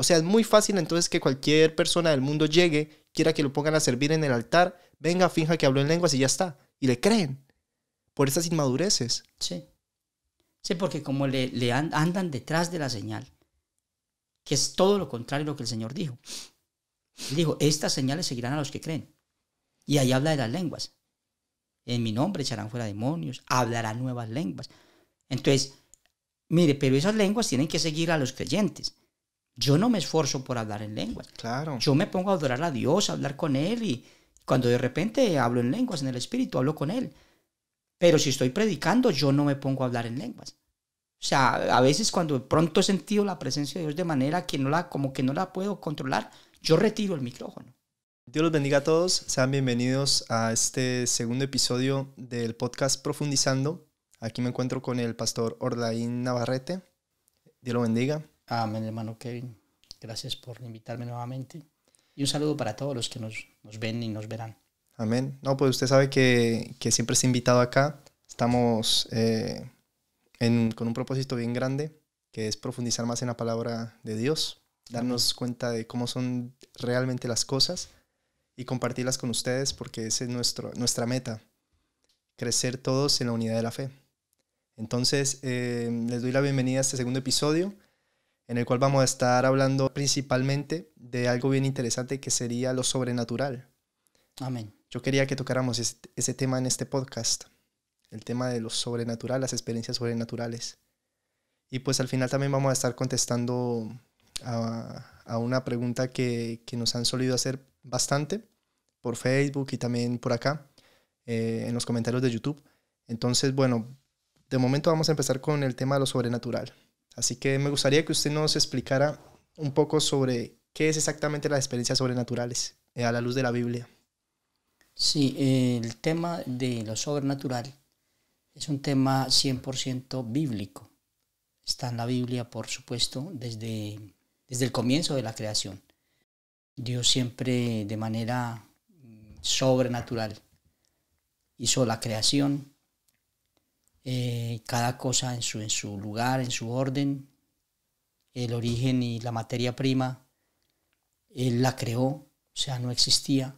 O sea, es muy fácil entonces que cualquier persona del mundo llegue, quiera que lo pongan a servir en el altar, venga, finja que habló en lenguas y ya está. Y le creen por esas inmadureces. Sí. Sí, porque como le, andan detrás de la señal, que es todo lo contrario a lo que el Señor dijo. dijo, estas señales seguirán a los que creen. Y ahí habla de las lenguas. En mi nombre echarán fuera demonios, hablarán nuevas lenguas. Entonces, mire, pero esas lenguas tienen que seguir a los creyentes. Yo no me esfuerzo por hablar en lenguas. Claro. Yo me pongo a adorar a Dios, a hablar con Él y cuando de repente hablo en lenguas, en el Espíritu, hablo con Él. Pero si estoy predicando, yo no me pongo a hablar en lenguas. O sea, a veces cuando de pronto he sentido la presencia de Dios de manera que no la, como que no la puedo controlar, yo retiro el micrófono. Dios los bendiga a todos. Sean bienvenidos a este segundo episodio del podcast Profundizando. Aquí me encuentro con el pastor Orlaín Navarrete. Dios lo bendiga. Amén, hermano Kevin. Gracias por invitarme nuevamente. Y un saludo para todos los que nos, ven y nos verán. Amén. No, pues usted sabe que, siempre está invitado acá. Estamos eh, con un propósito bien grande, que es profundizar más en la palabra de Dios, darnos cuenta de cómo son realmente las cosas y compartirlas con ustedes, porque esa es nuestro, nuestra meta, crecer todos en la unidad de la fe. Entonces, eh, les doy la bienvenida a este segundo episodio en el cual vamos a estar hablando principalmente de algo bien interesante que sería lo sobrenatural. Amén. Yo quería que tocáramos ese tema en este podcast, el tema de lo sobrenatural, las experiencias sobrenaturales. Y pues al final también vamos a estar contestando a, una pregunta que, nos han solido hacer bastante por Facebook y también por acá, eh, en los comentarios de YouTube. Entonces, bueno, de momento vamos a empezar con el tema de lo sobrenatural. Así que me gustaría que usted nos explicara un poco sobre qué es exactamente las experiencias sobrenaturales eh, a la luz de la Biblia. Sí, el tema de lo sobrenatural es un tema 100% bíblico. Está en la Biblia, por supuesto, desde, desde el comienzo de la creación. Dios siempre de manera mm, sobrenatural hizo la creación, eh, cada cosa en su, en su lugar, en su orden, el origen y la materia prima, él la creó, o sea, no existía.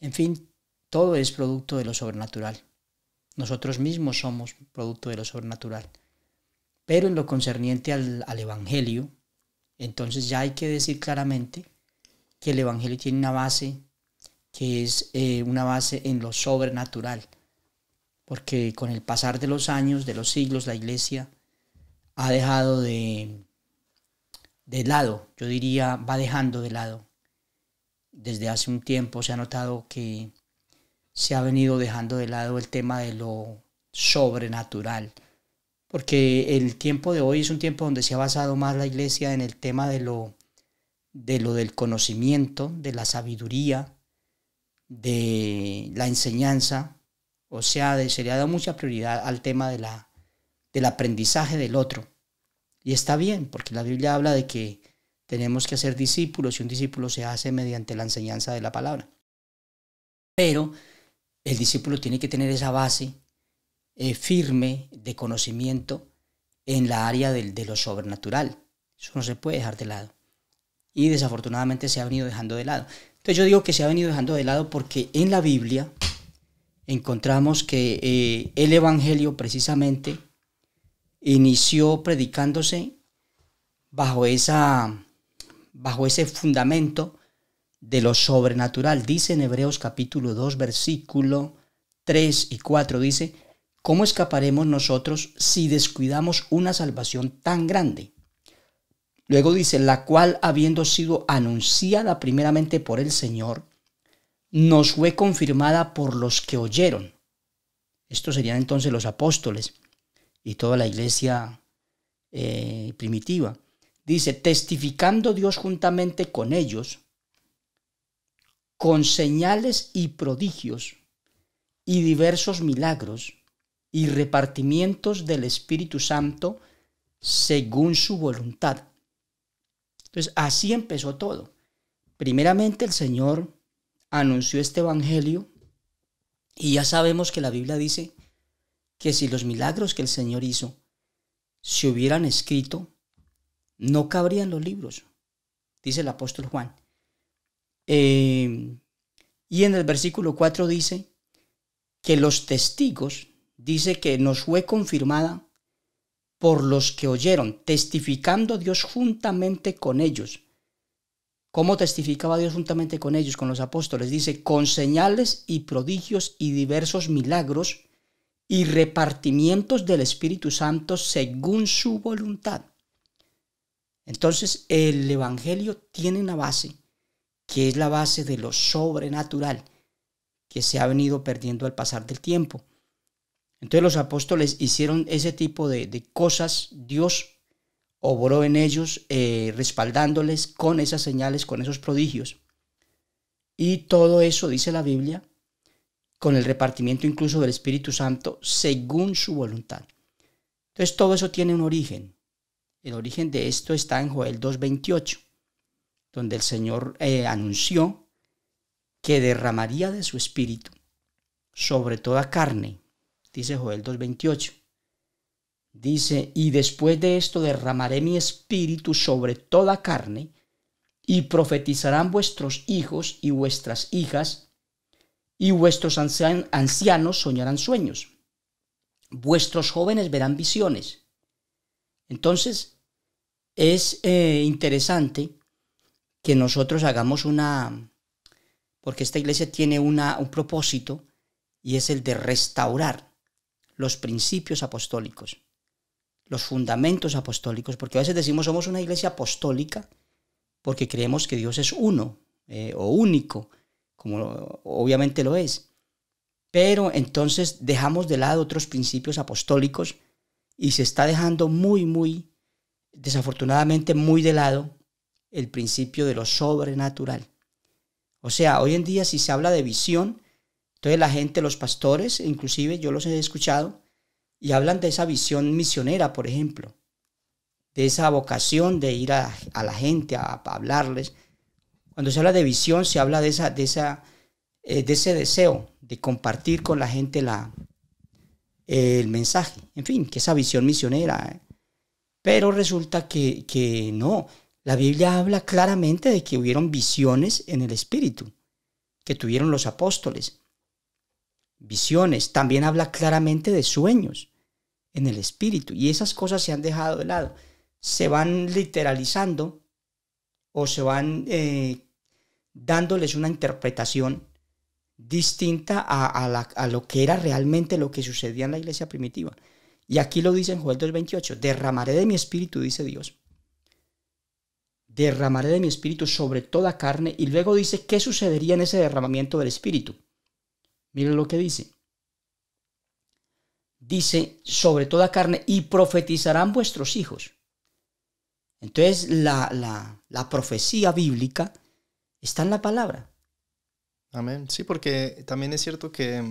En fin, todo es producto de lo sobrenatural. Nosotros mismos somos producto de lo sobrenatural. Pero en lo concerniente al, Evangelio, entonces ya hay que decir claramente que el Evangelio tiene una base que es eh, una base en lo sobrenatural porque con el pasar de los años, de los siglos, la iglesia ha dejado de, de lado, yo diría, va dejando de lado. Desde hace un tiempo se ha notado que se ha venido dejando de lado el tema de lo sobrenatural, porque el tiempo de hoy es un tiempo donde se ha basado más la iglesia en el tema de lo, de lo del conocimiento, de la sabiduría, de la enseñanza, o sea, se le ha dado mucha prioridad al tema de la, del aprendizaje del otro. Y está bien, porque la Biblia habla de que tenemos que hacer discípulos y un discípulo se hace mediante la enseñanza de la palabra. Pero el discípulo tiene que tener esa base eh, firme de conocimiento en la área del, de lo sobrenatural. Eso no se puede dejar de lado. Y desafortunadamente se ha venido dejando de lado. Entonces yo digo que se ha venido dejando de lado porque en la Biblia encontramos que eh, el Evangelio precisamente inició predicándose bajo, esa, bajo ese fundamento de lo sobrenatural. Dice en Hebreos capítulo 2, versículo 3 y 4, dice, ¿cómo escaparemos nosotros si descuidamos una salvación tan grande? Luego dice, la cual habiendo sido anunciada primeramente por el Señor, nos fue confirmada por los que oyeron. Estos serían entonces los apóstoles y toda la iglesia eh, primitiva. Dice, testificando Dios juntamente con ellos, con señales y prodigios y diversos milagros y repartimientos del Espíritu Santo según su voluntad. Entonces, así empezó todo. Primeramente el Señor anunció este Evangelio y ya sabemos que la Biblia dice que si los milagros que el Señor hizo se hubieran escrito, no cabrían los libros, dice el apóstol Juan. Eh, y en el versículo 4 dice que los testigos, dice que nos fue confirmada por los que oyeron, testificando Dios juntamente con ellos cómo testificaba Dios juntamente con ellos, con los apóstoles. Dice, con señales y prodigios y diversos milagros y repartimientos del Espíritu Santo según su voluntad. Entonces, el Evangelio tiene una base, que es la base de lo sobrenatural, que se ha venido perdiendo al pasar del tiempo. Entonces los apóstoles hicieron ese tipo de, de cosas, Dios obró en ellos, eh, respaldándoles con esas señales, con esos prodigios. Y todo eso, dice la Biblia, con el repartimiento incluso del Espíritu Santo, según su voluntad. Entonces todo eso tiene un origen. El origen de esto está en Joel 2.28, donde el Señor eh, anunció que derramaría de su Espíritu sobre toda carne, dice Joel 2.28. Dice, y después de esto derramaré mi espíritu sobre toda carne, y profetizarán vuestros hijos y vuestras hijas, y vuestros ancianos soñarán sueños, vuestros jóvenes verán visiones. Entonces, es eh, interesante que nosotros hagamos una, porque esta iglesia tiene una, un propósito, y es el de restaurar los principios apostólicos los fundamentos apostólicos, porque a veces decimos somos una iglesia apostólica porque creemos que Dios es uno eh, o único, como obviamente lo es. Pero entonces dejamos de lado otros principios apostólicos y se está dejando muy, muy, desafortunadamente muy de lado el principio de lo sobrenatural. O sea, hoy en día si se habla de visión, entonces la gente, los pastores, inclusive yo los he escuchado, y hablan de esa visión misionera, por ejemplo, de esa vocación de ir a, la gente a, hablarles. Cuando se habla de visión, se habla de, esa, de, esa, eh, de ese deseo de compartir con la gente la, eh, el mensaje. En fin, que esa visión misionera. Eh. Pero resulta que, que no. La Biblia habla claramente de que hubieron visiones en el Espíritu, que tuvieron los apóstoles. Visiones. También habla claramente de sueños en el espíritu. Y esas cosas se han dejado de lado. Se van literalizando o se van eh, dándoles una interpretación distinta a, lo que era realmente lo que sucedía en la iglesia primitiva. Y aquí lo dice en Joel 2.28, derramaré de mi espíritu, dice Dios. Derramaré de mi espíritu sobre toda carne. Y luego dice, ¿qué sucedería en ese derramamiento del espíritu? Miren lo que dice dice, sobre toda carne, y profetizarán vuestros hijos. Entonces, la, profecía bíblica está en la palabra. Amén. Sí, porque también es cierto que,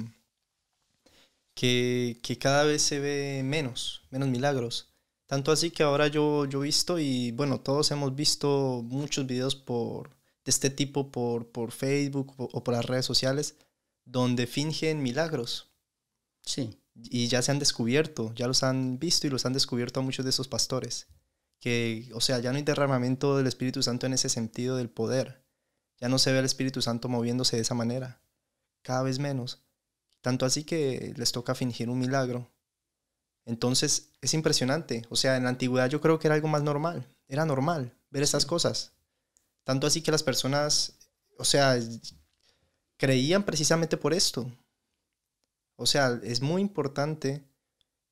que, cada vez se ve menos, menos milagros. Tanto así que ahora yo he visto y bueno, todos hemos visto muchos videos por, de este tipo por, por Facebook o por las redes sociales donde fingen milagros. Sí y ya se han descubierto, ya los han visto y los han descubierto a muchos de esos pastores. Que, o sea, ya no hay derramamiento del Espíritu Santo en ese sentido del poder. Ya no se ve al Espíritu Santo moviéndose de esa manera. Cada vez menos. Tanto así que les toca fingir un milagro. Entonces, es impresionante. O sea, en la antigüedad yo creo que era algo más normal. Era normal ver esas cosas. Tanto así que las personas, o sea, creían precisamente por esto. O sea, es muy importante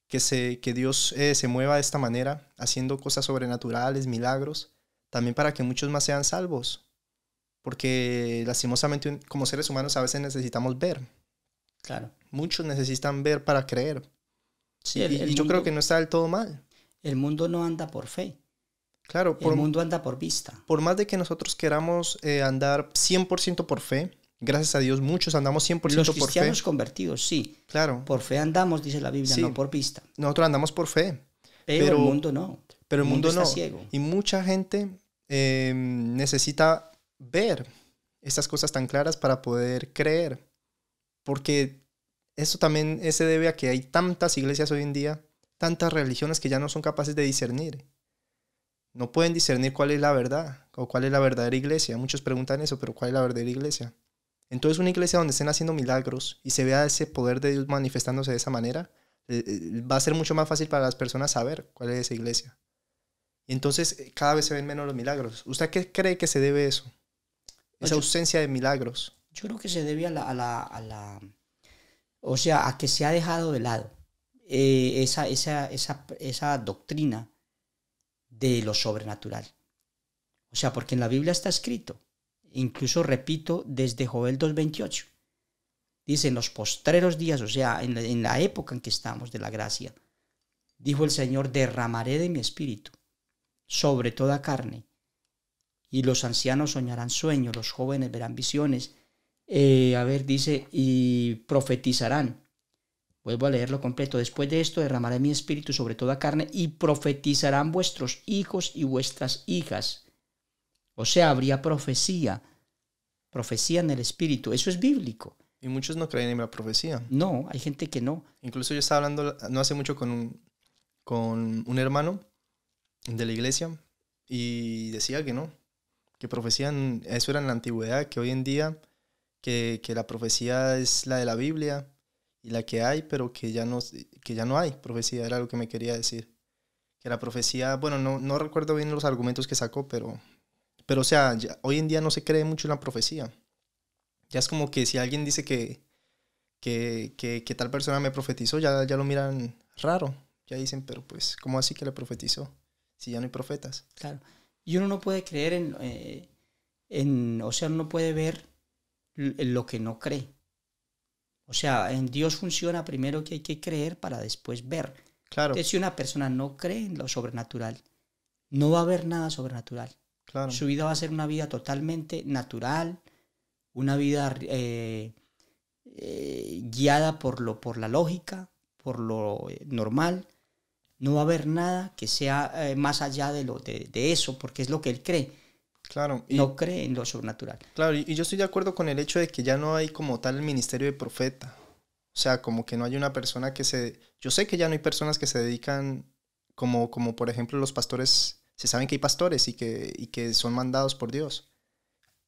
que, se, que Dios eh, se mueva de esta manera, haciendo cosas sobrenaturales, milagros, también para que muchos más sean salvos. Porque lastimosamente como seres humanos a veces necesitamos ver. Claro. Muchos necesitan ver para creer. Sí, y, yo creo que no está del todo mal. El mundo no anda por fe. Claro, el por, mundo anda por vista. Por más de que nosotros queramos eh, andar 100% por fe, Gracias a Dios, muchos andamos 100% Los cristianos convertidos, sí. Claro. Por fe andamos, dice la Biblia, no por vista. Nosotros andamos por fe. Pero, el mundo no. Pero el, mundo, no. ciego. Y mucha gente em, necesita ver estas cosas tan claras para poder creer. Porque eso también se debe a que hay tantas iglesias hoy en día, tantas religiones que ya no son capaces de discernir. No pueden discernir cuál es la verdad o cuál es la verdadera iglesia. Muchos preguntan eso, pero ¿cuál es la verdadera iglesia? Entonces una iglesia donde estén haciendo milagros y se vea ese poder de Dios manifestándose de esa manera, eh, eh, va a ser mucho más fácil para las personas saber cuál es esa iglesia. Y entonces eh, cada vez se ven menos los milagros. ¿Usted qué cree que se debe eso? Pues esa ausencia de milagros. Yo creo que se debe a la, a la, o sea, a que se ha dejado de lado esa, esa, esa, esa doctrina de lo sobrenatural. O sea, porque en la Biblia está escrito incluso repito, desde Joel 2.28. Dice, en los postreros días, o sea, en la, época en que estamos de la gracia, dijo el Señor, derramaré de mi espíritu sobre toda carne, y los ancianos soñarán sueños, los jóvenes verán visiones, eh, a ver, dice, y profetizarán. Vuelvo a leerlo completo. Después de esto derramaré mi espíritu sobre toda carne y profetizarán vuestros hijos y vuestras hijas. O sea, habría profecía, profecía en el espíritu. Eso es bíblico. Y muchos no creen en la profecía. No, hay gente que no. Incluso yo estaba hablando no hace mucho con un, con un hermano de la iglesia y decía que no, que profecían, eso era en la antigüedad, que hoy en día, que, que la profecía es la de la Biblia y la que hay, pero que ya no, que ya no hay profecía, era lo que me quería decir. Que la profecía, bueno, no, no recuerdo bien los argumentos que sacó, pero pero o sea, hoy en día no se cree mucho en la profecía. Ya es como que si alguien dice que, que, que, tal persona me profetizó, ya, ya lo miran raro. Ya dicen, pero pues, ¿cómo así que le profetizó? Si ya no hay profetas. Claro. Y uno no puede creer en, eh, en o sea, uno no puede ver lo que no cree. O sea, en Dios funciona primero que hay que creer para después ver. Claro. que si una persona no cree en lo sobrenatural, no va a haber nada sobrenatural. Su vida va a ser una vida totalmente natural, una vida eh, eh, guiada por, lo, por la lógica, por lo eh, normal. No va a haber nada que sea más allá de, lo, de, eso, porque es lo que él cree. Claro. no cree en lo sobrenatural. Claro, y, yo estoy de acuerdo con el hecho de que ya no hay como tal el ministerio de profeta. O sea, como que no hay una persona que se... Yo sé que ya no hay personas que se dedican como, como por ejemplo los pastores se saben que hay pastores y que, que son mandados por Dios.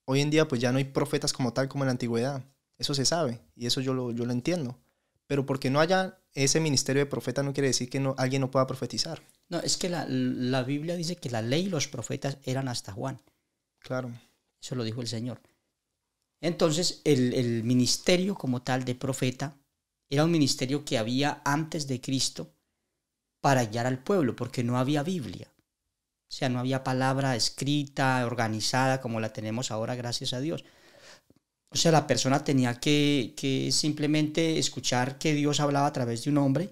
Hoy en día pues ya no hay profetas como tal como en la antigüedad. Eso se sabe y eso yo lo, yo lo entiendo. Pero porque no haya ese ministerio de profeta no quiere decir que no, alguien no pueda profetizar. No, es que la, Biblia dice que la ley y los profetas eran hasta Juan. Claro. Eso lo dijo el Señor. Entonces, el, el, ministerio como tal de profeta era un ministerio que había antes de Cristo para guiar al pueblo, porque no había Biblia. O sea, no había palabra escrita, organizada, como la tenemos ahora, gracias a Dios. O sea, la persona tenía que, simplemente escuchar que Dios hablaba a través de un hombre,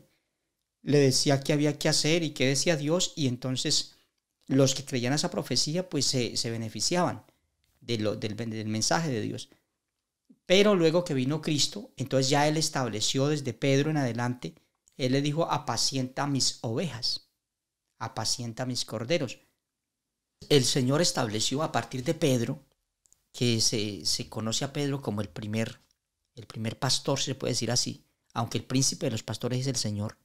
le decía qué había que hacer y qué decía Dios, y entonces los que creían esa profecía, pues se, beneficiaban del, del mensaje de Dios. Pero luego que vino Cristo, entonces ya Él estableció desde Pedro en adelante, Él le dijo, apacienta mis ovejas, apacienta mis corderos el Señor estableció a partir de Pedro, que se, conoce a Pedro como el primer, el primer pastor, se puede decir así, aunque el príncipe de los pastores es el Señor,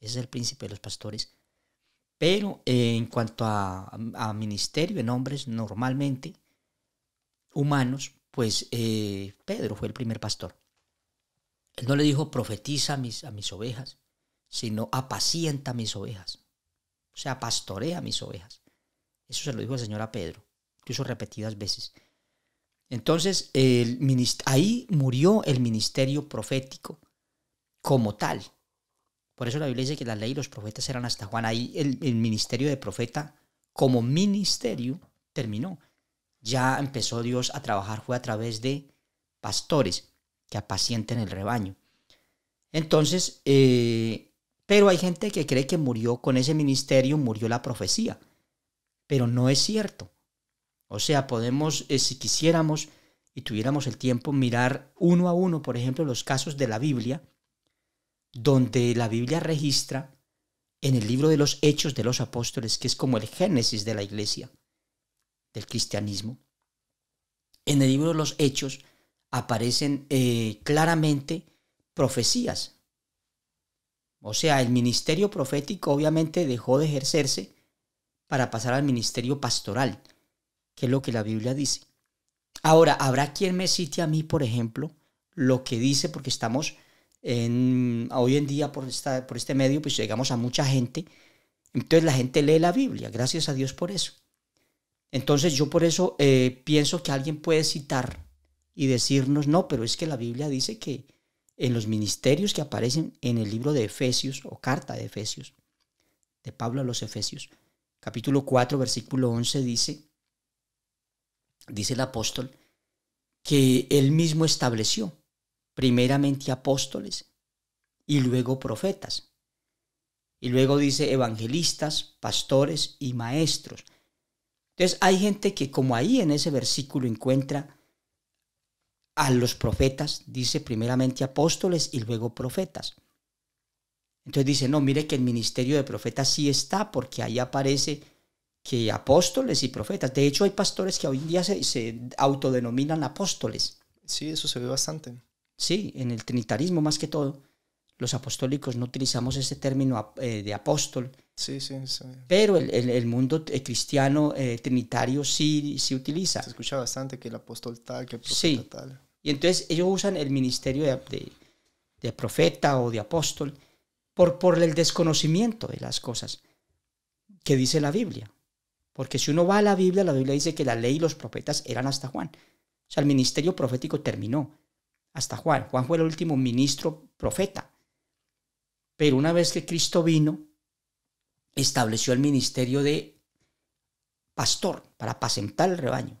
es el príncipe de los pastores. Pero eh, en cuanto a, ministerio en hombres normalmente humanos, pues eh, Pedro fue el primer pastor. Él no le dijo profetiza a mis, a mis ovejas, sino apacienta mis ovejas. O sea, pastorea mis ovejas. Eso se lo dijo el Señor a Pedro, incluso repetidas veces. Entonces, ahí murió el ministerio profético como tal. Por eso la Biblia dice que la ley y los profetas eran hasta Juan. Ahí el, ministerio de profeta como ministerio terminó. Ya empezó Dios a trabajar, fue a través de pastores que apacienten el rebaño. Entonces, eh, pero hay gente que cree que murió con ese ministerio, murió la profecía pero no es cierto. O sea, podemos, eh, si quisiéramos y tuviéramos el tiempo, mirar uno a uno, por ejemplo, los casos de la Biblia, donde la Biblia registra en el libro de los Hechos de los Apóstoles, que es como el génesis de la iglesia, del cristianismo. En el libro de los Hechos aparecen eh, claramente profecías. O sea, el ministerio profético obviamente dejó de ejercerse para pasar al ministerio pastoral, que es lo que la Biblia dice. Ahora, habrá quien me cite a mí, por ejemplo, lo que dice, porque estamos en, hoy en día por, este medio, pues llegamos a mucha gente. Entonces la gente lee la Biblia, gracias a Dios por eso. Entonces yo por eso eh, pienso que alguien puede citar y decirnos, no, pero es que la Biblia dice que en los ministerios que aparecen en el libro de Efesios o carta de Efesios, de Pablo a los Efesios, capítulo 4, versículo 11 dice, dice el apóstol, que él mismo estableció primeramente apóstoles y luego profetas. Y luego dice evangelistas, pastores y maestros. Entonces hay gente que como ahí en ese versículo encuentra a los profetas, dice primeramente apóstoles y luego profetas. Entonces dice, no, mire que el ministerio de profetas sí está, porque ahí aparece que apóstoles y profetas. De hecho, hay pastores que hoy en día se, autodenominan apóstoles. Sí, eso se ve bastante. Sí, en el trinitarismo más que todo. Los apostólicos no utilizamos ese término eh, de apóstol. Sí, sí, sí. Pero el, mundo eh, cristiano eh, trinitario sí, sí utiliza. Se escucha bastante que el apóstol tal, que el sí. Y entonces ellos usan el ministerio de profeta o de apóstol por, el desconocimiento de las cosas que dice la Biblia. Porque si uno va a la Biblia, la Biblia dice que la ley y los profetas eran hasta Juan. O sea, el ministerio profético terminó hasta Juan. Juan fue el último ministro profeta. Pero una vez que Cristo vino, estableció el ministerio de pastor para apacentar el rebaño.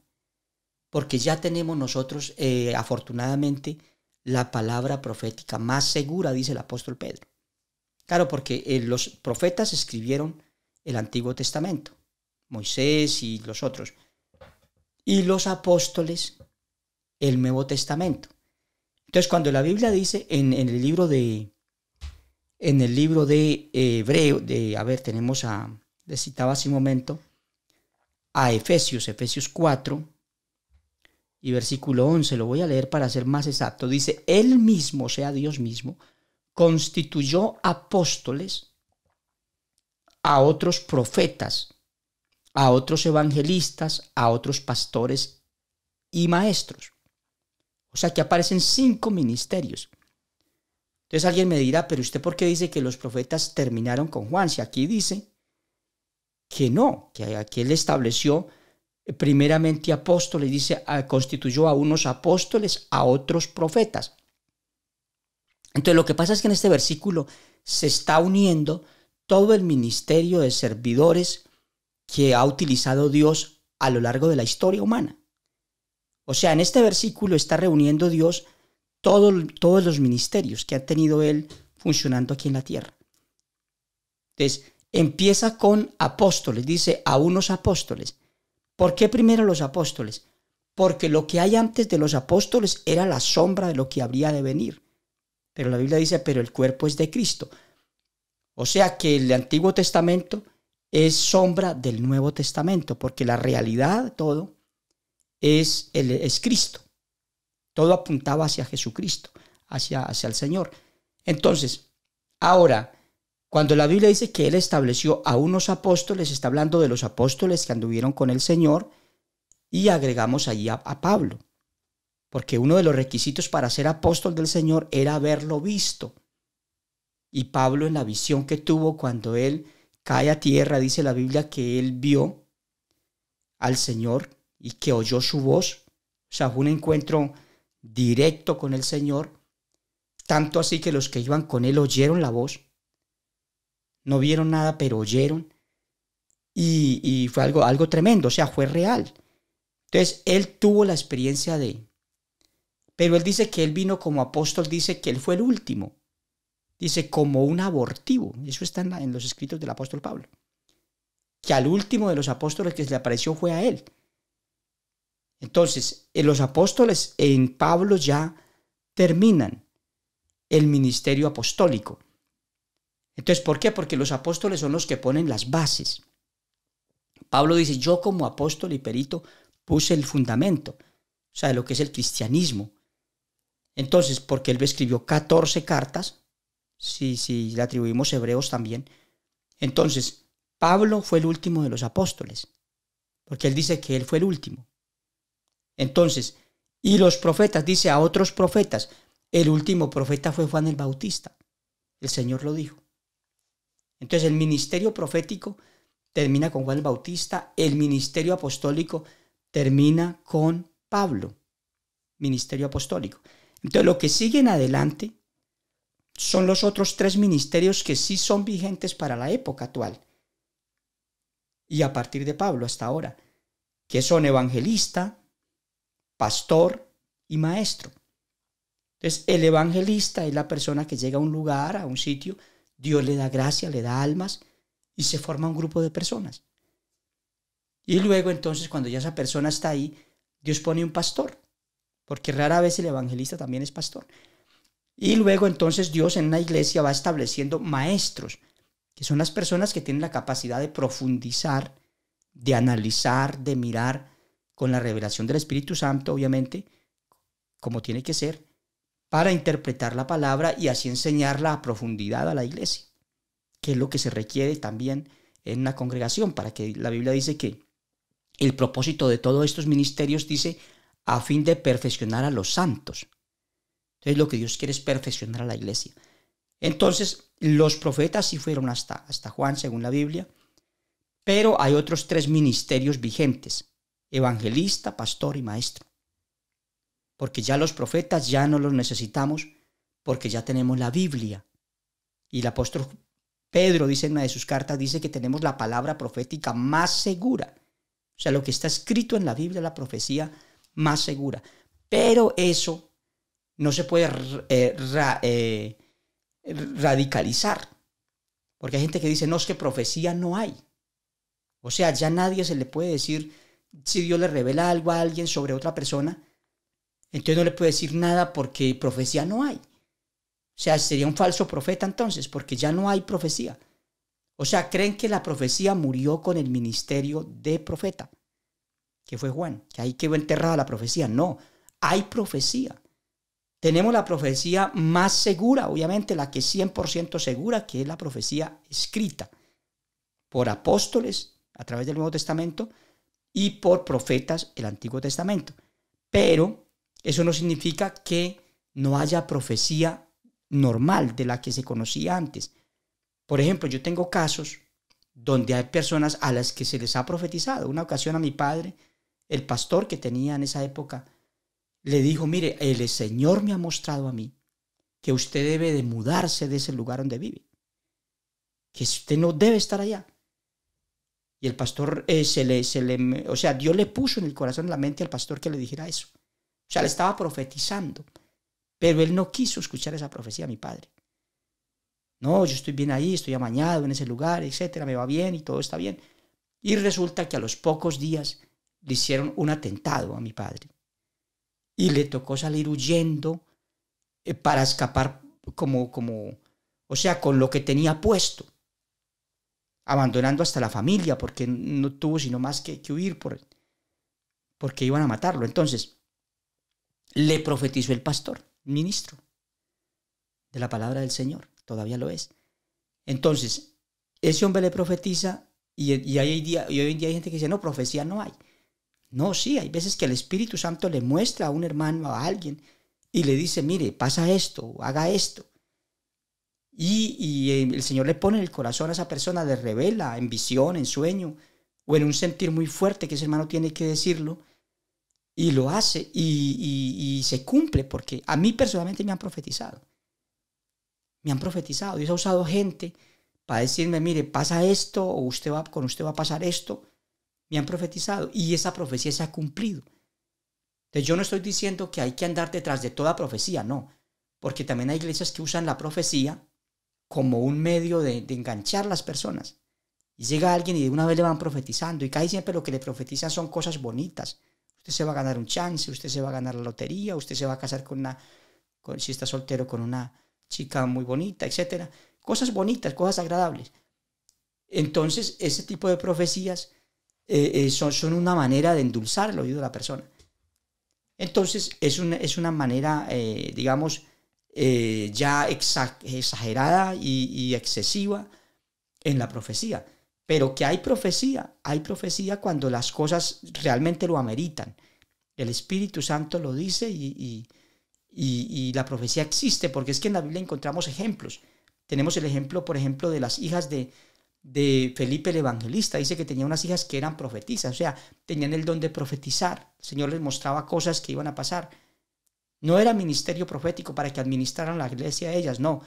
Porque ya tenemos nosotros, eh, afortunadamente, la palabra profética más segura, dice el apóstol Pedro. Claro, porque eh, los profetas escribieron el Antiguo Testamento, Moisés y los otros. Y los apóstoles, el Nuevo Testamento. Entonces, cuando la Biblia dice en, el libro de en el libro de eh, Hebreo, de a ver, tenemos a le citaba hace un momento a Efesios, Efesios 4 y versículo 11, lo voy a leer para ser más exacto. Dice, "Él mismo, sea, Dios mismo, constituyó apóstoles a otros profetas, a otros evangelistas, a otros pastores y maestros. O sea que aparecen cinco ministerios. Entonces alguien me dirá, pero usted por qué dice que los profetas terminaron con Juan? Si aquí dice que no, que aquí él estableció eh, primeramente apóstoles, dice, constituyó a unos apóstoles, a otros profetas. Entonces lo que pasa es que en este versículo se está uniendo todo el ministerio de servidores que ha utilizado Dios a lo largo de la historia humana. O sea, en este versículo está reuniendo Dios todos los ministerios que ha tenido Él funcionando aquí en la tierra. Entonces, empieza con apóstoles, dice a unos apóstoles. ¿Por qué primero los apóstoles? Porque lo que hay antes de los apóstoles era la sombra de lo que habría de venir. Pero la Biblia dice, pero el cuerpo es de Cristo. O sea que el Antiguo Testamento es sombra del Nuevo Testamento, porque la realidad de todo es, el, es Cristo. Todo apuntaba hacia Jesucristo, hacia, hacia el Señor. Entonces, ahora, cuando la Biblia dice que Él estableció a unos apóstoles, está hablando de los apóstoles que anduvieron con el Señor, y agregamos allí a Pablo porque uno de los requisitos para ser apóstol del Señor era haberlo visto. Y Pablo en la visión que tuvo cuando él cae a tierra, dice la Biblia que él vio al Señor y que oyó su voz. O sea, fue un encuentro directo con el Señor, tanto así que los que iban con él oyeron la voz. No vieron nada, pero oyeron. Y, fue algo, algo tremendo, o sea, fue real. Entonces, él tuvo la experiencia de, pero él dice que él vino como apóstol, dice que él fue el último. Dice como un abortivo. Eso está en, los escritos del apóstol Pablo. Que al último de los apóstoles que se le apareció fue a él. Entonces, en eh, los apóstoles en Pablo ya terminan el ministerio apostólico. Entonces, ¿por qué? Porque los apóstoles son los que ponen las bases. Pablo dice, yo como apóstol y perito puse el fundamento, o sea, de lo que es el cristianismo, entonces, porque él escribió 14 cartas, si, si le atribuimos hebreos también, entonces Pablo fue el último de los apóstoles, porque él dice que él fue el último. Entonces, y los profetas, dice a otros profetas, el último profeta fue Juan el Bautista, el Señor lo dijo. Entonces el ministerio profético termina con Juan el Bautista, el ministerio apostólico termina con Pablo, ministerio apostólico. Entonces, lo que siguen adelante son los otros tres ministerios que sí son vigentes para la época actual y a partir de Pablo hasta ahora, que son evangelista, pastor y maestro. Entonces, el evangelista es la persona que llega a un lugar, a un sitio, Dios le da gracia, le da almas y se forma un grupo de personas. Y luego entonces, cuando ya esa persona está ahí, Dios pone un pastor porque rara vez el evangelista también es pastor. Y luego entonces Dios en una iglesia va estableciendo maestros, que son las personas que tienen la capacidad de profundizar, de analizar, de mirar con la revelación del Espíritu Santo, obviamente, como tiene que ser, para interpretar la palabra y así enseñarla a profundidad a la iglesia, que es lo que se requiere también en una congregación, para que la Biblia dice que el propósito de todos estos ministerios dice a fin de perfeccionar a los santos. Entonces lo que Dios quiere es perfeccionar a la iglesia. Entonces los profetas sí fueron hasta, hasta Juan, según la Biblia, pero hay otros tres ministerios vigentes, evangelista, pastor y maestro. Porque ya los profetas ya no los necesitamos porque ya tenemos la Biblia. Y el apóstol Pedro dice en una de sus cartas, dice que tenemos la palabra profética más segura. O sea, lo que está escrito en la Biblia, la profecía más segura. Pero eso no se puede eh, eh, radicalizar. Porque hay gente que dice, no, es que profecía no hay. O sea, ya nadie se le puede decir, si Dios le revela algo a alguien sobre otra persona, entonces no le puede decir nada porque profecía no hay. O sea, sería un falso profeta entonces, porque ya no hay profecía. O sea, creen que la profecía murió con el ministerio de profeta que fue Juan, que ahí quedó enterrada la profecía. No, hay profecía. Tenemos la profecía más segura, obviamente la que es 100% segura, que es la profecía escrita por apóstoles a través del Nuevo Testamento y por profetas el Antiguo Testamento. Pero eso no significa que no haya profecía normal de la que se conocía antes. Por ejemplo, yo tengo casos donde hay personas a las que se les ha profetizado. Una ocasión a mi padre el pastor que tenía en esa época, le dijo, mire, el Señor me ha mostrado a mí que usted debe de mudarse de ese lugar donde vive, que usted no debe estar allá. Y el pastor eh, se, le, se le, o sea, Dios le puso en el corazón, en la mente al pastor que le dijera eso. O sea, le estaba profetizando, pero él no quiso escuchar esa profecía mi padre. No, yo estoy bien ahí, estoy amañado en ese lugar, etcétera, me va bien y todo está bien. Y resulta que a los pocos días le hicieron un atentado a mi padre. Y le tocó salir huyendo eh, para escapar como, como, o sea, con lo que tenía puesto. Abandonando hasta la familia porque no tuvo sino más que, huir por, porque iban a matarlo. Entonces, le profetizó el pastor, ministro de la palabra del Señor. Todavía lo es. Entonces, ese hombre le profetiza y, y, día, y hoy en día hay gente que dice, no, profecía no hay. No, sí, hay veces que el Espíritu Santo le muestra a un hermano, a alguien, y le dice, mire, pasa esto, haga esto. Y, eh, el Señor le pone en el corazón a esa persona, le revela en visión, en sueño, o en un sentir muy fuerte que ese hermano tiene que decirlo, y lo hace y, se cumple, porque a mí personalmente me han profetizado. Me han profetizado, Dios ha usado gente para decirme, mire, pasa esto, o usted va, con usted va a pasar esto, me han profetizado y esa profecía se ha cumplido. Entonces yo no estoy diciendo que hay que andar detrás de toda profecía, no, porque también hay iglesias que usan la profecía como un medio de, enganchar las personas. Y llega alguien y de una vez le van profetizando y casi siempre lo que le profetizan son cosas bonitas. Usted se va a ganar un chance, usted se va a ganar la lotería, usted se va a casar con una, con, si está soltero, con una chica muy bonita, etcétera, Cosas bonitas, cosas agradables. Entonces, ese tipo de profecías eh, eh, son, una manera de endulzar el oído de la persona. Entonces, es una, es una manera, eh, digamos, ya exagerada y, excesiva en la profecía. Pero que hay profecía, hay profecía cuando las cosas realmente lo ameritan. El Espíritu Santo lo dice y, y la profecía existe, porque es que en la Biblia encontramos ejemplos. Tenemos el ejemplo, por ejemplo, de las hijas de, de Felipe el Evangelista. Dice que tenía unas hijas que eran profetizas, o sea, tenían el don de profetizar. El Señor les mostraba cosas que iban a pasar. No era ministerio profético para que administraran la iglesia a ellas, no.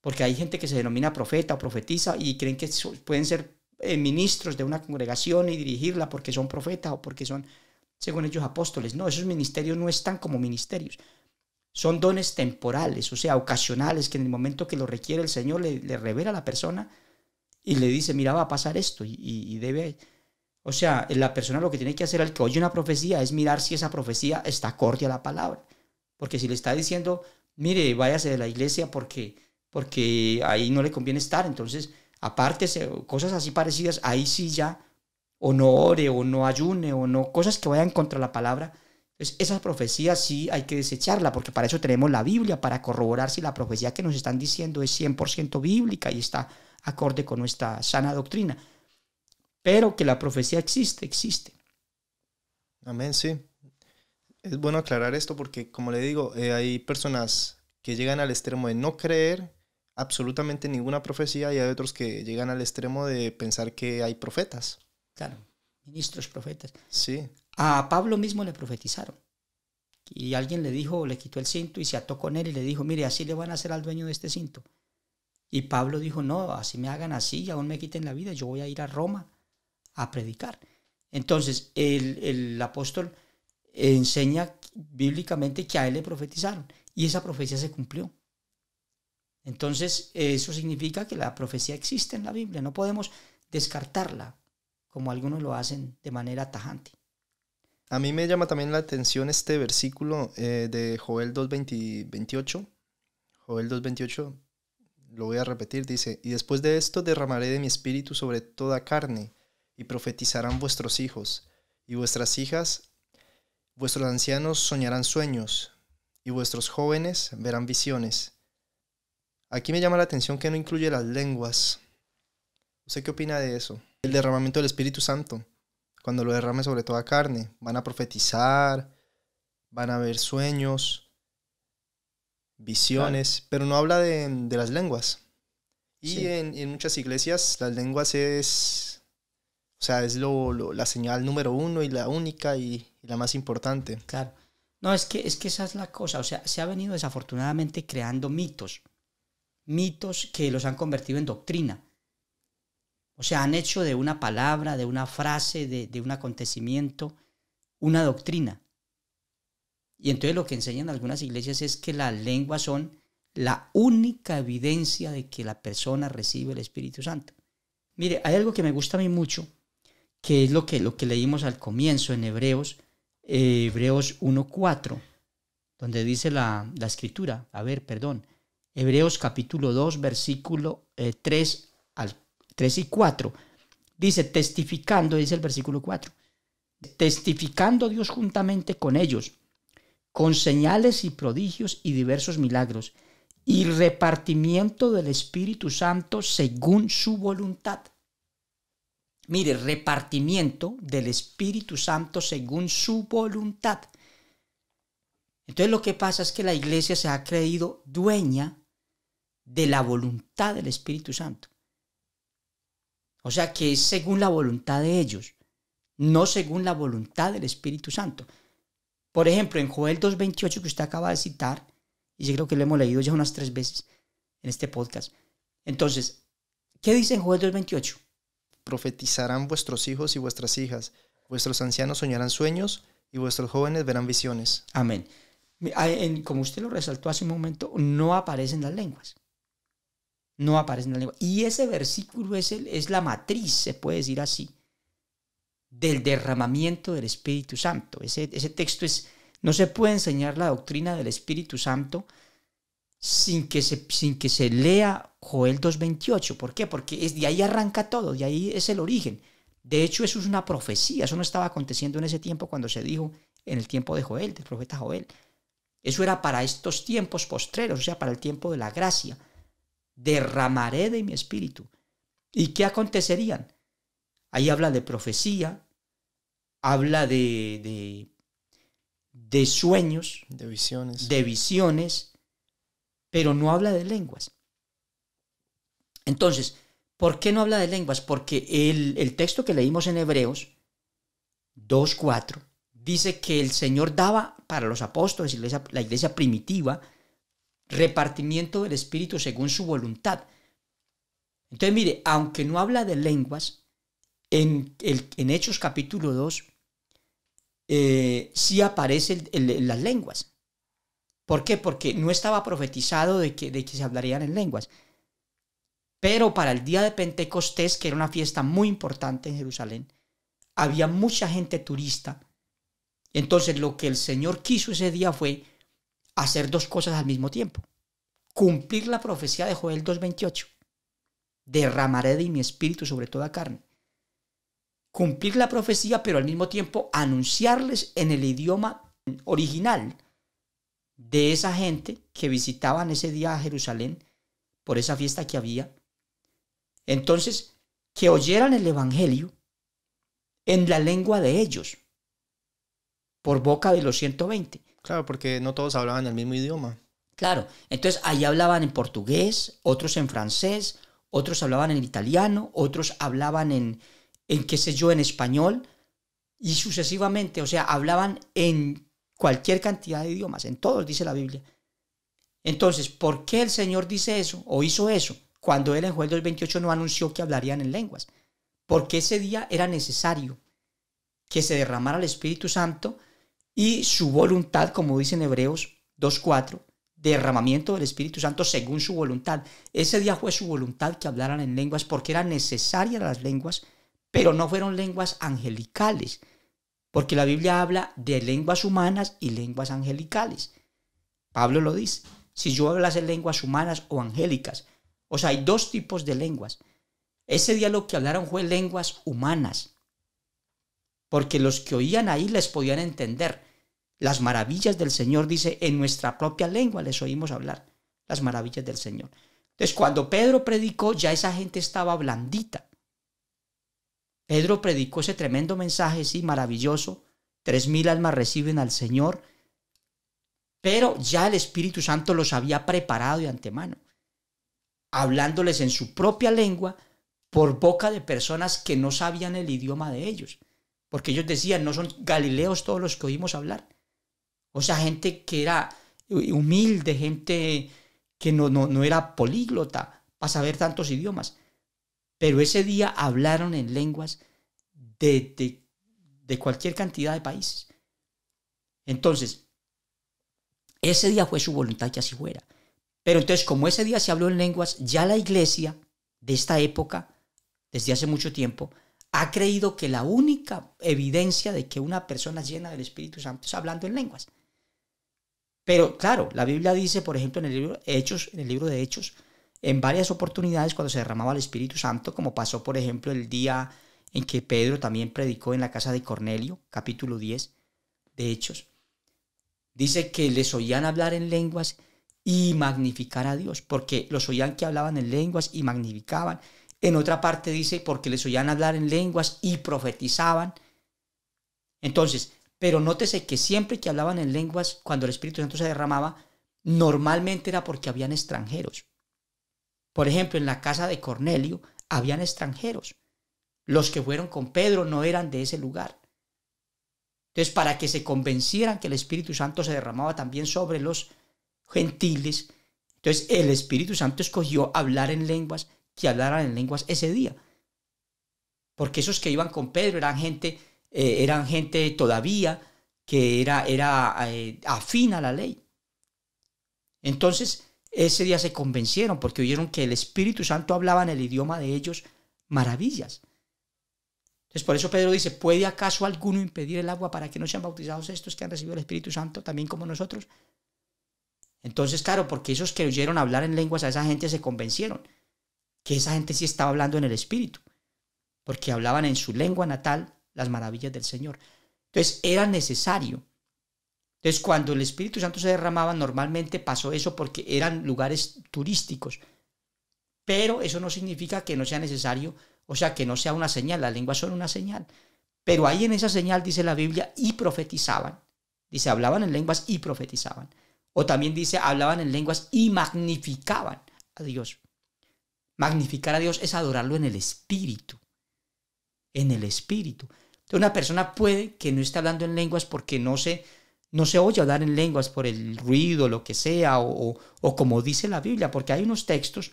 Porque hay gente que se denomina profeta o profetiza y creen que pueden ser eh, ministros de una congregación y dirigirla porque son profetas o porque son, según ellos, apóstoles. No, esos ministerios no están como ministerios. Son dones temporales, o sea, ocasionales, que en el momento que lo requiere el Señor le, le revela a la persona y le dice, mira, va a pasar esto y, debe... O sea, la persona lo que tiene que hacer al que oye una profecía es mirar si esa profecía está acorde a la palabra. Porque si le está diciendo, mire, váyase de la iglesia porque, porque ahí no le conviene estar, entonces, aparte, cosas así parecidas, ahí sí ya, o no ore, o no ayune, o no, cosas que vayan contra la palabra, pues esas profecías sí hay que desecharla, porque para eso tenemos la Biblia, para corroborar si la profecía que nos están diciendo es 100% bíblica y está acorde con nuestra sana doctrina. Pero que la profecía existe, existe. Amén, sí. Es bueno aclarar esto porque, como le digo, eh, hay personas que llegan al extremo de no creer absolutamente ninguna profecía y hay otros que llegan al extremo de pensar que hay profetas. Claro, ministros profetas. Sí. A Pablo mismo le profetizaron. Y alguien le dijo, le quitó el cinto y se ató con él y le dijo, mire, así le van a hacer al dueño de este cinto. Y Pablo dijo, no, así me hagan así y aún me quiten la vida, yo voy a ir a Roma a predicar. Entonces, el, apóstol enseña bíblicamente que a él le profetizaron y esa profecía se cumplió. Entonces, eso significa que la profecía existe en la Biblia, no podemos descartarla como algunos lo hacen de manera tajante. A mí me llama también la atención este versículo eh, de Joel 2.28. Joel 2.28 lo voy a repetir, dice, y después de esto derramaré de mi espíritu sobre toda carne, y profetizarán vuestros hijos, y vuestras hijas, vuestros ancianos soñarán sueños, y vuestros jóvenes verán visiones. Aquí me llama la atención que no incluye las lenguas. ¿Usted qué opina de eso? El derramamiento del Espíritu Santo, cuando lo derrame sobre toda carne, van a profetizar, van a ver sueños, visiones, pero no habla de, las lenguas. Y en, muchas iglesias las lenguas es, o sea, es lo, la señal número uno y la única y, la más importante. Claro. No, es que, es que esa es la cosa. O sea, se ha venido desafortunadamente creando mitos. Mitos que los han convertido en doctrina. O sea, han hecho de una palabra, de una frase, de un acontecimiento, una doctrina. Y entonces lo que enseñan algunas iglesias es que las lenguas son la única evidencia de que la persona recibe el Espíritu Santo. Mire, hay algo que me gusta a mí mucho, que es lo que, lo que leímos al comienzo en Hebreos, eh, Hebreos 1.4, donde dice la, escritura, a ver, perdón, Hebreos capítulo 2, versículo 3, eh, al, 3 y 4, dice, testificando, dice el versículo 4, testificando Dios juntamente con ellos con señales y prodigios y diversos milagros, y repartimiento del Espíritu Santo según su voluntad. Mire, repartimiento del Espíritu Santo según su voluntad. Entonces lo que pasa es que la iglesia se ha creído dueña de la voluntad del Espíritu Santo. O sea que es según la voluntad de ellos, no según la voluntad del Espíritu Santo. Por ejemplo, en Joel 2.28 que usted acaba de citar, y yo creo que lo hemos leído ya unas tres veces en este podcast. Entonces, ¿qué dice en Joel 2.28? Profetizarán vuestros hijos y vuestras hijas, vuestros ancianos soñarán sueños y vuestros jóvenes verán visiones. Amén. Ah, como usted lo resaltó hace un momento, no aparecen las lenguas. No aparecen las lenguas. Y ese versículo es, el, es la matriz, se puede decir así, del derramamiento del Espíritu Santo. Ese, ese texto es, no se puede enseñar la doctrina del Espíritu Santo sin que se, sin que se lea Joel 2.28. ¿Por qué? Porque es, de ahí arranca todo, de ahí es el origen. De hecho, eso es una profecía, eso no estaba aconteciendo en ese tiempo cuando se dijo en el tiempo de Joel, del profeta Joel. Eso era para estos tiempos postreros, o sea, para el tiempo de la gracia. Derramaré de mi espíritu. ¿Y qué acontecerían? Ahí habla de profecía, habla de, de, sueños, de visiones. pero no habla de lenguas. Entonces, ¿por qué no habla de lenguas? Porque el, el texto que leímos en Hebreos 2.4 dice que el Señor daba para los apóstoles y la iglesia primitiva repartimiento del Espíritu según su voluntad. Entonces, mire, aunque no habla de lenguas, en, Hechos capítulo 2 eh, sí aparecen las lenguas. ¿Por qué? Porque no estaba profetizado de que, de que se hablarían en lenguas. Pero para el día de Pentecostés, que era una fiesta muy importante en Jerusalén, había mucha gente turista. Entonces lo que el Señor quiso ese día fue hacer dos cosas al mismo tiempo. Cumplir la profecía de Joel 2.28. Derramaré de mi espíritu sobre toda carne cumplir la profecía, pero al mismo tiempo anunciarles en el idioma original de esa gente que visitaban ese día a Jerusalén por esa fiesta que había. Entonces, que oyeran el Evangelio en la lengua de ellos, por boca de los 120. Claro, porque no todos hablaban el mismo idioma. Claro, entonces ahí hablaban en portugués, otros en francés, otros hablaban en italiano, otros hablaban en, en qué sé yo, en español, y sucesivamente, o sea, hablaban en cualquier cantidad de idiomas, en todos, dice la Biblia. Entonces, ¿por qué el Señor dice eso o hizo eso cuando él en Juan 28 no anunció que hablarían en lenguas? Porque ese día era necesario que se derramara el Espíritu Santo y su voluntad, como dicen Hebreos 2.4, derramamiento del Espíritu Santo según su voluntad. Ese día fue su voluntad que hablaran en lenguas porque era necesaria las lenguas pero no fueron lenguas angelicales, porque la Biblia habla de lenguas humanas y lenguas angelicales. Pablo lo dice, si yo hablase lenguas humanas o angélicas, o sea, hay dos tipos de lenguas. Ese día lo que hablaron fue lenguas humanas, porque los que oían ahí les podían entender. Las maravillas del Señor, dice, en nuestra propia lengua les oímos hablar, las maravillas del Señor. Entonces, cuando Pedro predicó, ya esa gente estaba blandita. Pedro predicó ese tremendo mensaje, sí, maravilloso. Tres mil almas reciben al Señor, pero ya el Espíritu Santo los había preparado de antemano, hablándoles en su propia lengua por boca de personas que no sabían el idioma de ellos, porque ellos decían, no son galileos todos los que oímos hablar. O sea, gente que era humilde, gente que no, no, no era políglota para saber tantos idiomas. Pero ese día hablaron en lenguas de, de, cualquier cantidad de países. Entonces, ese día fue su voluntad que así fuera. Pero entonces, como ese día se habló en lenguas, ya la iglesia de esta época, desde hace mucho tiempo, ha creído que la única evidencia de que una persona llena del Espíritu Santo es hablando en lenguas. Pero claro, la Biblia dice, por ejemplo, en el libro, Hechos, en el libro de Hechos, en varias oportunidades cuando se derramaba el Espíritu Santo, como pasó por ejemplo el día en que Pedro también predicó en la casa de Cornelio, capítulo 10 de Hechos. Dice que les oían hablar en lenguas y magnificar a Dios, porque los oían que hablaban en lenguas y magnificaban. En otra parte dice, porque les oían hablar en lenguas y profetizaban. Entonces, pero nótese que siempre que hablaban en lenguas, cuando el Espíritu Santo se derramaba, normalmente era porque habían extranjeros. Por ejemplo, en la casa de Cornelio habían extranjeros. Los que fueron con Pedro no eran de ese lugar. Entonces, para que se convencieran que el Espíritu Santo se derramaba también sobre los gentiles, entonces el Espíritu Santo escogió hablar en lenguas que hablaran en lenguas ese día. Porque esos que iban con Pedro eran gente, eh, eran gente todavía que era, era eh, afín a la ley. Entonces, ese día se convencieron porque oyeron que el Espíritu Santo hablaba en el idioma de ellos maravillas. Entonces por eso Pedro dice, ¿puede acaso alguno impedir el agua para que no sean bautizados estos que han recibido el Espíritu Santo también como nosotros? Entonces, claro, porque esos que oyeron hablar en lenguas a esa gente se convencieron, que esa gente sí estaba hablando en el Espíritu, porque hablaban en su lengua natal las maravillas del Señor. Entonces era necesario entonces, cuando el Espíritu Santo se derramaba, normalmente pasó eso porque eran lugares turísticos. Pero eso no significa que no sea necesario, o sea, que no sea una señal. Las lenguas son una señal. Pero ahí en esa señal dice la Biblia y profetizaban. Dice, hablaban en lenguas y profetizaban. O también dice, hablaban en lenguas y magnificaban a Dios. Magnificar a Dios es adorarlo en el espíritu. En el espíritu. Entonces, una persona puede que no esté hablando en lenguas porque no se no se oye hablar en lenguas por el ruido, lo que sea, o, como dice la Biblia, porque hay unos textos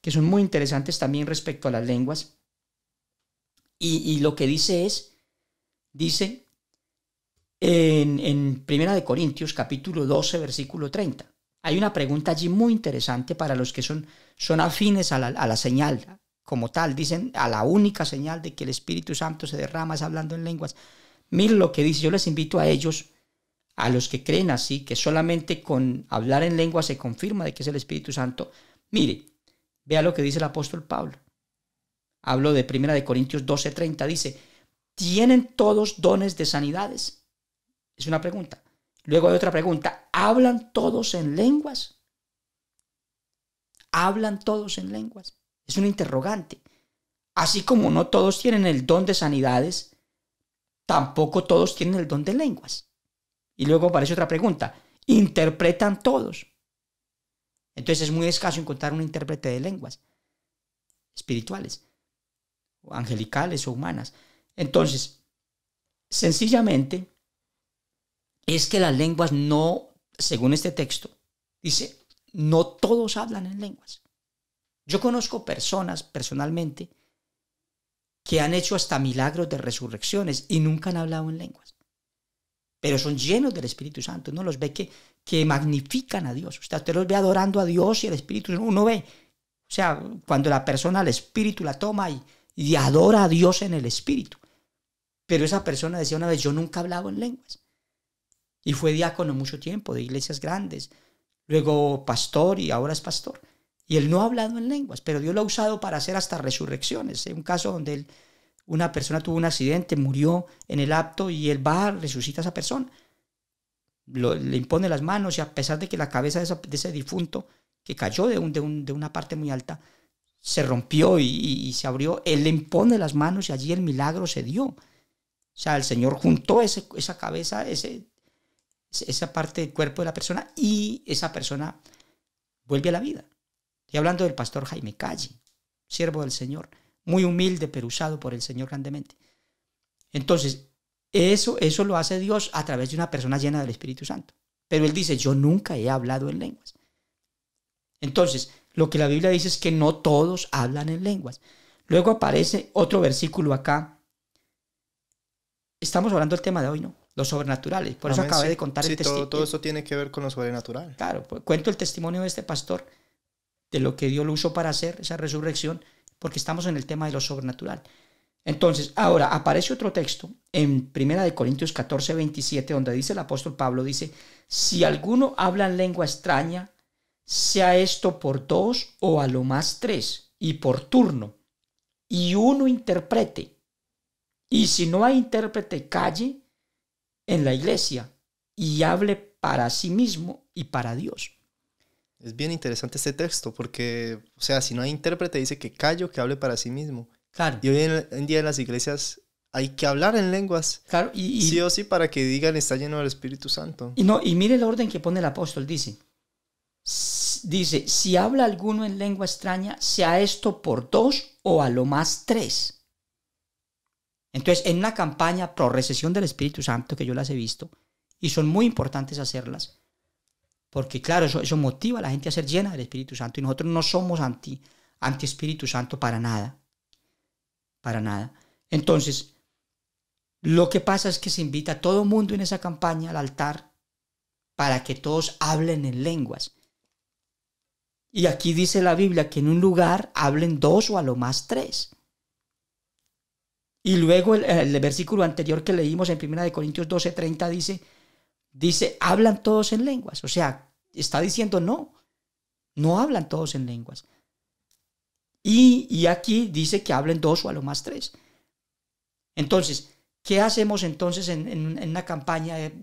que son muy interesantes también respecto a las lenguas. Y, lo que dice es, dice en, en Primera de Corintios capítulo 12, versículo 30. Hay una pregunta allí muy interesante para los que son, son afines a la, a la señal como tal. Dicen, a la única señal de que el Espíritu Santo se derrama es hablando en lenguas. Miren lo que dice, yo les invito a ellos a los que creen así, que solamente con hablar en lengua se confirma de que es el Espíritu Santo, mire, vea lo que dice el apóstol Pablo. Hablo de Primera de Corintios 12:30, dice, ¿tienen todos dones de sanidades? Es una pregunta. Luego hay otra pregunta, ¿hablan todos en lenguas? ¿Hablan todos en lenguas? Es un interrogante. Así como no todos tienen el don de sanidades, tampoco todos tienen el don de lenguas. Y luego aparece otra pregunta. Interpretan todos. Entonces es muy escaso encontrar un intérprete de lenguas espirituales, o angelicales o humanas. Entonces, sencillamente, es que las lenguas no, según este texto, dice, no todos hablan en lenguas. Yo conozco personas personalmente que han hecho hasta milagros de resurrecciones y nunca han hablado en lenguas pero son llenos del Espíritu Santo. Uno los ve que, magnifican a Dios. O sea, usted los ve adorando a Dios y el Espíritu uno ve. O sea, cuando la persona, el Espíritu la toma y, adora a Dios en el Espíritu. Pero esa persona decía una vez, yo nunca hablaba en lenguas. Y fue diácono mucho tiempo de iglesias grandes, luego pastor y ahora es pastor. Y él no ha hablado en lenguas, pero Dios lo ha usado para hacer hasta resurrecciones. En un caso donde él una persona tuvo un accidente, murió en el apto y él va, resucita a esa persona. le impone las manos y a pesar de que la cabeza de, ese difunto, que cayó de, un, de, una parte muy alta, se rompió y, se abrió, él le impone las manos y allí el milagro se dio. O sea, el Señor juntó esa cabeza, ese, esa parte del cuerpo de la persona y esa persona vuelve a la vida. Y hablando del pastor Jaime Calle, siervo del Señor muy humilde, pero usado por el Señor grandemente. Entonces, eso, eso lo hace Dios a través de una persona llena del Espíritu Santo. Pero él dice, yo nunca he hablado en lenguas. Entonces, lo que la Biblia dice es que no todos hablan en lenguas. Luego aparece otro versículo acá. Estamos hablando del tema de hoy, ¿no? Los sobrenaturales. Por eso acabé de contar el testimonio. Todo, eso tiene que ver con los sobrenatural. Claro, pues, cuento el testimonio de este pastor, de lo que Dios lo usó para hacer, esa resurrección porque estamos en el tema de lo sobrenatural. Entonces, ahora aparece otro texto en Primera de Corintios 14, 27, donde dice el apóstol Pablo, dice, si alguno habla en lengua extraña, sea esto por dos o a lo más tres, y por turno, y uno interprete. Y si no hay intérprete, calle en la iglesia y hable para sí mismo y para Dios. Es bien interesante este texto porque, o sea, si no hay intérprete, dice que callo, que hable para sí mismo. Claro. Y hoy en, día en las iglesias hay que hablar en lenguas. Claro, y, sí o sí para que digan está lleno del Espíritu Santo. Y no, y mire el orden que pone el apóstol, dice. Dice, si habla alguno en lengua extraña, sea esto por dos o a lo más tres. Entonces, en una campaña pro recesión del Espíritu Santo, que yo las he visto, y son muy importantes hacerlas, porque claro, eso, motiva a la gente a ser llena del Espíritu Santo y nosotros no somos anti, anti Espíritu Santo para nada. Para nada. Entonces, lo que pasa es que se invita a todo mundo en esa campaña al altar para que todos hablen en lenguas. Y aquí dice la Biblia que en un lugar hablen dos o a lo más tres. Y luego el, el versículo anterior que leímos en 1 Corintios 12:30 dice, dice, hablan todos en lenguas. O sea, está diciendo, no, no hablan todos en lenguas. Y, aquí dice que hablen dos o a lo más tres. Entonces, ¿qué hacemos entonces en, en, una campaña eh,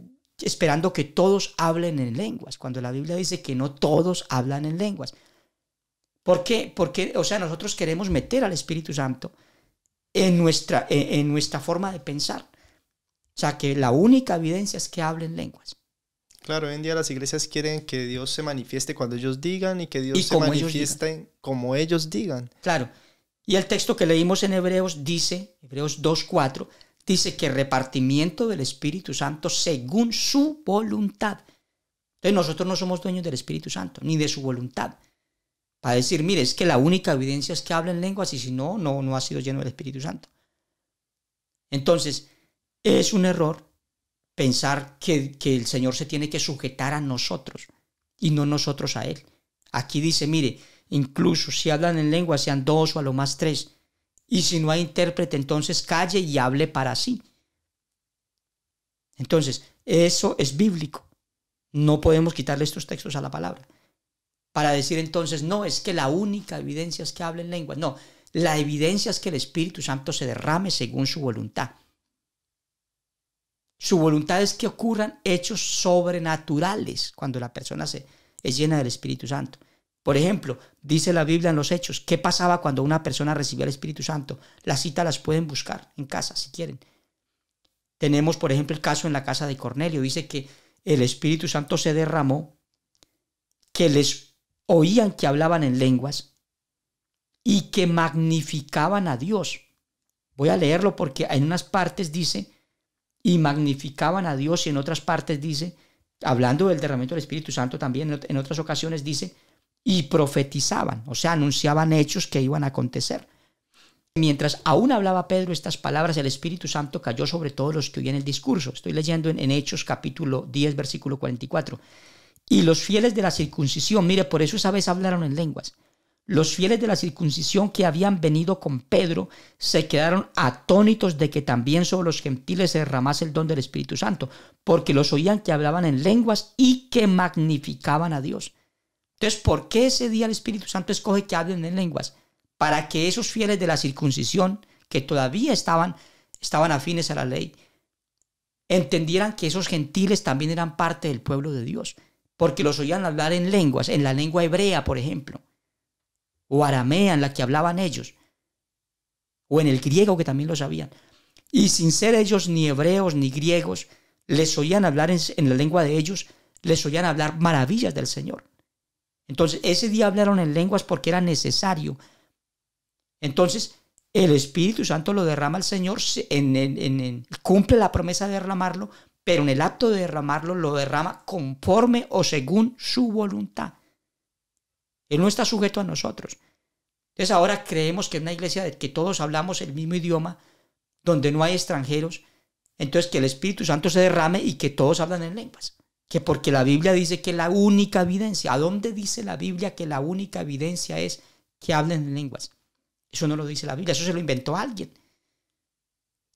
esperando que todos hablen en lenguas? Cuando la Biblia dice que no todos hablan en lenguas. ¿Por qué? Porque, o sea, nosotros queremos meter al Espíritu Santo en nuestra, en nuestra forma de pensar. O sea, que la única evidencia es que hablen lenguas. Claro, hoy en día las iglesias quieren que Dios se manifieste cuando ellos digan y que Dios se manifieste como ellos digan. Claro. Y el texto que leímos en Hebreos dice, Hebreos 2.4, dice que repartimiento del Espíritu Santo según su voluntad. Entonces nosotros no somos dueños del Espíritu Santo, ni de su voluntad. Para decir, mire, es que la única evidencia es que hablen lenguas y si no, no, no ha sido lleno del Espíritu Santo. Entonces, es un error pensar que, el Señor se tiene que sujetar a nosotros y no nosotros a Él. Aquí dice, mire, incluso si hablan en lengua, sean dos o a lo más tres. Y si no hay intérprete, entonces calle y hable para sí. Entonces, eso es bíblico. No podemos quitarle estos textos a la palabra. Para decir entonces, no, es que la única evidencia es que hablen lengua. No, la evidencia es que el Espíritu Santo se derrame según su voluntad. Su voluntad es que ocurran hechos sobrenaturales cuando la persona se, es llena del Espíritu Santo. Por ejemplo, dice la Biblia en los Hechos, ¿qué pasaba cuando una persona recibió el Espíritu Santo? Las citas las pueden buscar en casa si quieren. Tenemos, por ejemplo, el caso en la casa de Cornelio. Dice que el Espíritu Santo se derramó, que les oían que hablaban en lenguas y que magnificaban a Dios. Voy a leerlo porque en unas partes dice y magnificaban a Dios y en otras partes dice, hablando del derramamiento del Espíritu Santo también en otras ocasiones dice, y profetizaban, o sea, anunciaban hechos que iban a acontecer. Mientras aún hablaba Pedro estas palabras, el Espíritu Santo cayó sobre todos los que oían el discurso. Estoy leyendo en, en, Hechos capítulo 10, versículo 44. Y los fieles de la circuncisión, mire, por eso esa vez hablaron en lenguas, los fieles de la circuncisión que habían venido con Pedro se quedaron atónitos de que también sobre los gentiles se derramase el don del Espíritu Santo, porque los oían que hablaban en lenguas y que magnificaban a Dios. Entonces, ¿por qué ese día el Espíritu Santo escoge que hablen en lenguas? Para que esos fieles de la circuncisión, que todavía estaban, estaban afines a la ley, entendieran que esos gentiles también eran parte del pueblo de Dios, porque los oían hablar en lenguas, en la lengua hebrea, por ejemplo o aramea en la que hablaban ellos, o en el griego que también lo sabían. Y sin ser ellos ni hebreos ni griegos, les oían hablar en, la lengua de ellos, les oían hablar maravillas del Señor. Entonces, ese día hablaron en lenguas porque era necesario. Entonces, el Espíritu Santo lo derrama al Señor, cumple la promesa de derramarlo, pero en el acto de derramarlo lo derrama conforme o según su voluntad. Él no está sujeto a nosotros. Entonces ahora creemos que es una iglesia de que todos hablamos el mismo idioma, donde no hay extranjeros, entonces que el Espíritu Santo se derrame y que todos hablan en lenguas. Que porque la Biblia dice que la única evidencia, ¿a dónde dice la Biblia que la única evidencia es que hablen en lenguas? Eso no lo dice la Biblia, eso se lo inventó alguien.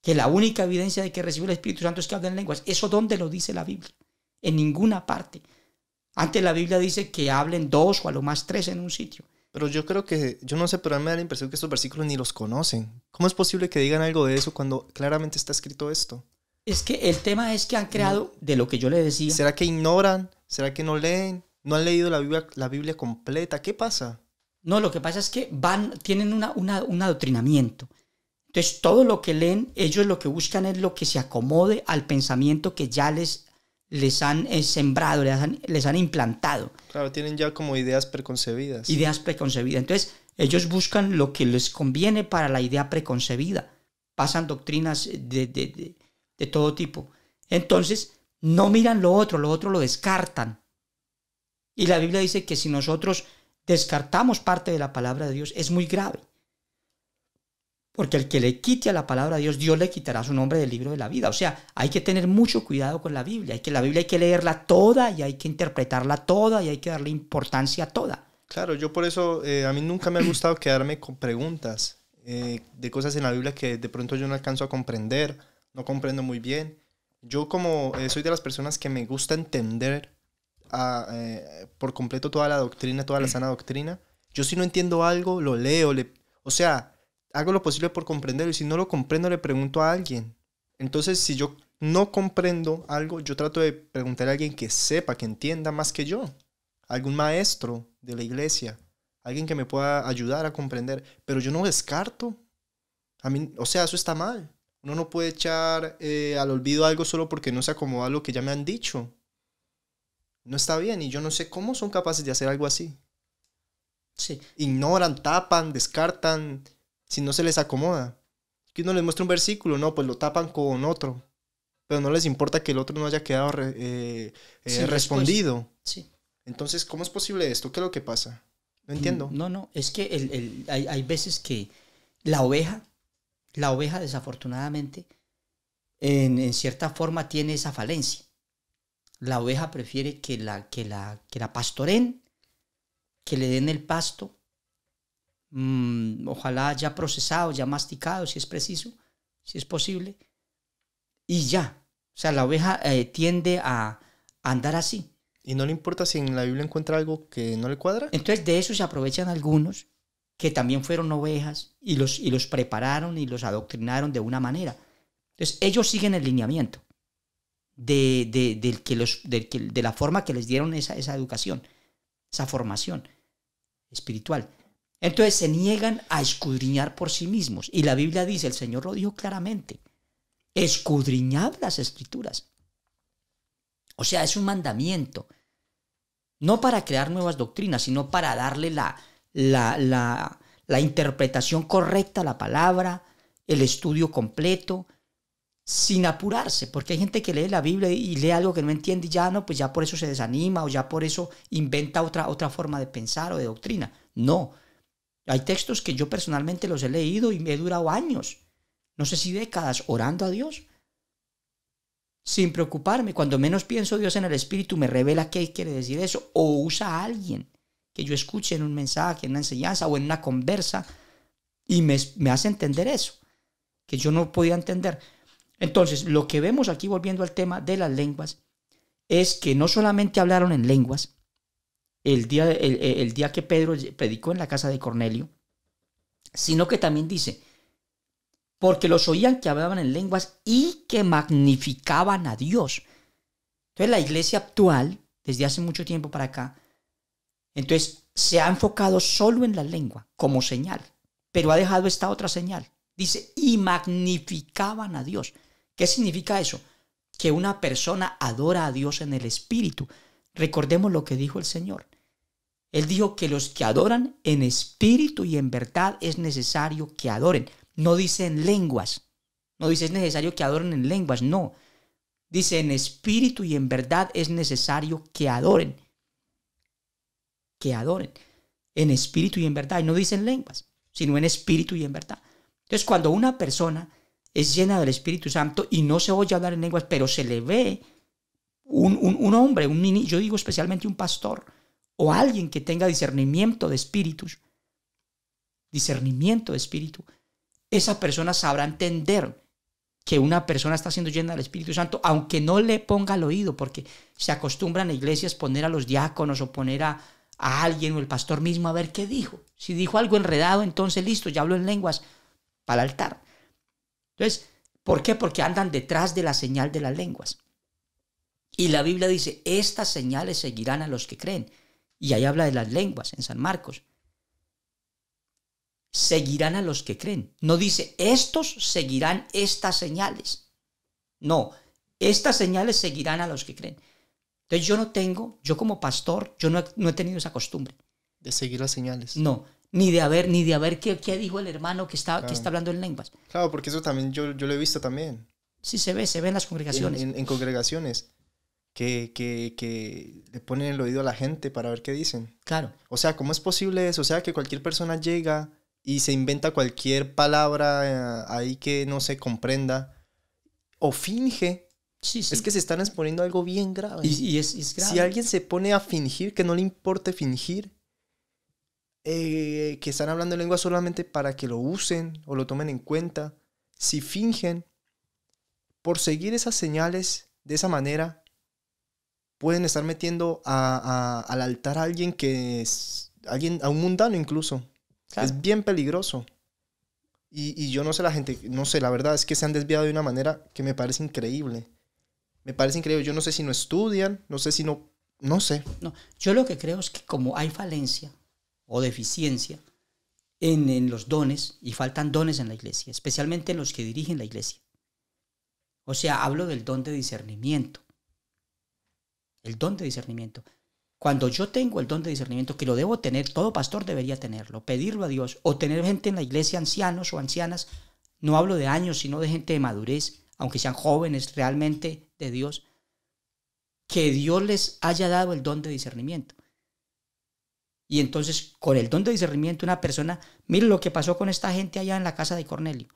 Que la única evidencia de que recibe el Espíritu Santo es que hablen en lenguas. ¿Eso dónde lo dice la Biblia? En ninguna parte. Antes la Biblia dice que hablen dos o a lo más tres en un sitio. Pero yo creo que, yo no sé, pero a mí me da la impresión que estos versículos ni los conocen. ¿Cómo es posible que digan algo de eso cuando claramente está escrito esto? Es que el tema es que han creado, de lo que yo le decía. ¿Será que ignoran? ¿Será que no leen? ¿No han leído la Biblia, la Biblia completa? ¿Qué pasa? No, lo que pasa es que van, tienen una, un adoctrinamiento. Entonces, todo lo que leen, ellos lo que buscan es lo que se acomode al pensamiento que ya les les han eh, sembrado, les han, les han implantado. Claro, tienen ya como ideas preconcebidas. Ideas preconcebidas. Entonces, ellos buscan lo que les conviene para la idea preconcebida. Pasan doctrinas de todo tipo. Entonces, no miran lo otro, lo otro lo descartan. Y la Biblia dice que si nosotros descartamos parte de la palabra de Dios, es muy grave. Porque el que le quite a la palabra de Dios, Dios le quitará su nombre del libro de la vida. O sea, hay que tener mucho cuidado con la Biblia. Hay que la Biblia hay que leerla toda y hay que interpretarla toda y hay que darle importancia a toda. Claro, yo por eso eh, a mí nunca me ha gustado quedarme con preguntas eh, de cosas en la Biblia que de pronto yo no alcanzo a comprender, no comprendo muy bien. Yo como eh, soy de las personas que me gusta entender por completo toda la doctrina, toda la mm. sana doctrina. Yo si no entiendo algo, lo leo, o sea, hago lo posible por comprenderlo y si no lo comprendo le pregunto a alguien. Entonces, si yo no comprendo algo, yo trato de preguntar a alguien que sepa, que entienda más que yo, algún maestro de la iglesia, alguien que me pueda ayudar a comprender, pero yo no descarto. A mí, o sea, eso está mal. Uno no puede echar eh, al olvido algo solo porque no se acomoda lo que ya me han dicho. No está bien y yo no sé cómo son capaces de hacer algo así. Sí. Ignoran, tapan, descartan, si no se les acomoda. Que uno les muestra un versículo, no, pues lo tapan con otro. Pero no les importa que el otro no haya quedado eh, eh, respondido. Entonces, ¿cómo es posible esto? ¿Qué es lo que pasa? No entiendo. Mm, no, no, es que hay, veces que la oveja, la oveja desafortunadamente, en, cierta forma tiene esa falencia. La oveja prefiere que la, que la, que la pastoren, que le den el pasto, Mm, ojalá ya procesado ya masticado, si es preciso, si es posible, y ya. O sea, la oveja eh, tiende a, andar así. ¿Y no le importa si en la Biblia encuentra algo que no le cuadra? Entonces de eso se aprovechan algunos que también fueron ovejas y los, y los prepararon y los adoctrinaron de una manera. Entonces ellos siguen el lineamiento de, del que de la forma que les dieron esa, esa educación, esa formación espiritual. Entonces se niegan a escudriñar por sí mismos. Y la Biblia dice, el Señor lo dijo claramente, escudriñad las escrituras. O sea, es un mandamiento. No para crear nuevas doctrinas, sino para darle la, la, interpretación correcta a la palabra, el estudio completo, sin apurarse, porque hay gente que lee la Biblia y lee algo que no entiende y ya no, pues ya por eso se desanima o ya por eso inventa otra, otra forma de pensar o de doctrina. No, hay textos que yo personalmente los he leído y me he durado años, no sé si décadas, orando a Dios, sin preocuparme. Cuando menos pienso Dios en el Espíritu me revela qué quiere decir eso, o usa a alguien que yo escuche en un mensaje, en una enseñanza o en una conversa, y me, me hace entender eso, que yo no podía entender. Entonces, lo que vemos aquí, volviendo al tema de las lenguas, es que no solamente hablaron en lenguas, el día, eh, el, día que Pedro predicó en la casa de Cornelio, sino que también dice, porque los oían que hablaban en lenguas y que magnificaban a Dios. Entonces la iglesia actual, desde hace mucho tiempo para acá, entonces se ha enfocado solo en la lengua como señal, pero ha dejado esta otra señal. Dice, y magnificaban a Dios. ¿Qué significa eso? Que una persona adora a Dios en el Espíritu. Recordemos lo que dijo el Señor. Él dijo que los que adoran en espíritu y en verdad es necesario que adoren. No dice en lenguas. No dice es necesario que adoren en lenguas. No. Dice en espíritu y en verdad es necesario que adoren. Que adoren. En espíritu y en verdad. Y no dice en lenguas, sino en espíritu y en verdad. Entonces cuando una persona es llena del Espíritu Santo y no se oye hablar en lenguas, pero se le ve un, hombre, un hombre, yo digo especialmente un pastor o alguien que tenga discernimiento de espíritus, discernimiento de espíritu, esa persona sabrá entender que una persona está siendo llena del Espíritu Santo, aunque no le ponga el oído, porque se acostumbran a iglesias poner a los diáconos o poner a, alguien o el pastor mismo a ver qué dijo. Si dijo algo enredado, entonces listo, ya hablo en lenguas para el altar. Entonces, ¿por qué? Porque andan detrás de la señal de las lenguas. Y la Biblia dice, estas señales seguirán a los que creen. Y ahí habla de las lenguas en San Marcos. Seguirán a los que creen. No dice, estos seguirán estas señales. No, estas señales seguirán a los que creen. Entonces yo no tengo, yo como pastor, yo no he, tenido esa costumbre. De seguir las señales. No, ni de haber, ni de haber qué, qué dijo el hermano que está, que está hablando en lenguas. Claro, porque eso también yo, lo he visto también. Sí, se ve, se ve en las congregaciones. en congregaciones que, le ponen el oído a la gente para ver qué dicen. Claro. O sea, ¿cómo es posible eso? O sea, que cualquier persona llega y se inventa cualquier palabra eh, ahí que no se comprenda o finge. Sí, sí. Es que se están exponiendo algo bien grave. Y, y es, Si alguien se pone a fingir, que no le importe fingir, eh, que están hablando lengua solamente para que lo usen o lo tomen en cuenta, si fingen, por seguir esas señales de esa manera, pueden estar metiendo al altar a alguien que es, alguien, a un mundano incluso. Es bien peligroso. Y, yo no sé la gente, no sé, la verdad es que se han desviado de una manera que me parece increíble. Me parece increíble. Yo no sé si no estudian, no sé si no, no sé. No, yo lo que creo es que como hay falencia o deficiencia en, en los dones, y faltan dones en la iglesia, especialmente en los que dirigen la iglesia. O sea, hablo del don de discernimiento el don de discernimiento. Cuando yo tengo el don de discernimiento, que lo debo tener, todo pastor debería tenerlo, pedirlo a Dios, o tener gente en la iglesia, ancianos o ancianas, no hablo de años, sino de gente de madurez, aunque sean jóvenes realmente de Dios, que Dios les haya dado el don de discernimiento. Y entonces, con el don de discernimiento, una persona, mire lo que pasó con esta gente allá en la casa de Cornelio.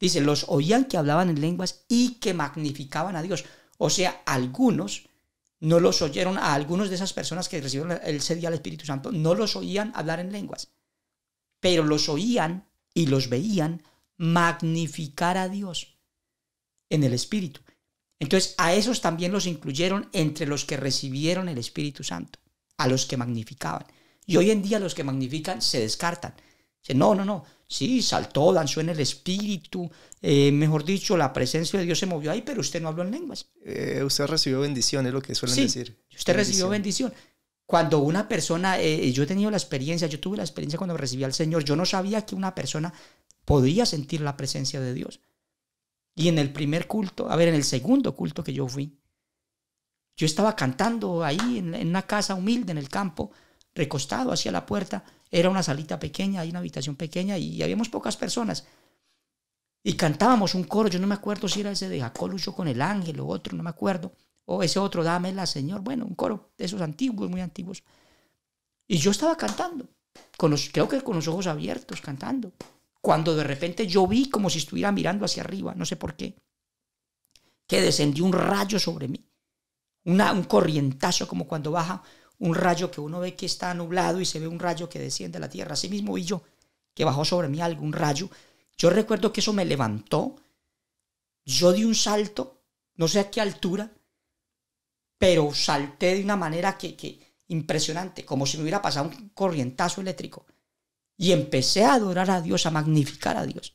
Dice, los oían que hablaban en lenguas y que magnificaban a Dios. O sea, algunos no los oyeron a algunos de esas personas que recibieron el día al Espíritu Santo, no los oían hablar en lenguas, pero los oían y los veían magnificar a Dios en el Espíritu. Entonces a esos también los incluyeron entre los que recibieron el Espíritu Santo, a los que magnificaban. Y hoy en día los que magnifican se descartan. no, no, no, Sí, saltó, danzó en el espíritu, eh, mejor dicho, la presencia de Dios se movió ahí, pero usted no habló en lenguas. Eh, usted recibió bendición, es lo que suelen sí, decir. Usted recibió bendición. Cuando una persona, eh, yo he tenido la experiencia, yo tuve la experiencia cuando recibí al Señor, yo no sabía que una persona podía sentir la presencia de Dios. Y en el primer culto, a ver, en el segundo culto que yo fui, yo estaba cantando ahí en una casa humilde en el campo, recostado hacia la puerta era una salita pequeña, hay una habitación pequeña y habíamos pocas personas. Y cantábamos un coro, yo no me acuerdo si era ese de Jacob con el ángel o otro, no me acuerdo. O ese otro, la Señor. Bueno, un coro de esos antiguos, muy antiguos. Y yo estaba cantando, creo que con los ojos abiertos, cantando. Cuando de repente yo vi como si estuviera mirando hacia arriba, no sé por qué, que descendió un rayo sobre mí. un corrientazo como cuando baja un rayo que uno ve que está nublado y se ve un rayo que desciende a la tierra. Así mismo vi yo que bajó sobre mí algún rayo. Yo recuerdo que eso me levantó. Yo di un salto, no sé a qué altura, pero salté de una manera que, que impresionante, como si me hubiera pasado un corrientazo eléctrico. Y empecé a adorar a Dios, a magnificar a Dios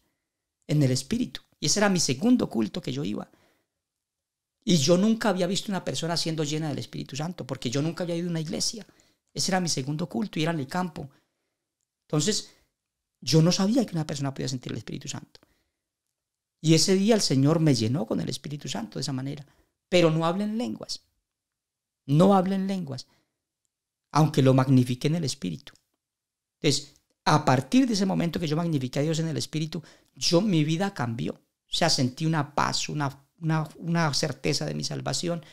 en el Espíritu. Y ese era mi segundo culto que yo iba. Y yo nunca había visto una persona siendo llena del Espíritu Santo, porque yo nunca había ido a una iglesia. Ese era mi segundo culto y era en el campo. Entonces, yo no sabía que una persona podía sentir el Espíritu Santo. Y ese día el Señor me llenó con el Espíritu Santo de esa manera. Pero no hablen lenguas. No hablen lenguas. Aunque lo magnifique en el Espíritu. Entonces, a partir de ese momento que yo magnifique a Dios en el Espíritu, yo mi vida cambió. O sea, sentí una paz, una una, certeza de mi salvación,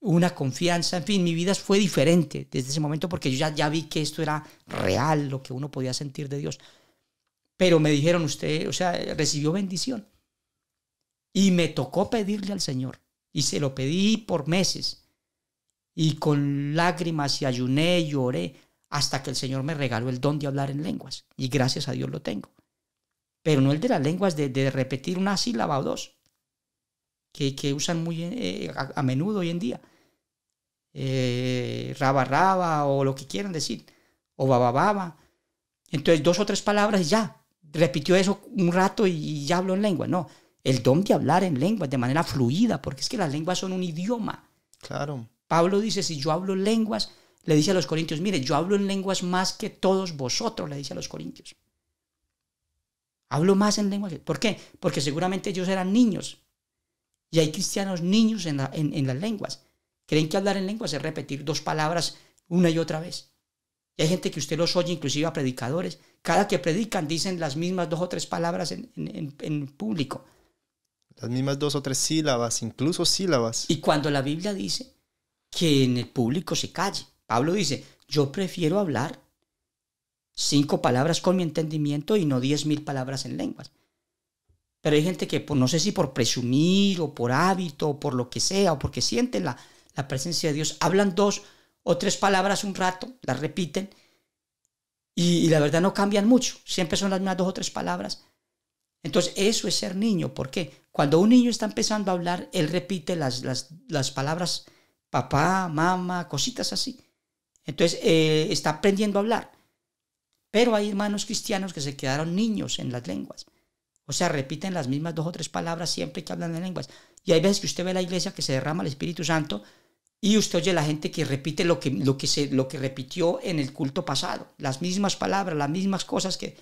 una confianza, en fin, mi vida fue diferente desde ese momento porque yo ya, ya vi que esto era real, lo que uno podía sentir de Dios. Pero me dijeron usted, o sea, recibió bendición. Y me tocó pedirle al Señor. Y se lo pedí por meses. Y con lágrimas y ayuné y lloré hasta que el Señor me regaló el don de hablar en lenguas. Y gracias a Dios lo tengo. Pero no el de las lenguas de repetir una sílaba o dos, que, usan muy eh, eh, a, menudo hoy en día. Eh, raba raba o lo que quieran decir. O baba Entonces dos o tres palabras y ya. Repitió eso un rato y, ya habló en lengua. No, el don de hablar en lengua de manera fluida, porque es que las lenguas son un idioma. Claro. Pablo dice, si yo hablo lenguas, le dice a los corintios, mire, yo hablo en lenguas más que todos vosotros, le dice a los corintios. Hablo más en lenguas. ¿Por qué? Porque seguramente ellos eran niños y hay cristianos niños en, las lenguas. Creen que hablar en lenguas es repetir dos palabras una y otra vez. Y hay gente que usted los oye, inclusive a predicadores. Cada que predican dicen las mismas dos o tres palabras en, en, público. Las mismas dos o tres sílabas, incluso sílabas. Y cuando la Biblia dice que en el público se calle, Pablo dice, yo prefiero hablar cinco palabras con mi entendimiento y no diez mil palabras en lenguas. Pero hay gente que, no sé si por presumir o por hábito o por lo que sea o porque sienten la, presencia de Dios, hablan dos o tres palabras un rato, las repiten y, la verdad no cambian mucho. Siempre son las mismas dos o tres palabras. Entonces eso es ser niño. ¿Por qué? Cuando un niño está empezando a hablar, él repite las, palabras papá, mamá, cositas así. Entonces eh, está aprendiendo a hablar. Pero hay hermanos cristianos que se quedaron niños en las lenguas. O sea, repiten las mismas dos o tres palabras siempre que hablan en lenguas. Y hay veces que usted ve la iglesia que se derrama el Espíritu Santo y usted oye la gente que repite lo que, lo que, se, lo que repitió en el culto pasado. Las mismas palabras, las mismas cosas que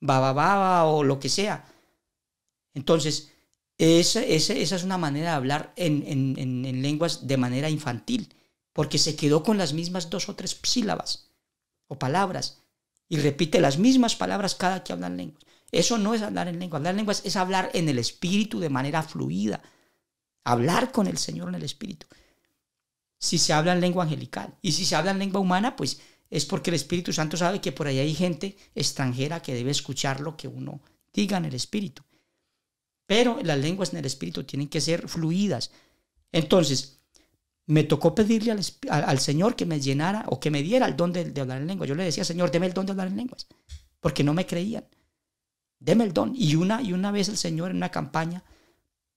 baba baba o lo que sea. Entonces, esa, es una manera de hablar en, en lenguas de manera infantil, porque se quedó con las mismas dos o tres sílabas o palabras y repite las mismas palabras cada que hablan lenguas. Eso no es hablar en lengua. Hablar en lengua es, hablar en el espíritu de manera fluida. Hablar con el Señor en el espíritu. Si se habla en lengua angelical y si se habla en lengua humana, pues es porque el Espíritu Santo sabe que por ahí hay gente extranjera que debe escuchar lo que uno diga en el espíritu. Pero las lenguas en el espíritu tienen que ser fluidas. Entonces, me tocó pedirle al, Señor que me llenara o que me diera el don de, hablar en lengua. Yo le decía, Señor, deme el don de hablar en lenguas, porque no me creían deme el don. Y una, y una vez el Señor en una campaña,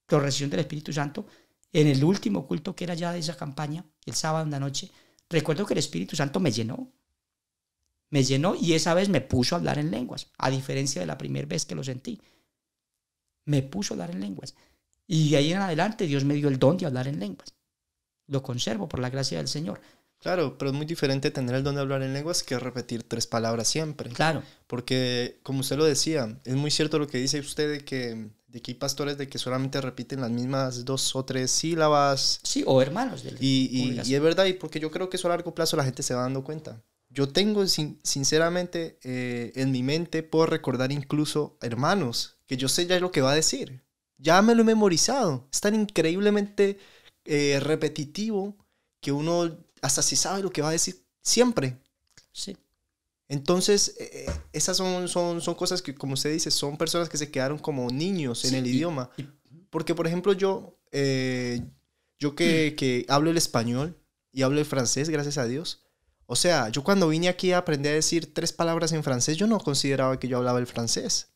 Progresión del Espíritu Santo, en el último culto que era ya de esa campaña, el sábado en la noche, recuerdo que el Espíritu Santo me llenó. Me llenó y esa vez me puso a hablar en lenguas, a diferencia de la primera vez que lo sentí. Me puso a hablar en lenguas. Y de ahí en adelante Dios me dio el don de hablar en lenguas. Lo conservo por la gracia del Señor. Claro, pero es muy diferente tener el don de hablar en lenguas que repetir tres palabras siempre. Claro. Porque, como usted lo decía, es muy cierto lo que dice usted de que, de que hay pastores de que solamente repiten las mismas dos o tres sílabas. Sí, o hermanos. y, y, es verdad, y porque yo creo que eso a largo plazo la gente se va dando cuenta. Yo tengo, sinceramente, eh, en mi mente puedo recordar incluso hermanos, que yo sé ya lo que va a decir. Ya me lo he memorizado. Es tan increíblemente eh, repetitivo que uno hasta si sabe lo que va a decir siempre. Sí. Entonces, eh, eh, esas son, son, cosas que, como usted dice, son personas que se quedaron como niños en el idioma. Porque, por ejemplo, yo, eh, yo que, mm. que, hablo el español y hablo el francés, gracias a Dios. O sea, yo cuando vine aquí aprendí a decir tres palabras en francés, yo no consideraba que yo hablaba el francés.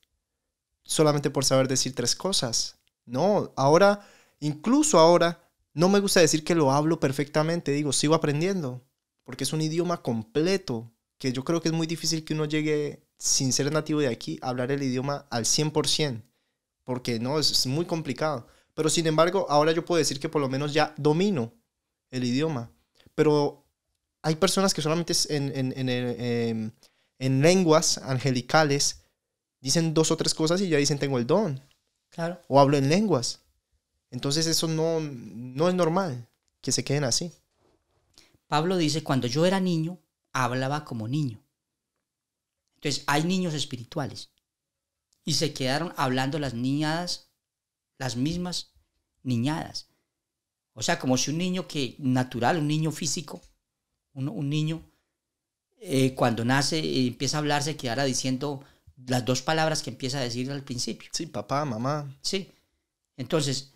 Solamente por saber decir tres cosas. No, ahora, incluso ahora, no me gusta decir que lo hablo perfectamente, digo, sigo aprendiendo, porque es un idioma completo, que yo creo que es muy difícil que uno llegue sin ser nativo de aquí a hablar el idioma al 100%, porque no, es, muy complicado. Pero sin embargo, ahora yo puedo decir que por lo menos ya domino el idioma. Pero hay personas que solamente en, en, eh, em, en, lenguas angelicales dicen dos o tres cosas y ya dicen tengo el don. Claro. O hablo en lenguas. Entonces eso no, no es normal que se queden así. Pablo dice, cuando yo era niño, hablaba como niño. Entonces hay niños espirituales y se quedaron hablando las niñadas, las mismas niñadas. O sea, como si un niño que natural, un niño físico, un, un niño eh, cuando nace empieza a hablar se quedara diciendo las dos palabras que empieza a decir al principio. Sí, papá, mamá. Sí. Entonces,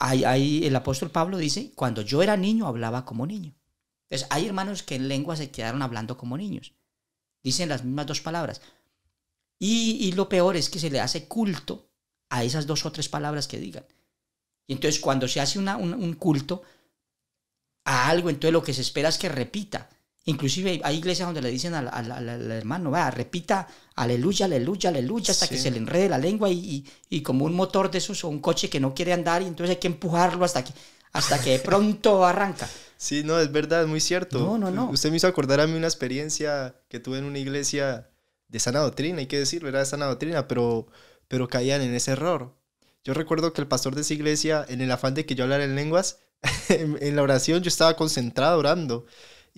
el apóstol Pablo dice, cuando yo era niño hablaba como niño. Entonces, hay hermanos que en lengua se quedaron hablando como niños. Dicen las mismas dos palabras. Y, lo peor es que se le hace culto a esas dos o tres palabras que digan. Y entonces cuando se hace un, un culto a algo, entonces lo que se espera es que repita. Inclusive hay iglesias donde le dicen al, hermano, repita, aleluya, aleluya, aleluya, hasta que se le enrede la lengua y, como un motor de esos o un coche que no quiere andar y entonces hay que empujarlo hasta que, hasta que de pronto arranca. Sí, no, es verdad, es muy cierto. No, no, no. Usted me hizo acordar a mí una experiencia que tuve en una iglesia de sana doctrina, hay que decirlo, era de sana doctrina, pero, pero caían en ese error. Yo recuerdo que el pastor de esa iglesia, en el afán de que yo hablara en lenguas, en la oración yo estaba concentrado orando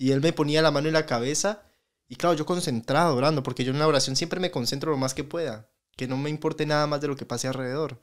y él me ponía la mano en la cabeza y claro, yo concentrado orando, porque yo en la oración siempre me concentro lo más que pueda, que no me importe nada más de lo que pase alrededor.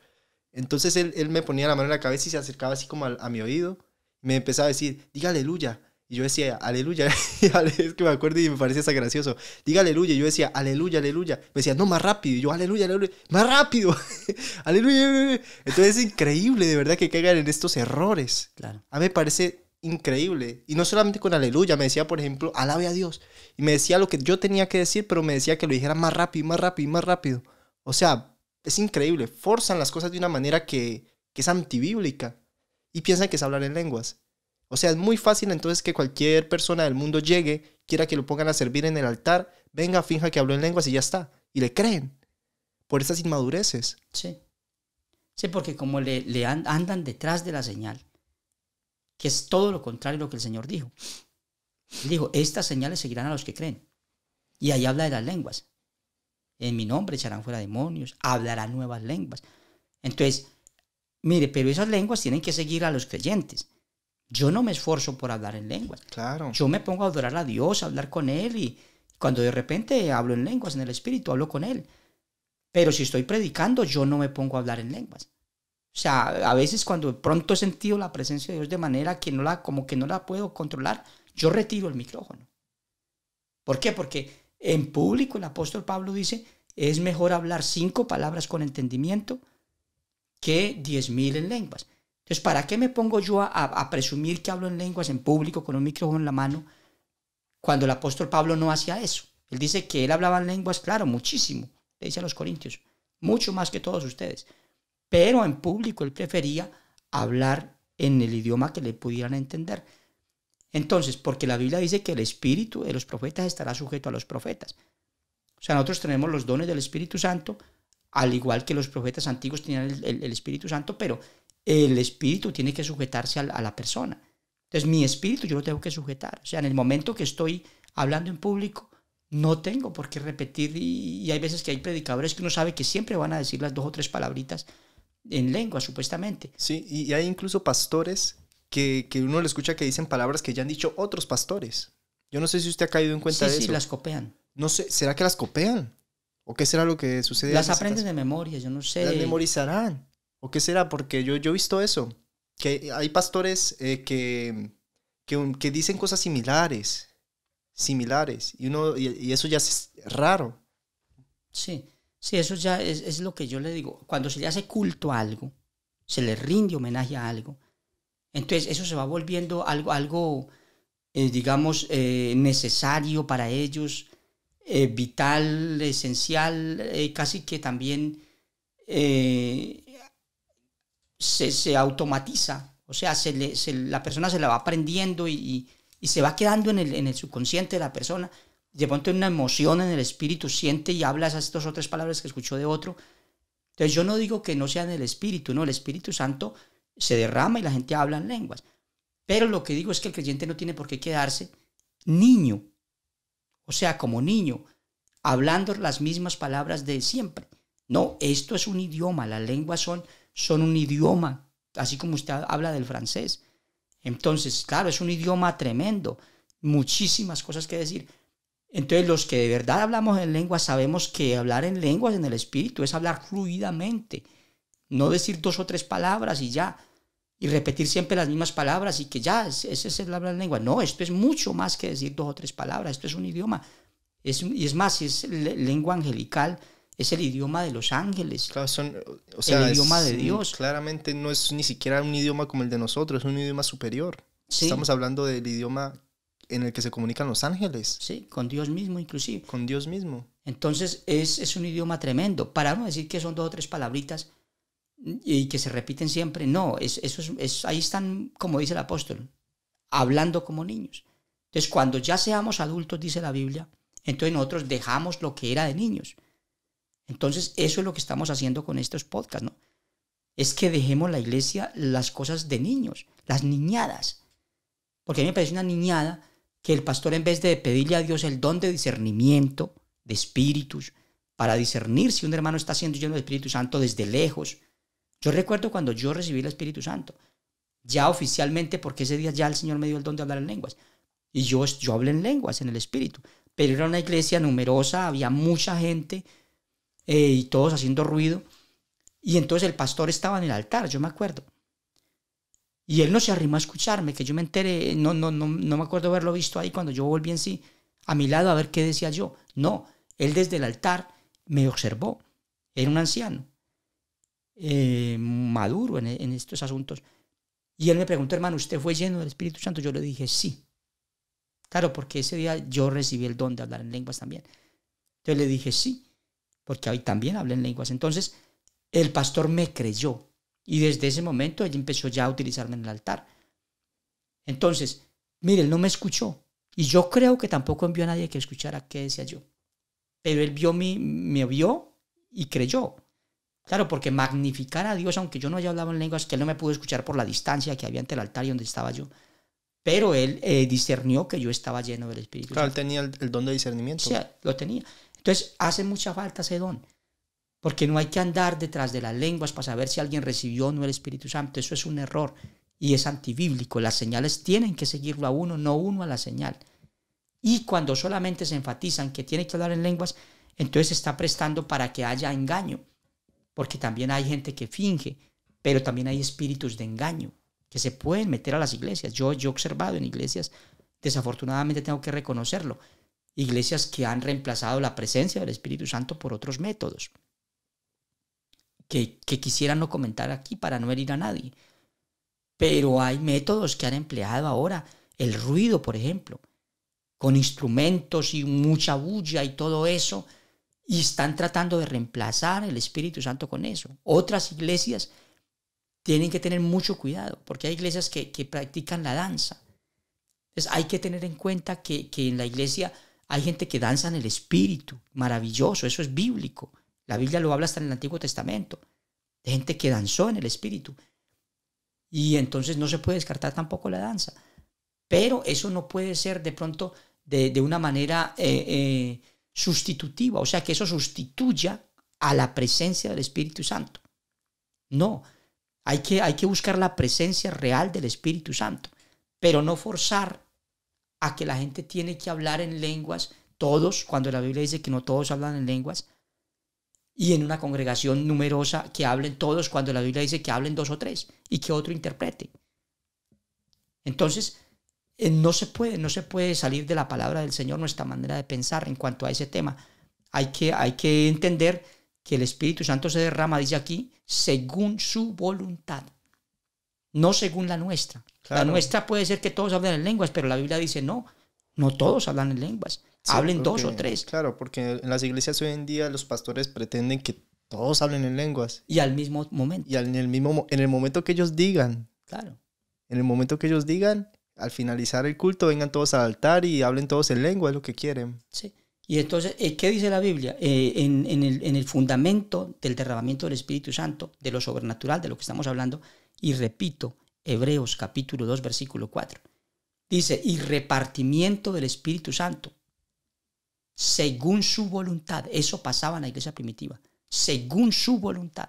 Entonces él, me ponía la mano en la cabeza y se acercaba así como a, mi oído, me empezaba a decir, diga aleluya. Y yo decía, aleluya, es que me acuerdo y me parece hasta gracioso. Diga aleluya, y yo decía, aleluya, aleluya. Me decía, no, más rápido. Y yo, aleluya, aleluya, más rápido. aleluya, Entonces es increíble, de verdad, que caigan en estos errores. Claro. A mí me parece increíble. Y no solamente con aleluya, me decía, por ejemplo, alabe a Dios. Y me decía lo que yo tenía que decir, pero me decía que lo dijera más rápido, más rápido, más rápido. O sea, es increíble. Forzan las cosas de una manera que, que es antibíblica. Y piensan que es hablar en lenguas. O sea, es muy fácil entonces que cualquier persona del mundo llegue, quiera que lo pongan a servir en el altar, venga, finja que habló en lenguas y ya está. Y le creen. Por esas inmadureces. Sí. Sí, porque como le, le andan detrás de la señal que es todo lo contrario a lo que el Señor dijo. Él dijo, estas señales seguirán a los que creen. Y ahí habla de las lenguas. En mi nombre echarán fuera demonios, hablarán nuevas lenguas. Entonces, mire, pero esas lenguas tienen que seguir a los creyentes. Yo no me esfuerzo por hablar en lenguas. Claro. Yo me pongo a adorar a Dios, a hablar con Él y cuando de repente hablo en lenguas, en el Espíritu, hablo con Él. Pero si estoy predicando, yo no me pongo a hablar en lenguas. O sea, a veces cuando pronto he sentido la presencia de Dios de manera que no la, como que no la puedo controlar, yo retiro el micrófono. ¿Por qué? Porque en público el apóstol Pablo dice, es mejor hablar cinco palabras con entendimiento que diez mil en lenguas. Entonces, ¿para qué me pongo yo a, a, presumir que hablo en lenguas en público con un micrófono en la mano cuando el apóstol Pablo no hacía eso? Él dice que él hablaba en lenguas, claro, muchísimo, le dice a los corintios, mucho más que todos ustedes pero en público él prefería hablar en el idioma que le pudieran entender. Entonces, porque la Biblia dice que el espíritu de los profetas estará sujeto a los profetas. O sea, nosotros tenemos los dones del Espíritu Santo, al igual que los profetas antiguos tenían el, Espíritu Santo, pero el espíritu tiene que sujetarse a, la persona. Entonces, mi espíritu yo lo tengo que sujetar. O sea, en el momento que estoy hablando en público, no tengo por qué repetir y, y, hay veces que hay predicadores que uno sabe que siempre van a decir las dos o tres palabritas en lengua, supuestamente. Sí, y hay incluso pastores que, uno le escucha que dicen palabras que ya han dicho otros pastores. Yo no sé si usted ha caído en cuenta de eso. Sí, las copian. No sé, ¿será que las copean? ¿O qué será lo que sucede? Las aprenden de memoria, yo no sé. Las memorizarán. ¿O qué será? Porque yo, yo he visto eso. Que hay pastores eh, que, que, dicen cosas similares. Similares. Y, uno, y eso ya es raro. Sí. Sí, eso ya es, es lo que yo le digo. Cuando se le hace culto a algo, se le rinde homenaje a algo, entonces eso se va volviendo algo, algo eh, digamos, eh, necesario para ellos, eh, vital, esencial, casi que también se, se, automatiza. O sea, se le, la persona se la va aprendiendo y, y se va quedando en el, en el subconsciente de la persona de una emoción en el espíritu siente y habla esas dos o tres palabras que escuchó de otro. Entonces yo no digo que no sean en el espíritu, no, el Espíritu Santo se derrama y la gente habla en lenguas. Pero lo que digo es que el creyente no tiene por qué quedarse niño, o sea, como niño, hablando las mismas palabras de siempre. No, esto es un idioma, las lenguas son, son un idioma, así como usted habla del francés. Entonces, claro, es un idioma tremendo, muchísimas cosas que decir entonces los que de verdad hablamos en lengua sabemos que hablar en lenguas en el espíritu es hablar fluidamente, no decir dos o tres palabras y ya, y repetir siempre las mismas palabras y que ya, ese es el hablar en lengua. No, esto es mucho más que decir dos o tres palabras, esto es un idioma. y es más, es lengua angelical, es el idioma de los ángeles. Claro, son, o sea, el idioma de Dios. Claramente no es ni siquiera un idioma como el de nosotros, es un idioma superior. Estamos hablando del idioma en el que se comunican los ángeles. Sí, con Dios mismo inclusive. Con Dios mismo. Entonces es, es un idioma tremendo. Para no decir que son dos o tres palabritas y que se repiten siempre, no, es, eso es, ahí están, como dice el apóstol, hablando como niños. Entonces cuando ya seamos adultos, dice la Biblia, entonces nosotros dejamos lo que era de niños. Entonces eso es lo que estamos haciendo con estos podcasts, ¿no? Es que dejemos la iglesia las cosas de niños, las niñadas. Porque a mí me parece una niñada que el pastor en vez de pedirle a Dios el don de discernimiento, de espíritus, para discernir si un hermano está siendo lleno del Espíritu Santo desde lejos. Yo recuerdo cuando yo recibí el Espíritu Santo, ya oficialmente, porque ese día ya el Señor me dio el don de hablar en lenguas. Y yo, yo hablé en lenguas, en el Espíritu. Pero era una iglesia numerosa, había mucha gente eh, y todos haciendo ruido. Y entonces el pastor estaba en el altar, yo me acuerdo. Y él no se arrimó a escucharme, que yo me enteré, no, no, no, no me acuerdo haberlo visto ahí cuando yo volví en sí, a mi lado a ver qué decía yo. No, él desde el altar me observó. Era un anciano, eh, maduro en, en estos asuntos. Y él me preguntó, hermano, ¿usted fue lleno del Espíritu Santo? Yo le dije, sí. Claro, porque ese día yo recibí el don de hablar en lenguas también. Entonces le dije, sí, porque hoy también hablé en lenguas. Entonces, el pastor me creyó y desde ese momento ella empezó ya a utilizarme en el altar. Entonces, mire, él no me escuchó. Y yo creo que tampoco envió a nadie que escuchara qué decía yo. Pero él vio mi, me vio y creyó. Claro, porque magnificar a Dios, aunque yo no haya hablado en lenguas, que él no me pudo escuchar por la distancia que había entre el altar y donde estaba yo. Pero él eh, discernió que yo estaba lleno del Espíritu Claro, él tenía el, el, don de discernimiento. Sí, lo tenía. Entonces, hace mucha falta ese don. Porque no hay que andar detrás de las lenguas para saber si alguien recibió o no el Espíritu Santo. Eso es un error y es antibíblico. Las señales tienen que seguirlo a uno, no uno a la señal. Y cuando solamente se enfatizan que tiene que hablar en lenguas, entonces se está prestando para que haya engaño. Porque también hay gente que finge, pero también hay espíritus de engaño que se pueden meter a las iglesias. Yo, yo he observado en iglesias, desafortunadamente tengo que reconocerlo, iglesias que han reemplazado la presencia del Espíritu Santo por otros métodos que, quisiera no comentar aquí para no herir a nadie. Pero hay métodos que han empleado ahora, el ruido, por ejemplo, con instrumentos y mucha bulla y todo eso, y están tratando de reemplazar el Espíritu Santo con eso. Otras iglesias tienen que tener mucho cuidado, porque hay iglesias que, practican la danza. Entonces hay que tener en cuenta que, que en la iglesia hay gente que danza en el Espíritu, maravilloso, eso es bíblico. La Biblia lo habla hasta en el Antiguo Testamento, de gente que danzó en el Espíritu. Y entonces no se puede descartar tampoco la danza. Pero eso no puede ser de pronto de, de una manera eh, eh, sustitutiva, o sea, que eso sustituya a la presencia del Espíritu Santo. No, hay que, hay que buscar la presencia real del Espíritu Santo, pero no forzar a que la gente tiene que hablar en lenguas, todos, cuando la Biblia dice que no todos hablan en lenguas, y en una congregación numerosa que hablen todos cuando la Biblia dice que hablen dos o tres y que otro interprete. Entonces, eh, no se puede, no se puede salir de la palabra del Señor nuestra manera de pensar en cuanto a ese tema. Hay que, hay que entender que el Espíritu Santo se derrama, dice aquí, según su voluntad, no según la nuestra. La nuestra puede ser que todos hablen en lenguas, pero la Biblia dice no, no todos hablan en lenguas hablen dos o tres. Claro, porque en las iglesias hoy en día los pastores pretenden que todos hablen en lenguas. Y al mismo momento. Y en, el mismo, en el momento que ellos digan. Claro. En el momento que ellos digan, al finalizar el culto, vengan todos al altar y hablen todos en lengua, es lo que quieren. Sí. Y entonces, eh, ¿qué dice la Biblia? Eh, en, el, en el fundamento del derramamiento del Espíritu Santo, de lo sobrenatural, de lo que estamos hablando, y repito, Hebreos capítulo 2, versículo 4. Dice, y repartimiento del Espíritu Santo según su voluntad. Eso pasaba en la iglesia primitiva, según su voluntad.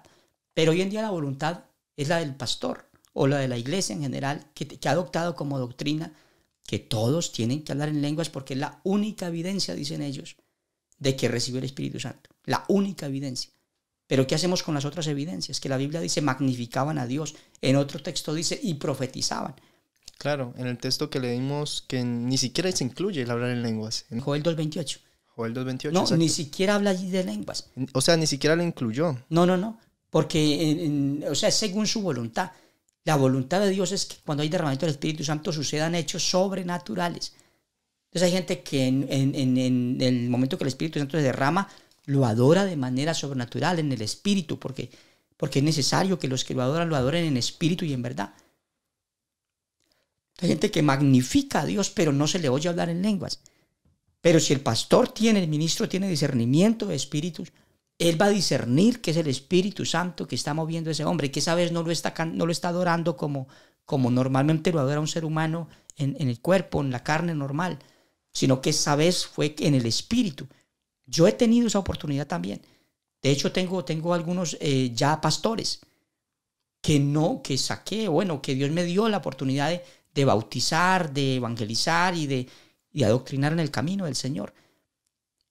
Pero hoy en día la voluntad es la del pastor o la de la iglesia en general, que, ha adoptado como doctrina que todos tienen que hablar en lenguas porque es la única evidencia, dicen ellos, de que recibió el Espíritu Santo. La única evidencia. Pero ¿qué hacemos con las otras evidencias? Que la Biblia dice magnificaban a Dios, en otro texto dice y profetizaban. Claro, en el texto que leímos que ni siquiera se incluye el hablar en lenguas. Joel 2.28. No, ni siquiera habla allí de lenguas. O sea, ni siquiera lo incluyó. No, no, no. Porque, o sea, según su voluntad. La voluntad de Dios es que cuando hay derramamiento del Espíritu Santo sucedan hechos sobrenaturales. Entonces hay gente que en, el momento que el Espíritu Santo se derrama, lo adora de manera sobrenatural en el espíritu, porque, porque es necesario que los que lo adoran lo adoren en espíritu y en verdad. Hay gente que magnifica a Dios, pero no se le oye hablar en lenguas. Pero si el pastor tiene, el ministro tiene discernimiento de espíritus, él va a discernir que es el Espíritu Santo que está moviendo a ese hombre, que esa vez no lo está, no lo está adorando como, como normalmente lo adora un ser humano en, en el cuerpo, en la carne normal, sino que esa vez fue en el Espíritu. Yo he tenido esa oportunidad también. De hecho, tengo, tengo algunos eh, ya pastores que no, que saqué, bueno, que Dios me dio la oportunidad de bautizar, de evangelizar y de, y adoctrinar en el camino del Señor.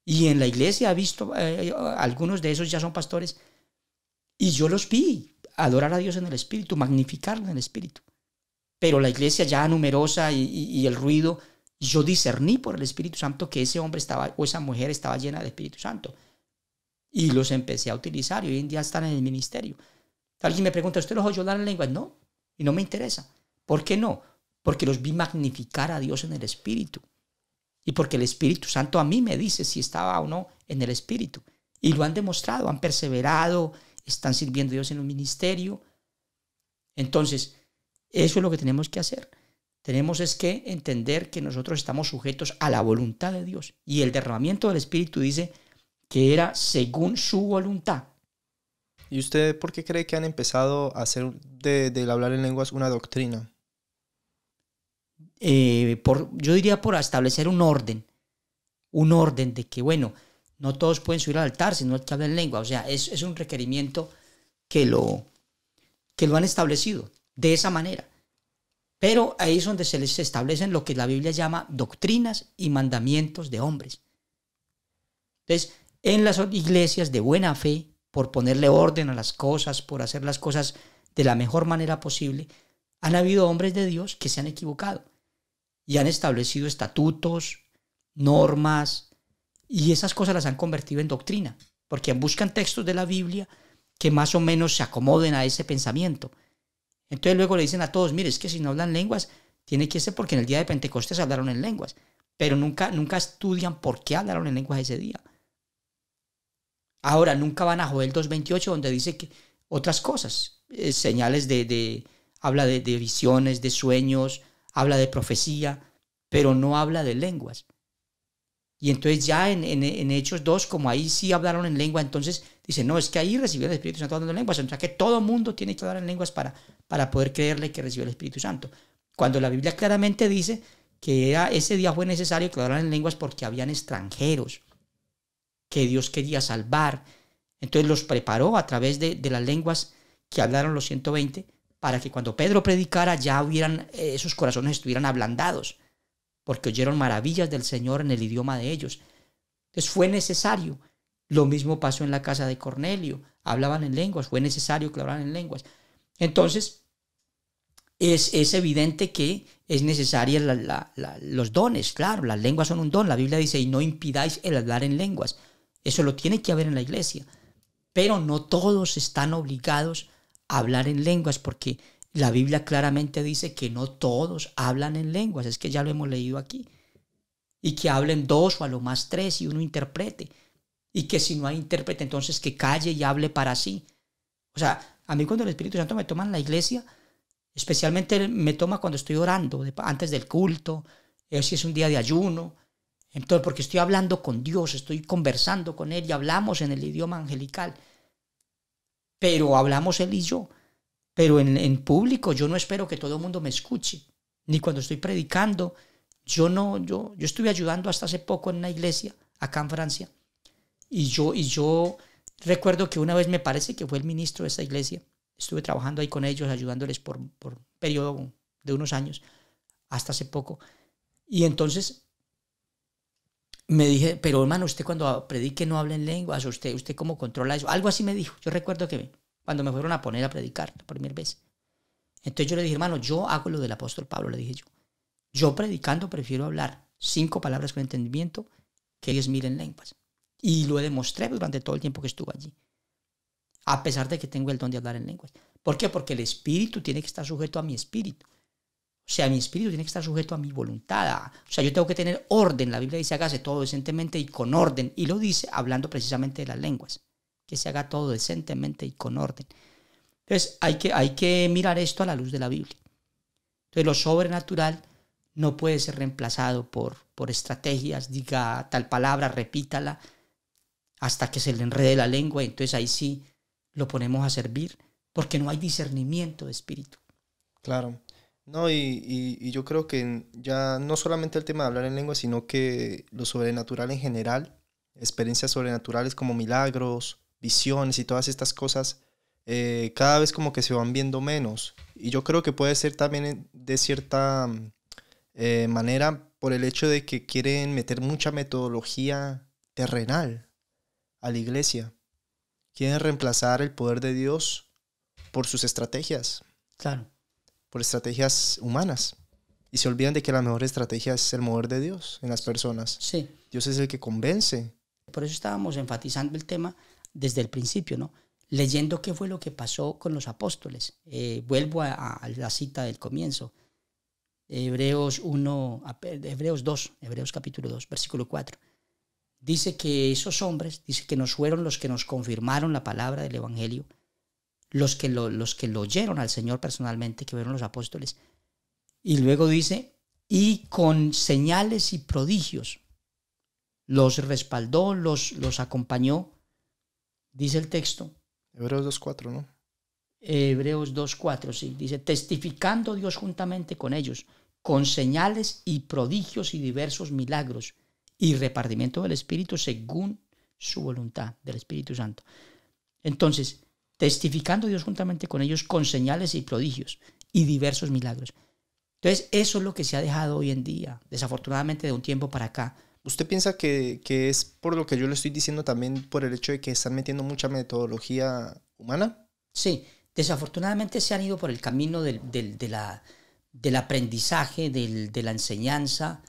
Y en la iglesia ha visto, eh, eh, algunos de esos ya son pastores, y yo los vi adorar a Dios en el Espíritu, magnificarlo en el Espíritu. Pero la iglesia ya numerosa y, el ruido, yo discerní por el Espíritu Santo que ese hombre estaba o esa mujer estaba llena de Espíritu Santo. Y los empecé a utilizar y hoy en día están en el ministerio. Alguien me pregunta, ¿usted los oyó hablar en lengua? No, y no me interesa. ¿Por qué no? Porque los vi magnificar a Dios en el Espíritu y porque el Espíritu Santo a mí me dice si estaba o no en el Espíritu. Y lo han demostrado, han perseverado, están sirviendo a Dios en un ministerio. Entonces, eso es lo que tenemos que hacer. Tenemos es que entender que nosotros estamos sujetos a la voluntad de Dios. Y el derramamiento del Espíritu dice que era según su voluntad. ¿Y usted por qué cree que han empezado a hacer del hablar en lenguas una doctrina? Eh, por, yo diría por establecer un orden, un orden de que, bueno, no todos pueden subir al altar, sino que hablan lengua. O sea, es, es un requerimiento que lo, que lo han establecido de esa manera. Pero ahí es donde se les establecen lo que la Biblia llama doctrinas y mandamientos de hombres. Entonces, en las iglesias de buena fe, por ponerle orden a las cosas, por hacer las cosas de la mejor manera posible, han habido hombres de Dios que se han equivocado y han establecido estatutos, normas, y esas cosas las han convertido en doctrina, porque buscan textos de la Biblia que más o menos se acomoden a ese pensamiento. Entonces luego le dicen a todos, mire, es que si no hablan lenguas, tiene que ser porque en el día de Pentecostés hablaron en lenguas, pero nunca, nunca estudian por qué hablaron en lenguas ese día. Ahora, nunca van a Joel 2.28, donde dice que otras cosas, eh, señales de, de habla de, visiones, de sueños, habla de profecía, pero no habla de lenguas. Y entonces ya en, Hechos 2, como ahí sí hablaron en lengua, entonces dice, no, es que ahí recibió el Espíritu Santo hablando en lenguas, o sea que todo mundo tiene que hablar en lenguas para, para poder creerle que recibió el Espíritu Santo. Cuando la Biblia claramente dice que ese día fue necesario que hablaran en lenguas porque habían extranjeros que Dios quería salvar. Entonces los preparó a través de, de las lenguas que hablaron los 120 para que cuando Pedro predicara ya hubieran, eh, esos corazones estuvieran ablandados, porque oyeron maravillas del Señor en el idioma de ellos. Entonces fue necesario. Lo mismo pasó en la casa de Cornelio. Hablaban en lenguas, fue necesario que hablaran en lenguas. Entonces, es, evidente que es necesaria los dones, claro, las lenguas son un don. La Biblia dice, y no impidáis el hablar en lenguas. Eso lo tiene que haber en la iglesia. Pero no todos están obligados hablar en lenguas, porque la Biblia claramente dice que no todos hablan en lenguas, es que ya lo hemos leído aquí, y que hablen dos o a lo más tres y uno interprete, y que si no hay intérprete entonces que calle y hable para sí. O sea, a mí cuando el Espíritu Santo me toma en la iglesia, especialmente me toma cuando estoy orando, antes del culto, eh, si es un día de ayuno, entonces porque estoy hablando con Dios, estoy conversando con Él y hablamos en el idioma angelical pero hablamos él y yo. Pero en, público yo no espero que todo el mundo me escuche, ni cuando estoy predicando. Yo no, yo, yo estuve ayudando hasta hace poco en una iglesia acá en Francia. Y yo, y yo recuerdo que una vez me parece que fue el ministro de esa iglesia. Estuve trabajando ahí con ellos, ayudándoles por, por un periodo de unos años, hasta hace poco. Y entonces me dije, pero hermano, usted cuando predique no habla en lenguas, usted, usted cómo controla eso. Algo así me dijo. Yo recuerdo que cuando me fueron a poner a predicar la primera vez. Entonces yo le dije, hermano, yo hago lo del apóstol Pablo, le dije yo. Yo predicando prefiero hablar cinco palabras con entendimiento que diez mil en lenguas. Y lo demostré durante todo el tiempo que estuve allí. A pesar de que tengo el don de hablar en lenguas. ¿Por qué? Porque el espíritu tiene que estar sujeto a mi espíritu. O sea, mi espíritu tiene que estar sujeto a mi voluntad. O sea, yo tengo que tener orden. La Biblia dice, hágase todo decentemente y con orden. Y lo dice hablando precisamente de las lenguas. Que se haga todo decentemente y con orden. Entonces, hay que, hay que mirar esto a la luz de la Biblia. Entonces, lo sobrenatural no puede ser reemplazado por, por estrategias, diga tal palabra, repítala, hasta que se le enrede la lengua. Entonces, ahí sí lo ponemos a servir, porque no hay discernimiento de espíritu. Claro. No, y, y, yo creo que ya no solamente el tema de hablar en lengua, sino que lo sobrenatural en general, experiencias sobrenaturales como milagros, visiones y todas estas cosas, eh, cada vez como que se van viendo menos. Y yo creo que puede ser también eh, de cierta mm, eh, manera por el hecho de que quieren meter mucha metodología terrenal a la iglesia. Quieren reemplazar el poder de Dios por sus estrategias. Claro por estrategias humanas. Y se olvidan de que la mejor estrategia es el mover de Dios en las personas. Sí. Dios es el que convence. Por eso estábamos enfatizando el tema desde el principio, ¿no? Leyendo qué fue lo que pasó con los apóstoles. Eh, vuelvo a, a, la cita del comienzo. Hebreos 1, Hebreos 2, Hebreos capítulo 2, versículo 4. Dice que esos hombres, dice que nos fueron los que nos confirmaron la palabra del Evangelio los que lo, los que lo oyeron al Señor personalmente, que fueron los apóstoles. Y luego dice, y con señales y prodigios los respaldó, los, los acompañó, dice el texto. Hebreos 2.4, ¿no? Hebreos 2.4, sí, dice, testificando Dios juntamente con ellos, con señales y prodigios y diversos milagros y repartimiento del Espíritu según su voluntad del Espíritu Santo. Entonces, testificando Dios juntamente con ellos con señales y prodigios y diversos milagros. Entonces, eso es lo que se ha dejado hoy en día, desafortunadamente de un tiempo para acá. ¿Usted piensa que, es por lo que yo le estoy diciendo también por el hecho de que están metiendo mucha metodología humana? Sí, desafortunadamente se han ido por el camino del, del aprendizaje, de la enseñanza,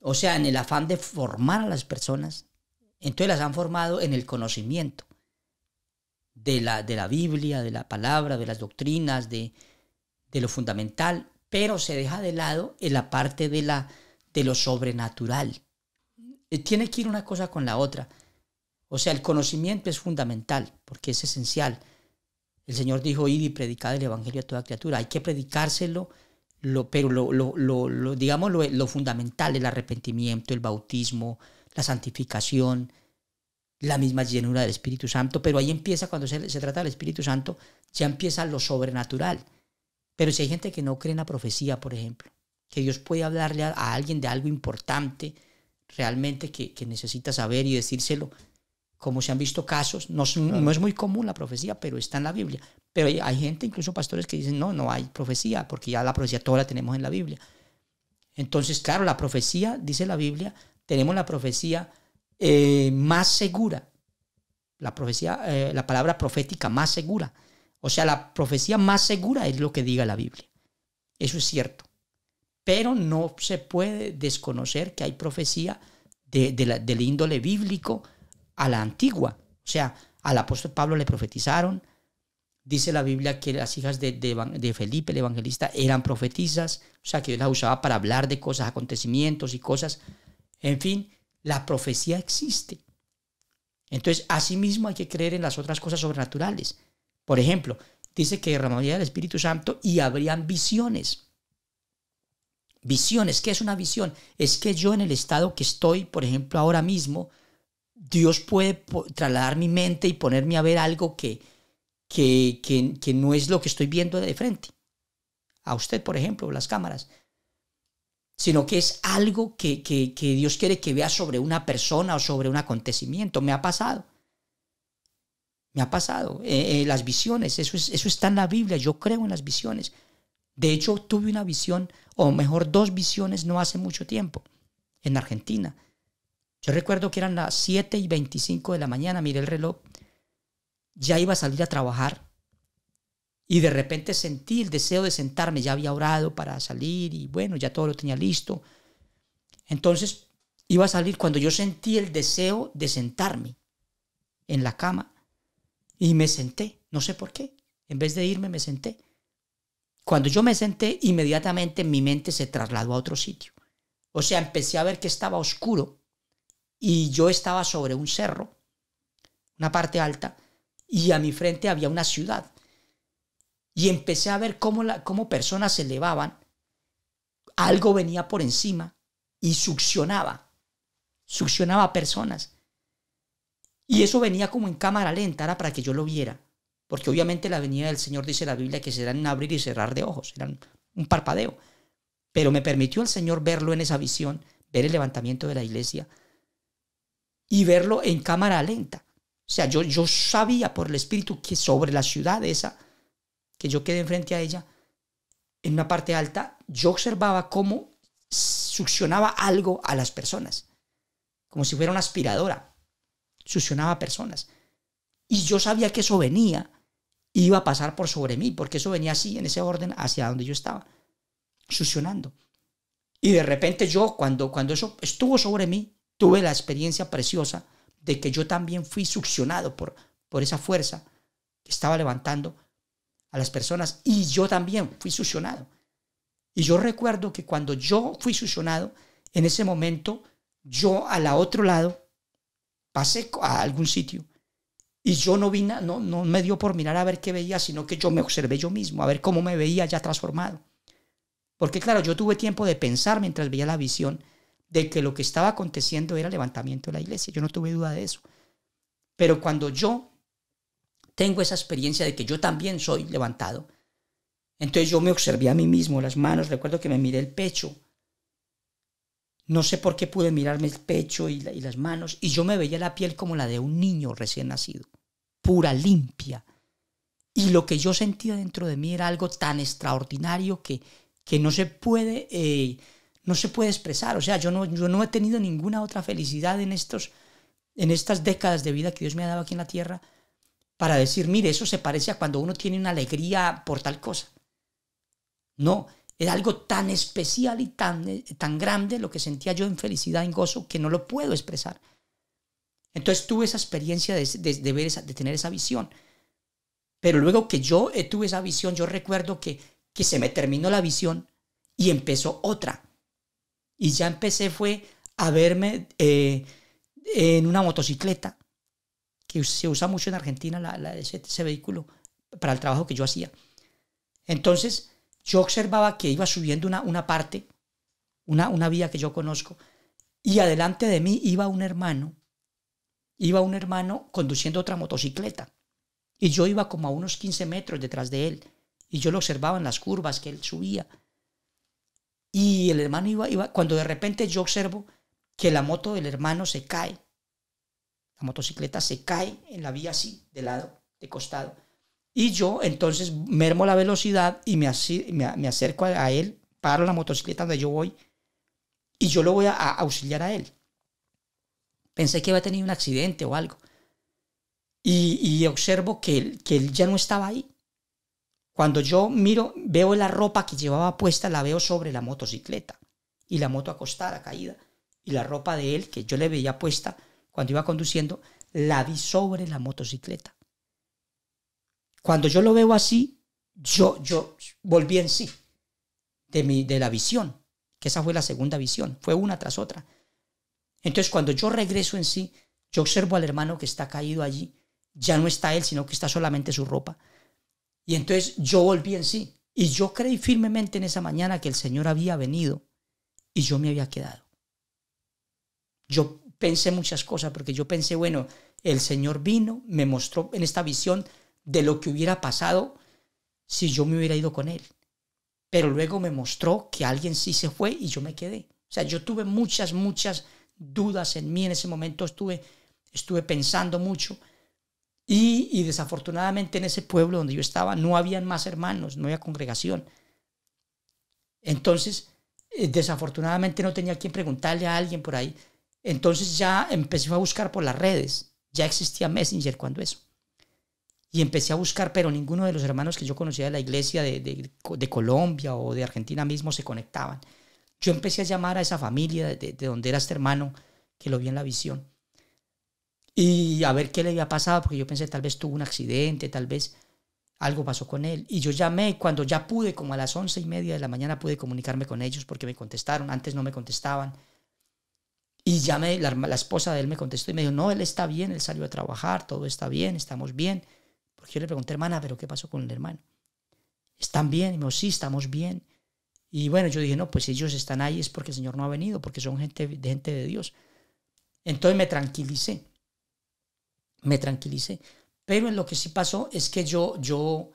o sea, en el afán de formar a las personas. Entonces las han formado en el conocimiento de la, de la Biblia, de la palabra, de las doctrinas, de, de lo fundamental, pero se deja de lado en la parte de, la, de lo sobrenatural. Eh, tiene que ir una cosa con la otra. O sea, el conocimiento es fundamental porque es esencial. El Señor dijo, ir y predicar el Evangelio a toda criatura. Hay que predicárselo, lo, pero lo, lo, lo digamos lo fundamental, el arrepentimiento, el bautismo, la santificación, la misma llenura del Espíritu Santo, pero ahí empieza, cuando se, trata del Espíritu Santo, ya empieza lo sobrenatural. Pero si hay gente que no cree en la profecía, por ejemplo, que Dios puede hablarle a, alguien de algo importante, realmente que, necesita saber y decírselo, como se han visto casos, no, es muy común la profecía, pero está en la Biblia. Pero hay gente, incluso pastores, que dicen, no, no hay profecía, porque ya la profecía toda la tenemos en la Biblia. Entonces, claro, la profecía, dice la Biblia, tenemos la profecía eh, más segura. La profecía, eh, la palabra profética más segura. O sea, la profecía más segura es lo que diga la Biblia. Eso es cierto. Pero no se puede desconocer que hay profecía de, la, del índole bíblico a la antigua. O sea, al apóstol Pablo le profetizaron. Dice la Biblia que las hijas de, Felipe, el evangelista, eran profetizas. O sea, que él las usaba para hablar de cosas, acontecimientos y cosas. En fin, la profecía existe. Entonces, asimismo hay que creer en las otras cosas sobrenaturales. Por ejemplo, dice que derramaría el Espíritu Santo y habrían visiones. Visiones, ¿qué es una visión? Es que yo en el estado que estoy, por ejemplo, ahora mismo, Dios puede trasladar mi mente y ponerme a ver algo que, que, que no es lo que estoy viendo de frente. A usted, por ejemplo, las cámaras sino que es algo que, Dios quiere que vea sobre una persona o sobre un acontecimiento. Me ha pasado. Me ha pasado. Eh, eh, las visiones, eso, eso está en la Biblia. Yo creo en las visiones. De hecho, tuve una visión, o mejor, dos visiones no hace mucho tiempo, en Argentina. Yo recuerdo que eran las 7 y 25 de la mañana, miré el reloj, ya iba a salir a trabajar y de repente sentí el deseo de sentarme, ya había orado para salir y bueno, ya todo lo tenía listo. Entonces iba a salir cuando yo sentí el deseo de sentarme en la cama y me senté, no sé por qué, en vez de irme me senté. Cuando yo me senté, inmediatamente mi mente se trasladó a otro sitio. O sea, empecé a ver que estaba oscuro y yo estaba sobre un cerro, una parte alta, y a mi frente había una ciudad y empecé a ver cómo, la, cómo personas se elevaban, algo venía por encima y succionaba, succionaba a personas. Y eso venía como en cámara lenta, era para que yo lo viera, porque obviamente la venida del Señor dice la Biblia que serán un abrir y cerrar de ojos, era un parpadeo. Pero me permitió el Señor verlo en esa visión, ver el levantamiento de la iglesia y verlo en cámara lenta. O sea, yo, yo sabía por el Espíritu que sobre la ciudad esa que yo quedé enfrente a ella, en una parte alta, yo observaba cómo succionaba algo a las personas, como si fuera una aspiradora, succionaba a personas. Y yo sabía que eso venía, iba a pasar por sobre mí, porque eso venía así, en ese orden, hacia donde yo estaba, succionando. Y de repente yo, cuando, cuando eso estuvo sobre mí, tuve la experiencia preciosa de que yo también fui succionado por, por esa fuerza que estaba levantando a las personas y yo también fui succionado. Y yo recuerdo que cuando yo fui succionado, en ese momento yo a la otro lado pasé a algún sitio y yo no vi no, no me dio por mirar a ver qué veía, sino que yo me observé yo mismo, a ver cómo me veía ya transformado. Porque claro, yo tuve tiempo de pensar mientras veía la visión de que lo que estaba aconteciendo era levantamiento de la iglesia, yo no tuve duda de eso. Pero cuando yo tengo esa experiencia de que yo también soy levantado. Entonces yo me observé a mí mismo, las manos, recuerdo que me miré el pecho. No sé por qué pude mirarme el pecho y, las manos, y yo me veía la piel como la de un niño recién nacido, pura, limpia. Y lo que yo sentía dentro de mí era algo tan extraordinario que, que no, se puede, eh, no se puede expresar. O sea, yo no, yo no he tenido ninguna otra felicidad en, estos, en estas décadas de vida que Dios me ha dado aquí en la tierra para decir, mire, eso se parece a cuando uno tiene una alegría por tal cosa. No, era algo tan especial y tan, eh, tan grande lo que sentía yo en felicidad, en gozo, que no lo puedo expresar. Entonces tuve esa experiencia de, de, tener esa visión. Pero luego que yo eh, tuve esa visión, yo recuerdo que, que se me terminó la visión y empezó otra. Y ya empecé fue a verme eh, en una motocicleta que se usa mucho en Argentina, la, ese, vehículo, para el trabajo que yo hacía. Entonces, yo observaba que iba subiendo una, una parte, una, una vía que yo conozco, y adelante de mí iba un hermano, iba un hermano conduciendo otra motocicleta, y yo iba como a unos 15 metros detrás de él, y yo lo observaba en las curvas que él subía. Y el hermano iba, iba cuando de repente yo observo que la moto del hermano se cae la motocicleta se cae en la vía así, de lado, de costado. Y yo entonces mermo la velocidad y me, acerco a, él, paro la motocicleta donde yo voy y yo lo voy a, auxiliar a él. Pensé que iba a tener un accidente o algo. Y, observo que él, que él ya no estaba ahí. Cuando yo miro, veo la ropa que llevaba puesta, la veo sobre la motocicleta y la moto acostada, caída. Y la ropa de él, que yo le veía puesta, cuando iba conduciendo, la vi sobre la motocicleta. Cuando yo lo veo así, yo, yo volví en sí de, mi, de la visión, que esa fue la segunda visión, fue una tras otra. Entonces cuando yo regreso en sí, yo observo al hermano que está caído allí, ya no está él, sino que está solamente su ropa. Y entonces yo volví en sí. Y yo creí firmemente en esa mañana que el Señor había venido y yo me había quedado. Yo pensé muchas cosas, porque yo pensé, bueno, el Señor vino, me mostró en esta visión de lo que hubiera pasado si yo me hubiera ido con Él. Pero luego me mostró que alguien sí se fue y yo me quedé. O sea, yo tuve muchas, muchas dudas en mí en ese momento, estuve, estuve pensando mucho. Y, y, desafortunadamente en ese pueblo donde yo estaba no habían más hermanos, no había congregación. Entonces, eh, desafortunadamente no tenía quien preguntarle a alguien por ahí. Entonces ya empecé a buscar por las redes. Ya existía Messenger cuando eso. Y empecé a buscar, pero ninguno de los hermanos que yo conocía de la iglesia de, Colombia o de Argentina mismo se conectaban. Yo empecé a llamar a esa familia de, donde era este hermano que lo vi en la visión. Y a ver qué le había pasado, porque yo pensé tal vez tuvo un accidente, tal vez algo pasó con él. Y yo llamé cuando ya pude, como a las once y media de la mañana, pude comunicarme con ellos porque me contestaron. Antes no me contestaban y ya la, esposa de él me contestó y me dijo, no, él está bien, él salió a trabajar, todo está bien, estamos bien. Porque yo le pregunté, hermana, ¿pero qué pasó con el hermano? ¿Están bien? Y me dijo, sí, estamos bien. Y bueno, yo dije, no, pues si ellos están ahí es porque el Señor no ha venido, porque son gente, gente de Dios. Entonces me tranquilicé, me tranquilicé. Pero en lo que sí pasó es que yo, yo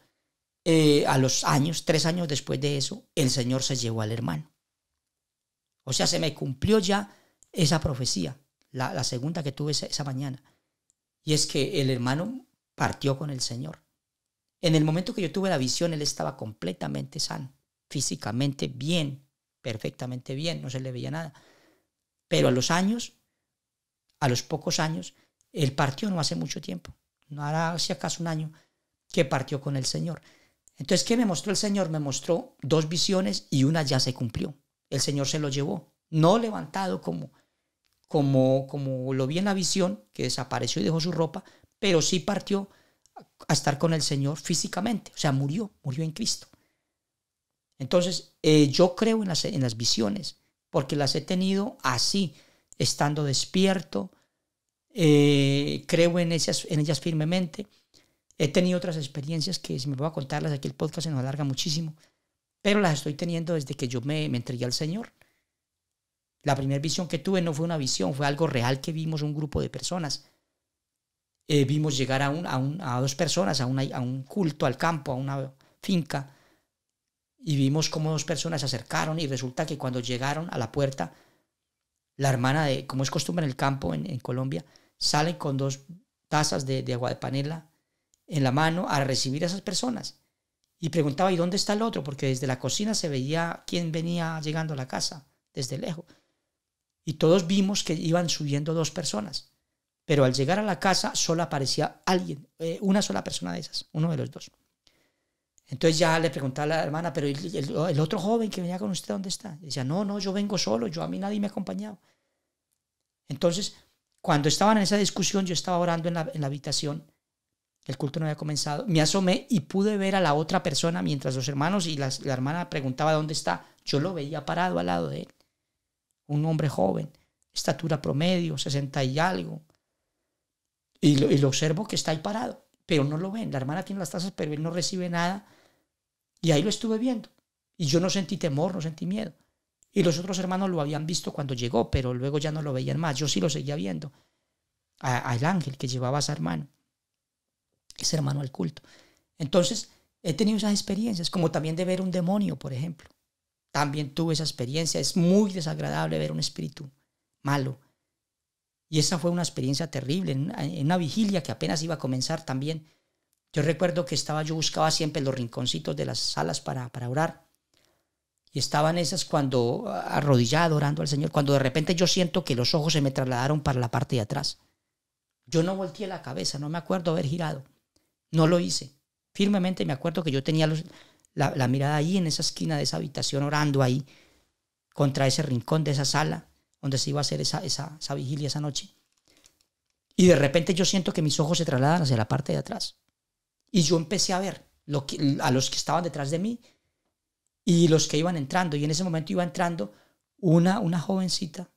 eh, a los años, tres años después de eso, el Señor se llevó al hermano. O sea, se me cumplió ya esa profecía, la, segunda que tuve esa, mañana. Y es que el hermano partió con el Señor. En el momento que yo tuve la visión, él estaba completamente sano, físicamente bien, perfectamente bien, no se le veía nada. Pero a los años, a los pocos años, él partió no hace mucho tiempo, no hará si acaso un año, que partió con el Señor. Entonces, ¿qué me mostró el Señor? Me mostró dos visiones y una ya se cumplió. El Señor se lo llevó, no levantado como, como, como lo vi en la visión, que desapareció y dejó su ropa, pero sí partió a estar con el Señor físicamente, o sea, murió, murió en Cristo. Entonces, eh, yo creo en las, en las visiones, porque las he tenido así, estando despierto, eh, creo en, en ellas firmemente. He tenido otras experiencias que si me voy a contarlas aquí el podcast se nos alarga muchísimo, pero las estoy teniendo desde que yo me entregué al Señor. La primera visión que tuve no fue una visión, fue algo real que vimos un grupo de personas. Eh, vimos llegar a, un, a, dos personas, a, un culto, al campo, a una finca, y vimos cómo dos personas se acercaron y resulta que cuando llegaron a la puerta, la hermana de, como es costumbre en el campo en, Colombia, salen con dos tazas de, de, agua de panela en la mano a recibir a esas personas. Y preguntaba, ¿y dónde está el otro? Porque desde la cocina se veía quién venía llegando a la casa, desde lejos y todos vimos que iban subiendo dos personas. Pero al llegar a la casa solo aparecía alguien, eh, una sola persona de esas, uno de los dos. Entonces ya le preguntaba a la hermana, pero el, otro joven que venía con usted, ¿dónde está? decía, no, no, yo vengo solo, yo a mí nadie me ha acompañado. Entonces, cuando estaban en esa discusión, yo estaba orando en la, habitación, el culto no había comenzado, me asomé y pude ver a la otra persona mientras los hermanos y la hermana preguntaba dónde está, yo lo veía parado al lado de él un hombre joven, estatura promedio, 60 y algo. Y lo, observo que está ahí parado, pero no lo ven. La hermana tiene las tazas, pero él no recibe nada. Y ahí lo estuve viendo. Y yo no sentí temor, no sentí miedo. Y los otros hermanos lo habían visto cuando llegó, pero luego ya no lo veían más. Yo sí lo seguía viendo. Al ángel que llevaba a esa hermano. Ese hermano al culto. Entonces, he tenido esas experiencias, como también de ver un demonio, por ejemplo. También tuve esa experiencia. Es muy desagradable ver un espíritu malo. Y esa fue una experiencia terrible, en una, vigilia que apenas iba a comenzar también. Yo recuerdo que estaba, yo buscaba siempre los rinconcitos de las salas para, para orar. Y estaban esas cuando arrodillado orando al Señor, cuando de repente yo siento que los ojos se me trasladaron para la parte de atrás. Yo no volteé la cabeza, no me acuerdo haber girado. No lo hice. Firmemente me acuerdo que yo tenía los, la, mirada ahí en esa esquina de esa habitación, orando ahí, contra ese rincón de esa sala donde se iba a hacer esa, esa, vigilia esa noche. Y de repente yo siento que mis ojos se trasladan hacia la parte de atrás. Y yo empecé a ver a los que estaban detrás de mí y los que iban entrando. Y en ese momento iba entrando una, una jovencita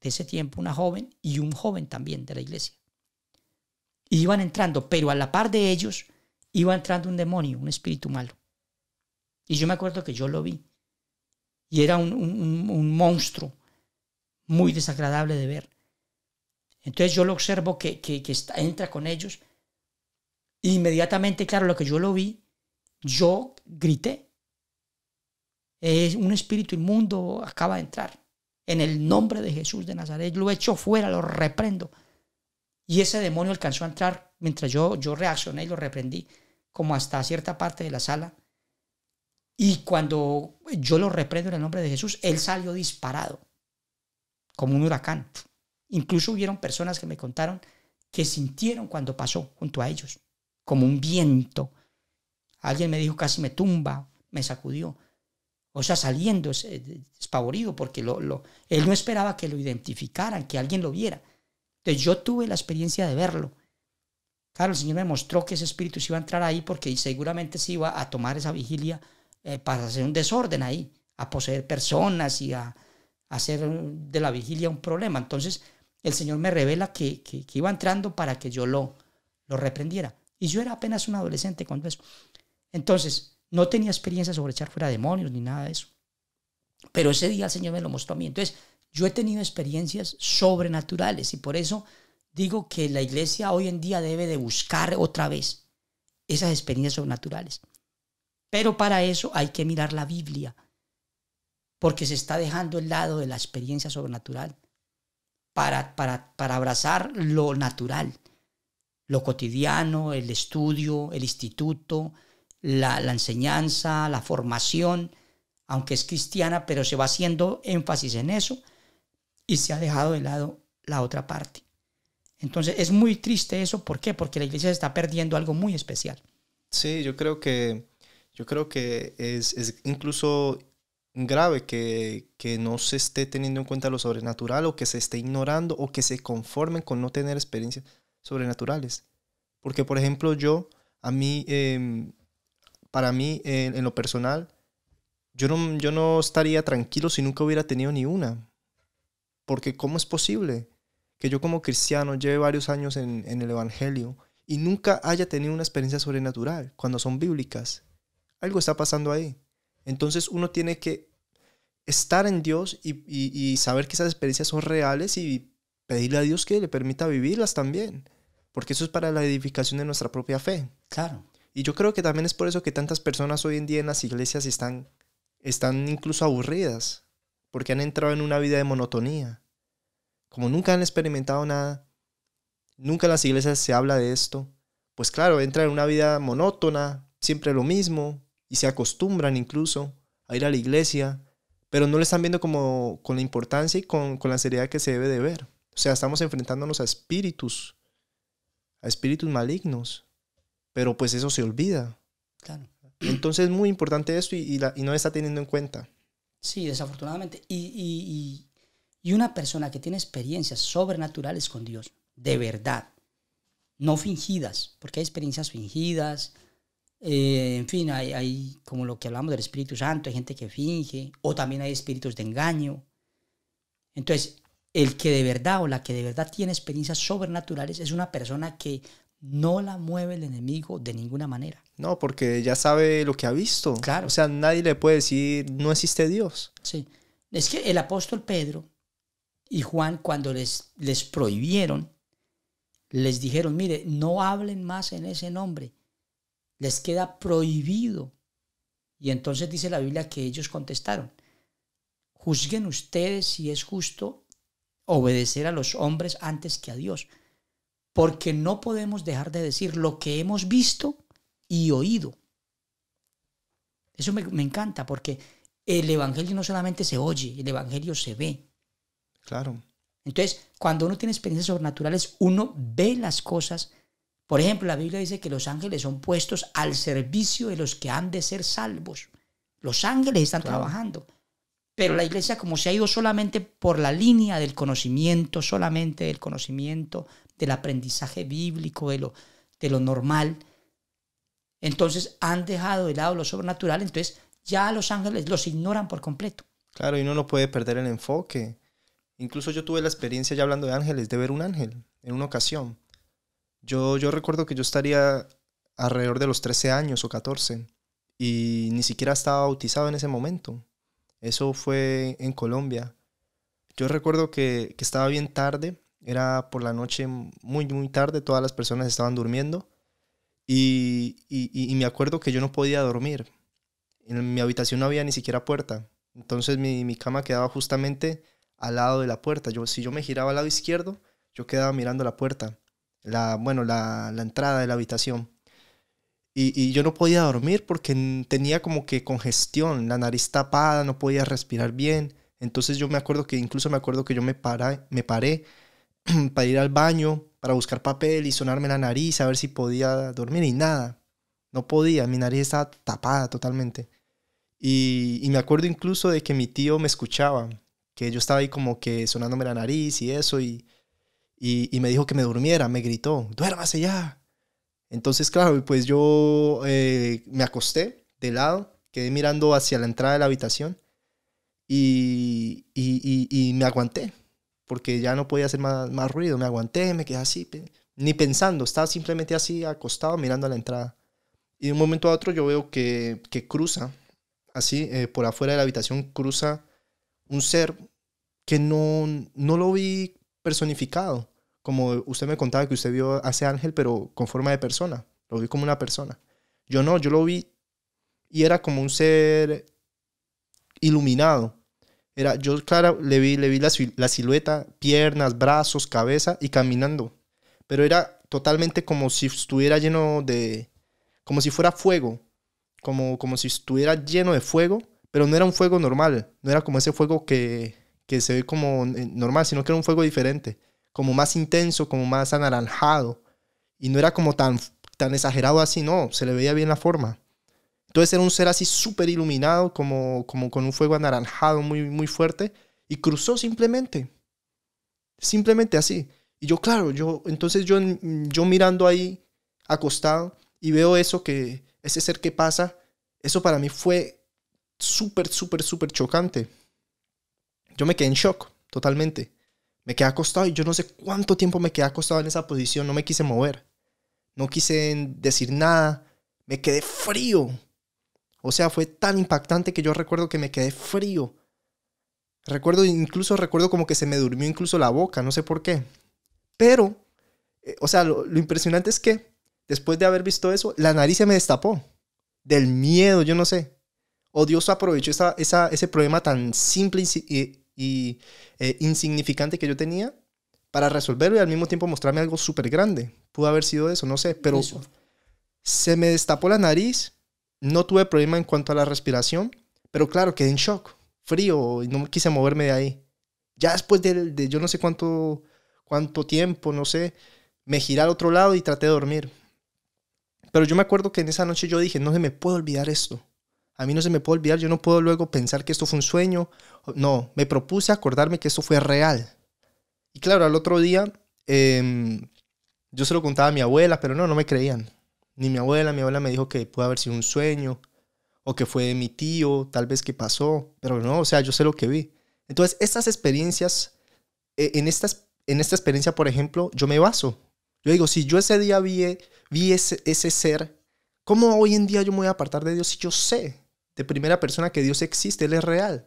de ese tiempo, una joven y un joven también de la iglesia. Y iban entrando, pero a la par de ellos iba entrando un demonio, un espíritu malo. Y yo me acuerdo que yo lo vi. Y era un, un, monstruo muy desagradable de ver. Entonces yo lo observo que, que, entra con ellos. inmediatamente, claro, lo que yo lo vi, yo grité. Es un espíritu inmundo acaba de entrar. En el nombre de Jesús de Nazaret, lo echo fuera, lo reprendo. Y ese demonio alcanzó a entrar mientras yo, yo reaccioné y lo reprendí, como hasta cierta parte de la sala. Y cuando yo lo reprendo en el nombre de Jesús, él salió disparado, como un huracán. Incluso hubieron personas que me contaron que sintieron cuando pasó junto a ellos, como un viento. Alguien me dijo, casi me tumba, me sacudió. O sea, saliendo eh, despavorido porque lo, él no esperaba que lo identificaran, que alguien lo viera. Entonces yo tuve la experiencia de verlo. Claro, el Señor me mostró que ese espíritu se iba a entrar ahí porque seguramente se iba a tomar esa vigilia eh, para hacer un desorden ahí, a poseer personas y a, hacer de la vigilia un problema. Entonces el Señor me revela que, iba entrando para que yo lo, lo reprendiera. Y yo era apenas un adolescente cuando eso. Entonces, no tenía experiencia sobre echar fuera demonios ni nada de eso. Pero ese día el Señor me lo mostró a mí. Entonces, yo he tenido experiencias sobrenaturales y por eso digo que la iglesia hoy en día debe de buscar otra vez esas experiencias sobrenaturales. Pero para eso hay que mirar la Biblia, porque se está dejando el lado de la experiencia sobrenatural para, para, abrazar lo natural, lo cotidiano, el estudio, el instituto, la, enseñanza, la formación, aunque es cristiana, pero se va haciendo énfasis en eso y se ha dejado de lado la otra parte. Entonces es muy triste eso, ¿por qué? Porque la iglesia está perdiendo algo muy especial. Sí, yo creo que yo creo que es, incluso grave que, no se esté teniendo en cuenta lo sobrenatural o que se esté ignorando o que se conformen con no tener experiencias sobrenaturales. Porque, por ejemplo, yo, a mí, em, para mí, en lo personal, yo no, yo no estaría tranquilo si nunca hubiera tenido ni una. Porque ¿cómo es posible que yo como cristiano lleve varios años en, en el Evangelio y nunca haya tenido una experiencia sobrenatural cuando son bíblicas? algo está pasando ahí. Entonces uno tiene que estar en Dios y, saber que esas experiencias son reales y pedirle a Dios que le permita vivirlas también, porque eso es para la edificación de nuestra propia fe. Claro. Y yo creo que también es por eso que tantas personas hoy en día en las iglesias están, están incluso aburridas, porque han entrado en una vida de monotonía. Como nunca han experimentado nada, nunca en las iglesias se habla de esto, pues claro, entra en una vida monótona, siempre lo mismo, y se acostumbran incluso a ir a la iglesia, pero no lo están viendo como con la importancia y con, la seriedad que se debe de ver. O sea, estamos enfrentándonos a espíritus, a espíritus malignos, pero pues eso se olvida. Entonces es muy importante esto y, y, no está teniendo en cuenta. Sí, desafortunadamente. Y, y, una persona que tiene experiencias sobrenaturales con Dios, de verdad, no fingidas, porque hay experiencias fingidas, eh, en fin, hay, como lo que hablamos del Espíritu Santo, hay gente que finge, o también hay espíritus de engaño. Entonces, el que de verdad o la que de verdad tiene experiencias sobrenaturales es una persona que no la mueve el enemigo de ninguna manera. No, porque ya sabe lo que ha visto. Claro. O sea, nadie le puede decir, no existe Dios. Sí. Es que el apóstol Pedro y Juan, cuando les, les prohibieron, les dijeron, mire, no hablen más en ese nombre les queda prohibido. Y entonces dice la Biblia que ellos contestaron, juzguen ustedes si es justo obedecer a los hombres antes que a Dios, porque no podemos dejar de decir lo que hemos visto y oído. Eso me, me encanta, porque el Evangelio no solamente se oye, el Evangelio se ve. Claro. Entonces, cuando uno tiene experiencias sobrenaturales, uno ve las cosas por ejemplo, la Biblia dice que los ángeles son puestos al servicio de los que han de ser salvos. Los ángeles están trabajando. Pero la iglesia como se ha ido solamente por la línea del conocimiento, solamente del conocimiento, del aprendizaje bíblico, de lo, de lo normal, entonces han dejado de lado lo sobrenatural, entonces ya los ángeles los ignoran por completo. Claro, y uno no puede perder el enfoque. Incluso yo tuve la experiencia, ya hablando de ángeles, de ver un ángel en una ocasión. Yo, recuerdo que yo estaría alrededor de los 13 años o 14 y ni siquiera estaba bautizado en ese momento. Eso fue en Colombia. Yo recuerdo que, estaba bien tarde, era por la noche muy, muy tarde, todas las personas estaban durmiendo y, y, me acuerdo que yo no podía dormir. En mi habitación no había ni siquiera puerta. Entonces mi, mi cama quedaba justamente al lado de la puerta. Yo, si yo me giraba al lado izquierdo, yo quedaba mirando la puerta la, bueno, la, la entrada de la habitación. Y, yo no podía dormir porque tenía como que congestión, la nariz tapada, no podía respirar bien. Entonces yo me acuerdo que, incluso me acuerdo que yo me, para, me paré para ir al baño, para buscar papel y sonarme la nariz, a ver si podía dormir y nada. No podía, mi nariz estaba tapada totalmente. Y, y me acuerdo incluso de que mi tío me escuchaba, que yo estaba ahí como que sonándome la nariz y eso, y, y, me dijo que me durmiera, me gritó, duérmase ya. Entonces, claro, pues yo eh, me acosté de lado, quedé mirando hacia la entrada de la habitación y, me aguanté, porque ya no podía hacer más, ruido, me aguanté, me quedé así, ni pensando, estaba simplemente así acostado mirando a la entrada. Y de un momento a otro yo veo que, cruza, así, eh, por afuera de la habitación, cruza un ser que no, no lo vi personificado. Como usted me contaba que usted vio a ese ángel, pero con forma de persona. Lo vi como una persona. Yo no, yo lo vi y era como un ser iluminado. Era, yo, claro, le vi, le vi la, la silueta, piernas, brazos, cabeza y caminando. Pero era totalmente como si estuviera lleno de... como si fuera fuego. Como, como si estuviera lleno de fuego, pero no era un fuego normal. No era como ese fuego que que se ve como eh, normal, sino que era un fuego diferente, como más intenso, como más anaranjado. Y no era como tan, tan exagerado así, no, se le veía bien la forma. Entonces era un ser así súper iluminado, como, como con un fuego anaranjado muy, muy fuerte, y cruzó simplemente, simplemente así. Y yo, claro, yo, entonces yo, yo mirando ahí acostado y veo eso que, ese ser que pasa, eso para mí fue súper, súper, súper chocante. Yo me quedé en shock totalmente. Me quedé acostado y yo no sé cuánto tiempo me quedé acostado en esa posición, no me quise mover, no quise decir nada, me quedé frío. O sea, fue tan impactante que yo recuerdo que me quedé frío. Recuerdo, incluso recuerdo como que se me durmió incluso la boca, no sé por qué. Pero, eh, o sea, lo, impresionante es que después de haber visto eso, la nariz se me destapó. Del miedo, yo no sé. O Dios aprovechó ese problema tan simple y, y eh, insignificante que yo tenía para resolverlo y al mismo tiempo mostrarme algo súper grande. Pudo haber sido eso, no sé, pero se me destapó la nariz, no tuve problema en cuanto a la respiración, pero claro, quedé en shock, frío y no quise moverme de ahí. Ya después de, de yo no sé cuánto, cuánto tiempo, no sé, me giré al otro lado y traté de dormir. Pero yo me acuerdo que en esa noche yo dije, no se me puede olvidar esto. A mí no se me puede olvidar, yo no puedo luego pensar que esto fue un sueño. No, me propuse acordarme que esto fue real. Y claro, al otro día em, yo se lo contaba a mi abuela, pero no, no me creían. Ni mi abuela, mi abuela me dijo que puede haber sido un sueño, o que fue de mi tío, tal vez que pasó, pero no, o sea, yo sé lo que vi. Entonces, estas experiencias, e, en, estas, en esta experiencia, por ejemplo, yo me baso. Yo digo, si yo ese día vi, vi ese, ese ser, ¿cómo hoy en día yo me voy a apartar de Dios si yo sé de primera persona que Dios existe, Él es real.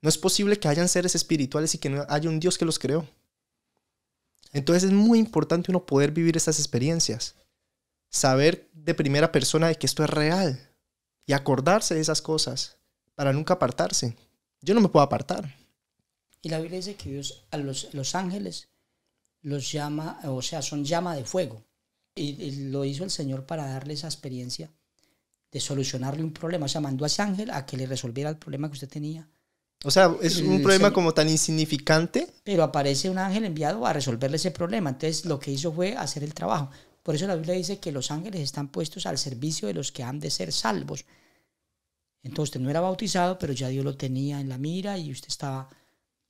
No es posible que hayan seres espirituales y que no haya un Dios que los creó. Entonces es muy importante uno poder vivir esas experiencias, saber de primera persona de que esto es real y acordarse de esas cosas para nunca apartarse. Yo no me puedo apartar. Y la Biblia dice que Dios a los, los ángeles los llama, o sea, son llama de fuego. Y, y lo hizo el Señor para darle esa experiencia de solucionarle un problema. O sea, mandó a ese ángel a que le resolviera el problema que usted tenía. O sea, es eh, un problema como tan insignificante. Pero aparece un ángel enviado a resolverle ese problema. Entonces lo que hizo fue hacer el trabajo. Por eso la Biblia dice que los ángeles están puestos al servicio de los que han de ser salvos. Entonces usted no era bautizado, pero ya Dios lo tenía en la mira y usted estaba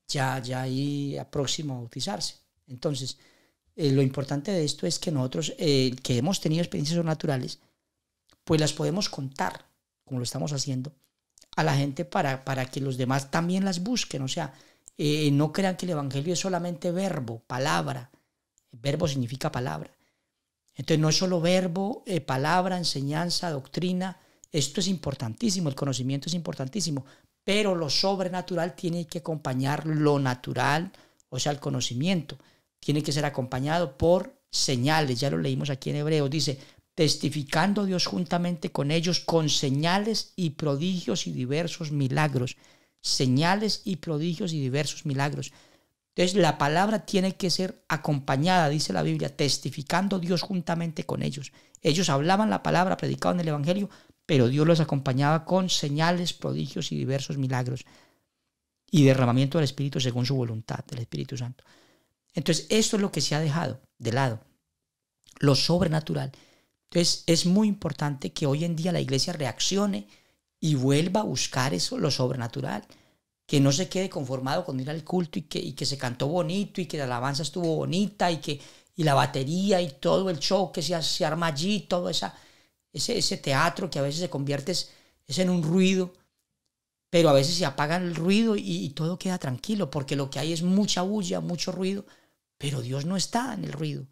ya, ya ahí próximo a bautizarse. Entonces, eh, lo importante de esto es que nosotros, eh, que hemos tenido experiencias naturales pues las podemos contar, como lo estamos haciendo, a la gente para, para que los demás también las busquen. O sea, eh, no crean que el Evangelio es solamente verbo, palabra. verbo significa palabra. Entonces no es solo verbo, eh, palabra, enseñanza, doctrina. Esto es importantísimo, el conocimiento es importantísimo, pero lo sobrenatural tiene que acompañar lo natural, o sea, el conocimiento. Tiene que ser acompañado por señales, ya lo leímos aquí en Hebreo, dice, testificando Dios juntamente con ellos con señales y prodigios y diversos milagros. Señales y prodigios y diversos milagros. Entonces la palabra tiene que ser acompañada, dice la Biblia, testificando Dios juntamente con ellos. Ellos hablaban la palabra, predicaban el Evangelio, pero Dios los acompañaba con señales, prodigios y diversos milagros y derramamiento del Espíritu según su voluntad, del Espíritu Santo. Entonces esto es lo que se ha dejado de lado, lo sobrenatural es muy importante que hoy en día la iglesia reaccione y vuelva a buscar eso, lo sobrenatural, que no se quede conformado con ir al culto y que, y que se cantó bonito y que la alabanza estuvo bonita y que la batería y todo el show que se, se arma allí, todo esa, ese, teatro que a veces se convierte es, en un ruido, pero a veces se apaga el ruido y todo queda tranquilo, porque lo que hay es mucha bulla, mucho ruido, pero Dios no está en el ruido.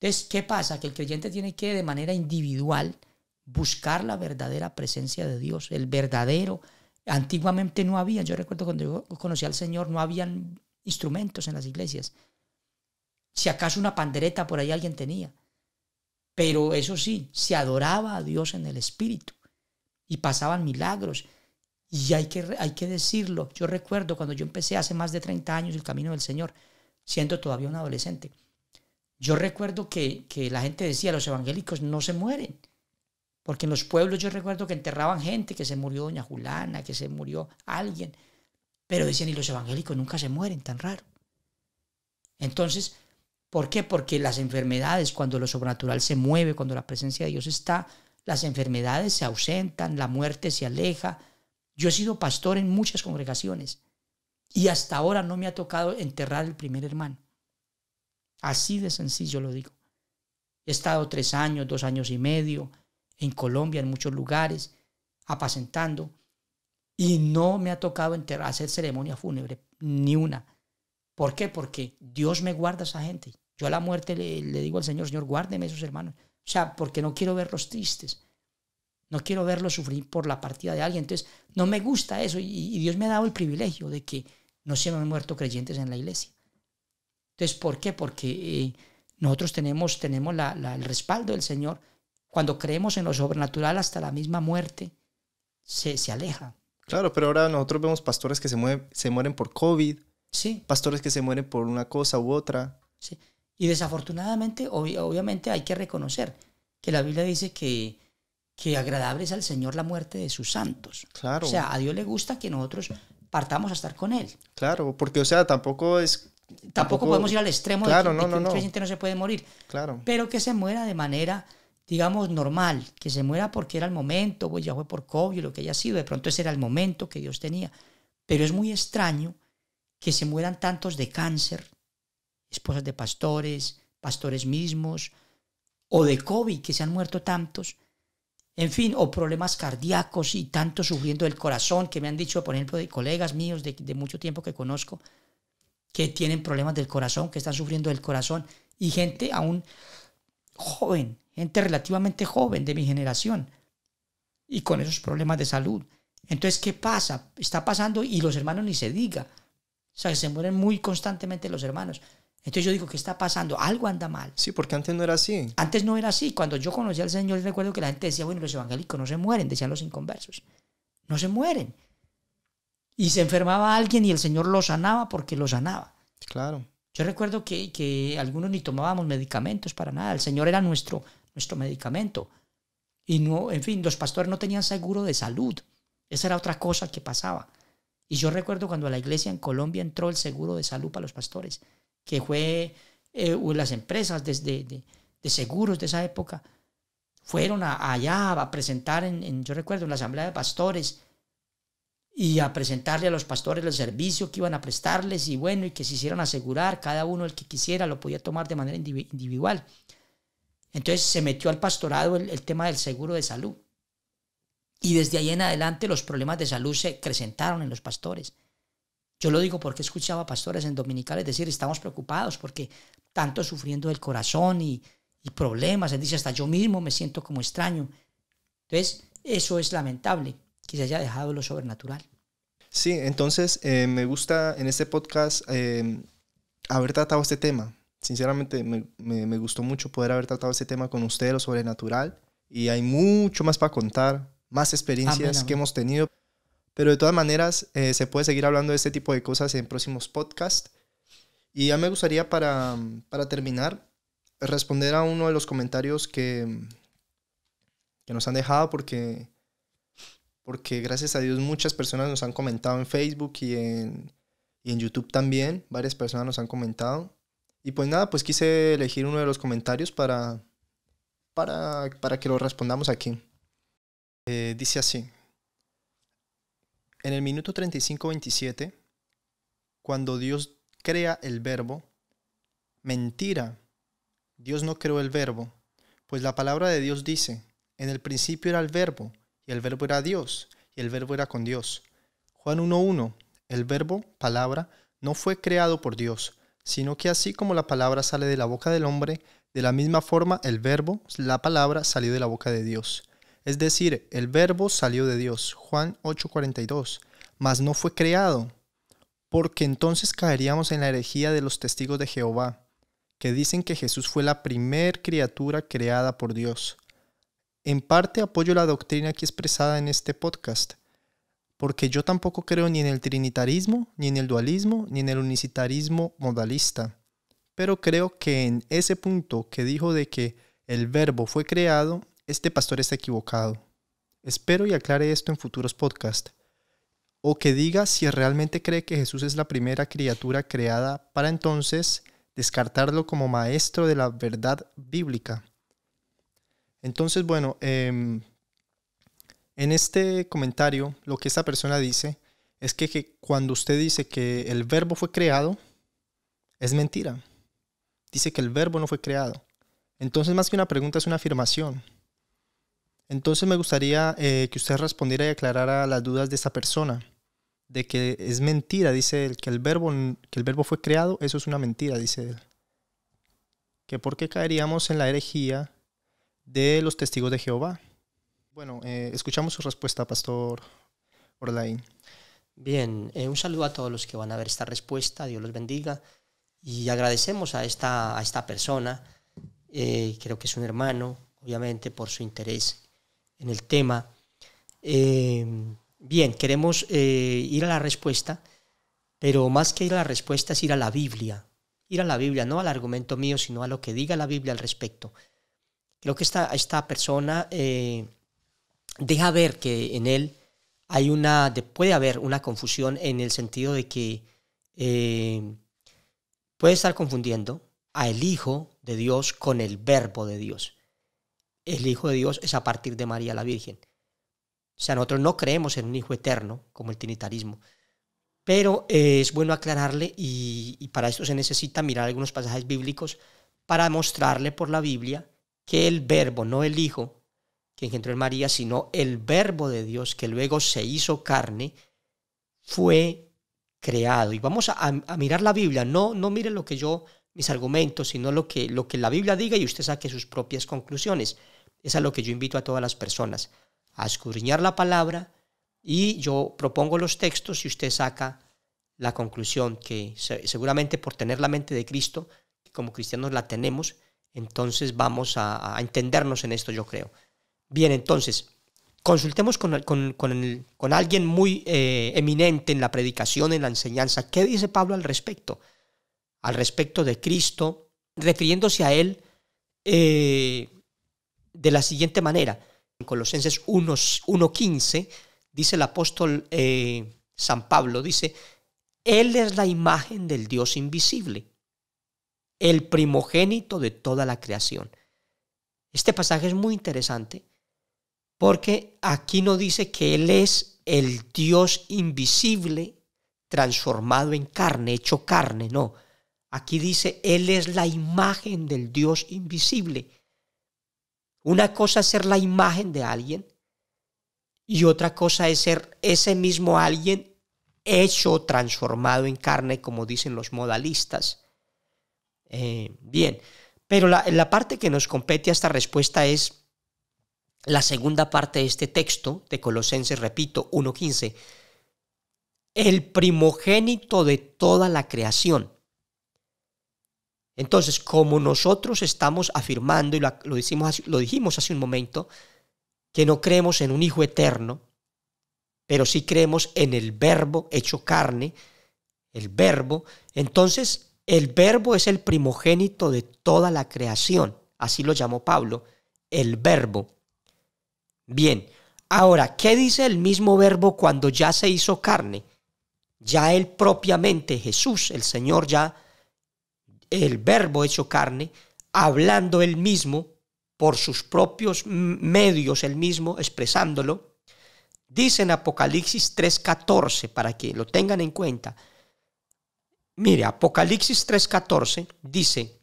Entonces, ¿qué pasa? Que el creyente tiene que de manera individual buscar la verdadera presencia de Dios, el verdadero. Antiguamente no había, yo recuerdo cuando yo conocí al Señor, no habían instrumentos en las iglesias. Si acaso una pandereta por ahí alguien tenía. Pero eso sí, se adoraba a Dios en el Espíritu y pasaban milagros. Y hay que, hay que decirlo, yo recuerdo cuando yo empecé hace más de 30 años el camino del Señor, siendo todavía un adolescente yo recuerdo que, la gente decía, los evangélicos no se mueren. Porque en los pueblos yo recuerdo que enterraban gente, que se murió doña Julana, que se murió alguien. Pero decían, y los evangélicos nunca se mueren, tan raro. Entonces, ¿por qué? Porque las enfermedades, cuando lo sobrenatural se mueve, cuando la presencia de Dios está, las enfermedades se ausentan, la muerte se aleja. Yo he sido pastor en muchas congregaciones y hasta ahora no me ha tocado enterrar el primer hermano. Así de sencillo lo digo. He estado tres años, dos años y medio en Colombia, en muchos lugares, apacentando, y no me ha tocado hacer ceremonia fúnebre, ni una. ¿Por qué? Porque Dios me guarda a esa gente. Yo a la muerte le, digo al Señor, Señor, guárdeme a esos hermanos. O sea, porque no quiero verlos tristes. No quiero verlos sufrir por la partida de alguien. Entonces, no me gusta eso. Y, y Dios me ha dado el privilegio de que no se me han muerto creyentes en la iglesia. Entonces, ¿por qué? Porque eh, nosotros tenemos, tenemos el respaldo del Señor. Cuando creemos en lo sobrenatural, hasta la misma muerte se, se aleja. Claro, pero ahora nosotros vemos pastores que se, mueren por COVID, sí. pastores que se mueren por una cosa u otra. Sí. Y desafortunadamente, obviamente hay que reconocer que la Biblia dice que, que agradable es al Señor la muerte de sus santos. Claro. O sea, a Dios le gusta que nosotros partamos a estar con Él. Claro, porque, o sea, tampoco es Tampoco, podemos ir al extremo de, que, no, no, no. se puede morir. Claro. Pero que se muera de manera digamos, normal, que se muera porque era el momento, pues ya fue por COVID, lo que haya sido, de pronto ese era el momento que Dios tenía. Pero es muy extraño que se mueran tantos de cáncer, esposas de pastores, pastores mismos, o de COVID, que se han muerto tantos, en fin, o problemas cardíacos y tantos sufriendo del corazón, que me han dicho, por ejemplo, de colegas míos de mucho tiempo que conozco, que tienen problemas del corazón, que están sufriendo del corazón, y gente aún joven, gente relativamente joven de mi generación, y con esos problemas de salud. Entonces, ¿qué pasa? Está pasando y los hermanos ni se diga. O sea, que se mueren muy constantemente los hermanos. Entonces yo digo, ¿qué está pasando? Algo anda mal. Sí, porque antes no era así. Antes no era así. Cuando yo conocí al Señor, recuerdo que la gente decía, bueno, los evangélicos no se mueren, decían los inconversos. No se mueren. Y se enfermaba alguien y el Señor lo sanaba porque lo sanaba. Claro. Yo recuerdo que, que algunos ni tomábamos medicamentos para nada. El Señor era nuestro, nuestro medicamento. Y no, en fin, los pastores no tenían seguro de salud. Esa era otra cosa que pasaba. Y yo recuerdo cuando a la iglesia en Colombia entró el seguro de salud para los pastores, que fue eh, las empresas desde, de, seguros de esa época, fueron a, allá a presentar, en, yo recuerdo, en la asamblea de pastores, y a presentarle a los pastores el servicio que iban a prestarles y bueno, y que se hicieran asegurar, cada uno el que quisiera lo podía tomar de manera individual. Entonces se metió al pastorado el, tema del seguro de salud. Y desde ahí en adelante los problemas de salud se acrecentaron en los pastores. Yo lo digo porque escuchaba pastores en dominicales decir, estamos preocupados porque tanto sufriendo del corazón y, y problemas, él dice, hasta yo mismo me siento como extraño. Entonces, eso es lamentable que se haya dejado lo sobrenatural. Sí, entonces eh, me gusta en este podcast eh, haber tratado este tema. Sinceramente me, gustó mucho poder haber tratado este tema con usted, lo sobrenatural. Y hay mucho más para contar, más experiencias que hemos tenido. Pero de todas maneras, eh, se puede seguir hablando de este tipo de cosas en próximos podcasts. Y ya me gustaría para, para terminar responder a uno de los comentarios que, que nos han dejado porque porque gracias a Dios muchas personas nos han comentado en Facebook y en, y en YouTube también, varias personas nos han comentado. Y pues nada, pues quise elegir uno de los comentarios para, para, que lo respondamos aquí. Eh, dice así, en el minuto 35-27, cuando Dios crea el verbo, mentira, Dios no creó el verbo, pues la palabra de Dios dice, en el principio era el verbo, y el verbo era Dios, y el verbo era con Dios. Juan 1.1, el verbo, palabra, no fue creado por Dios, sino que así como la palabra sale de la boca del hombre, de la misma forma el verbo, la palabra, salió de la boca de Dios. Es decir, el verbo salió de Dios, Juan 8:42, mas no fue creado, porque entonces caeríamos en la herejía de los testigos de Jehová, que dicen que Jesús fue la primer criatura creada por Dios. En parte apoyo la doctrina aquí expresada en este podcast, porque yo tampoco creo ni en el trinitarismo, ni en el dualismo, ni en el unicitarismo modalista. Pero creo que en ese punto que dijo de que el verbo fue creado, este pastor está equivocado. Espero y aclare esto en futuros podcasts. O que diga si realmente cree que Jesús es la primera criatura creada para entonces descartarlo como maestro de la verdad bíblica. Entonces, bueno, em, en este comentario lo que esta persona dice es que, cuando usted dice que el verbo fue creado, es mentira. Dice que el verbo no fue creado. Entonces, más que una pregunta, es una afirmación. Entonces, me gustaría eh, que usted respondiera y aclarara las dudas de esta persona, de que es mentira, dice él, que el verbo, que el verbo fue creado, eso es una mentira, dice él. Que por qué caeríamos en la herejía de los testigos de Jehová. Bueno, eh, escuchamos su respuesta, Pastor Orlain. Bien, eh, un saludo a todos los que van a ver esta respuesta, Dios los bendiga y agradecemos a esta, a esta persona, eh, creo que es un hermano, obviamente por su interés en el tema. bien, queremos ir a la respuesta, pero más que ir a la respuesta es ir a la Biblia, ir a la Biblia, no al argumento mío, sino a lo que diga la Biblia al respecto. Creo que esta, esta persona eh, deja ver que en él hay una, puede haber una confusión en el sentido de que eh, puede estar confundiendo a el Hijo de Dios con el Verbo de Dios. El Hijo de Dios es a partir de María la Virgen. O sea, nosotros no creemos en un Hijo eterno, como el trinitarismo. Pero eh, es bueno aclararle y para esto se necesita mirar algunos pasajes bíblicos para mostrarle por la Biblia que el verbo, no el Hijo que engendró en María, sino el verbo de Dios que luego se hizo carne, fue creado. Y vamos a, mirar la Biblia, no, no mire lo que yo, mis argumentos, sino lo que, lo que la Biblia diga y usted saque sus propias conclusiones. Es a lo que yo invito a todas las personas, a escudriñar la palabra y yo propongo los textos y usted saca la conclusión que seguramente por tener la mente de Cristo, como cristianos la tenemos, entonces vamos a, entendernos en esto, yo creo. Bien, entonces, consultemos con, alguien muy eh, eminente en la predicación, en la enseñanza. ¿Qué dice Pablo al respecto? Al respecto de Cristo, refiriéndose a él eh, de la siguiente manera. En Colosenses 1.15 dice el apóstol eh, San Pablo, dice, Él es la imagen del Dios invisible, el primogénito de toda la creación. Este pasaje es muy interesante porque aquí no dice que Él es el Dios invisible transformado en carne, hecho carne, no. Aquí dice, Él es la imagen del Dios invisible. Una cosa es ser la imagen de alguien y otra cosa es ser ese mismo alguien hecho, transformado en carne, como dicen los modalistas. Eh, bien. Pero la, parte que nos compete a esta respuesta es la segunda parte de este texto de Colosenses, repito, 1.15. El primogénito de toda la creación. Entonces, como nosotros estamos afirmando, y lo, lo, dijimos hace un momento, que no creemos en un Hijo eterno, pero sí creemos en el Verbo hecho carne, el Verbo, entonces el verbo es el primogénito de toda la creación, así lo llamó Pablo, el verbo. Bien, ahora, ¿qué dice el mismo verbo cuando ya se hizo carne? Ya él propiamente, Jesús, el Señor ya, el verbo hecho carne, hablando él mismo por sus propios medios, él mismo expresándolo, dice en Apocalipsis 3:14, para que lo tengan en cuenta, Mire, Apocalipsis 3:14 dice,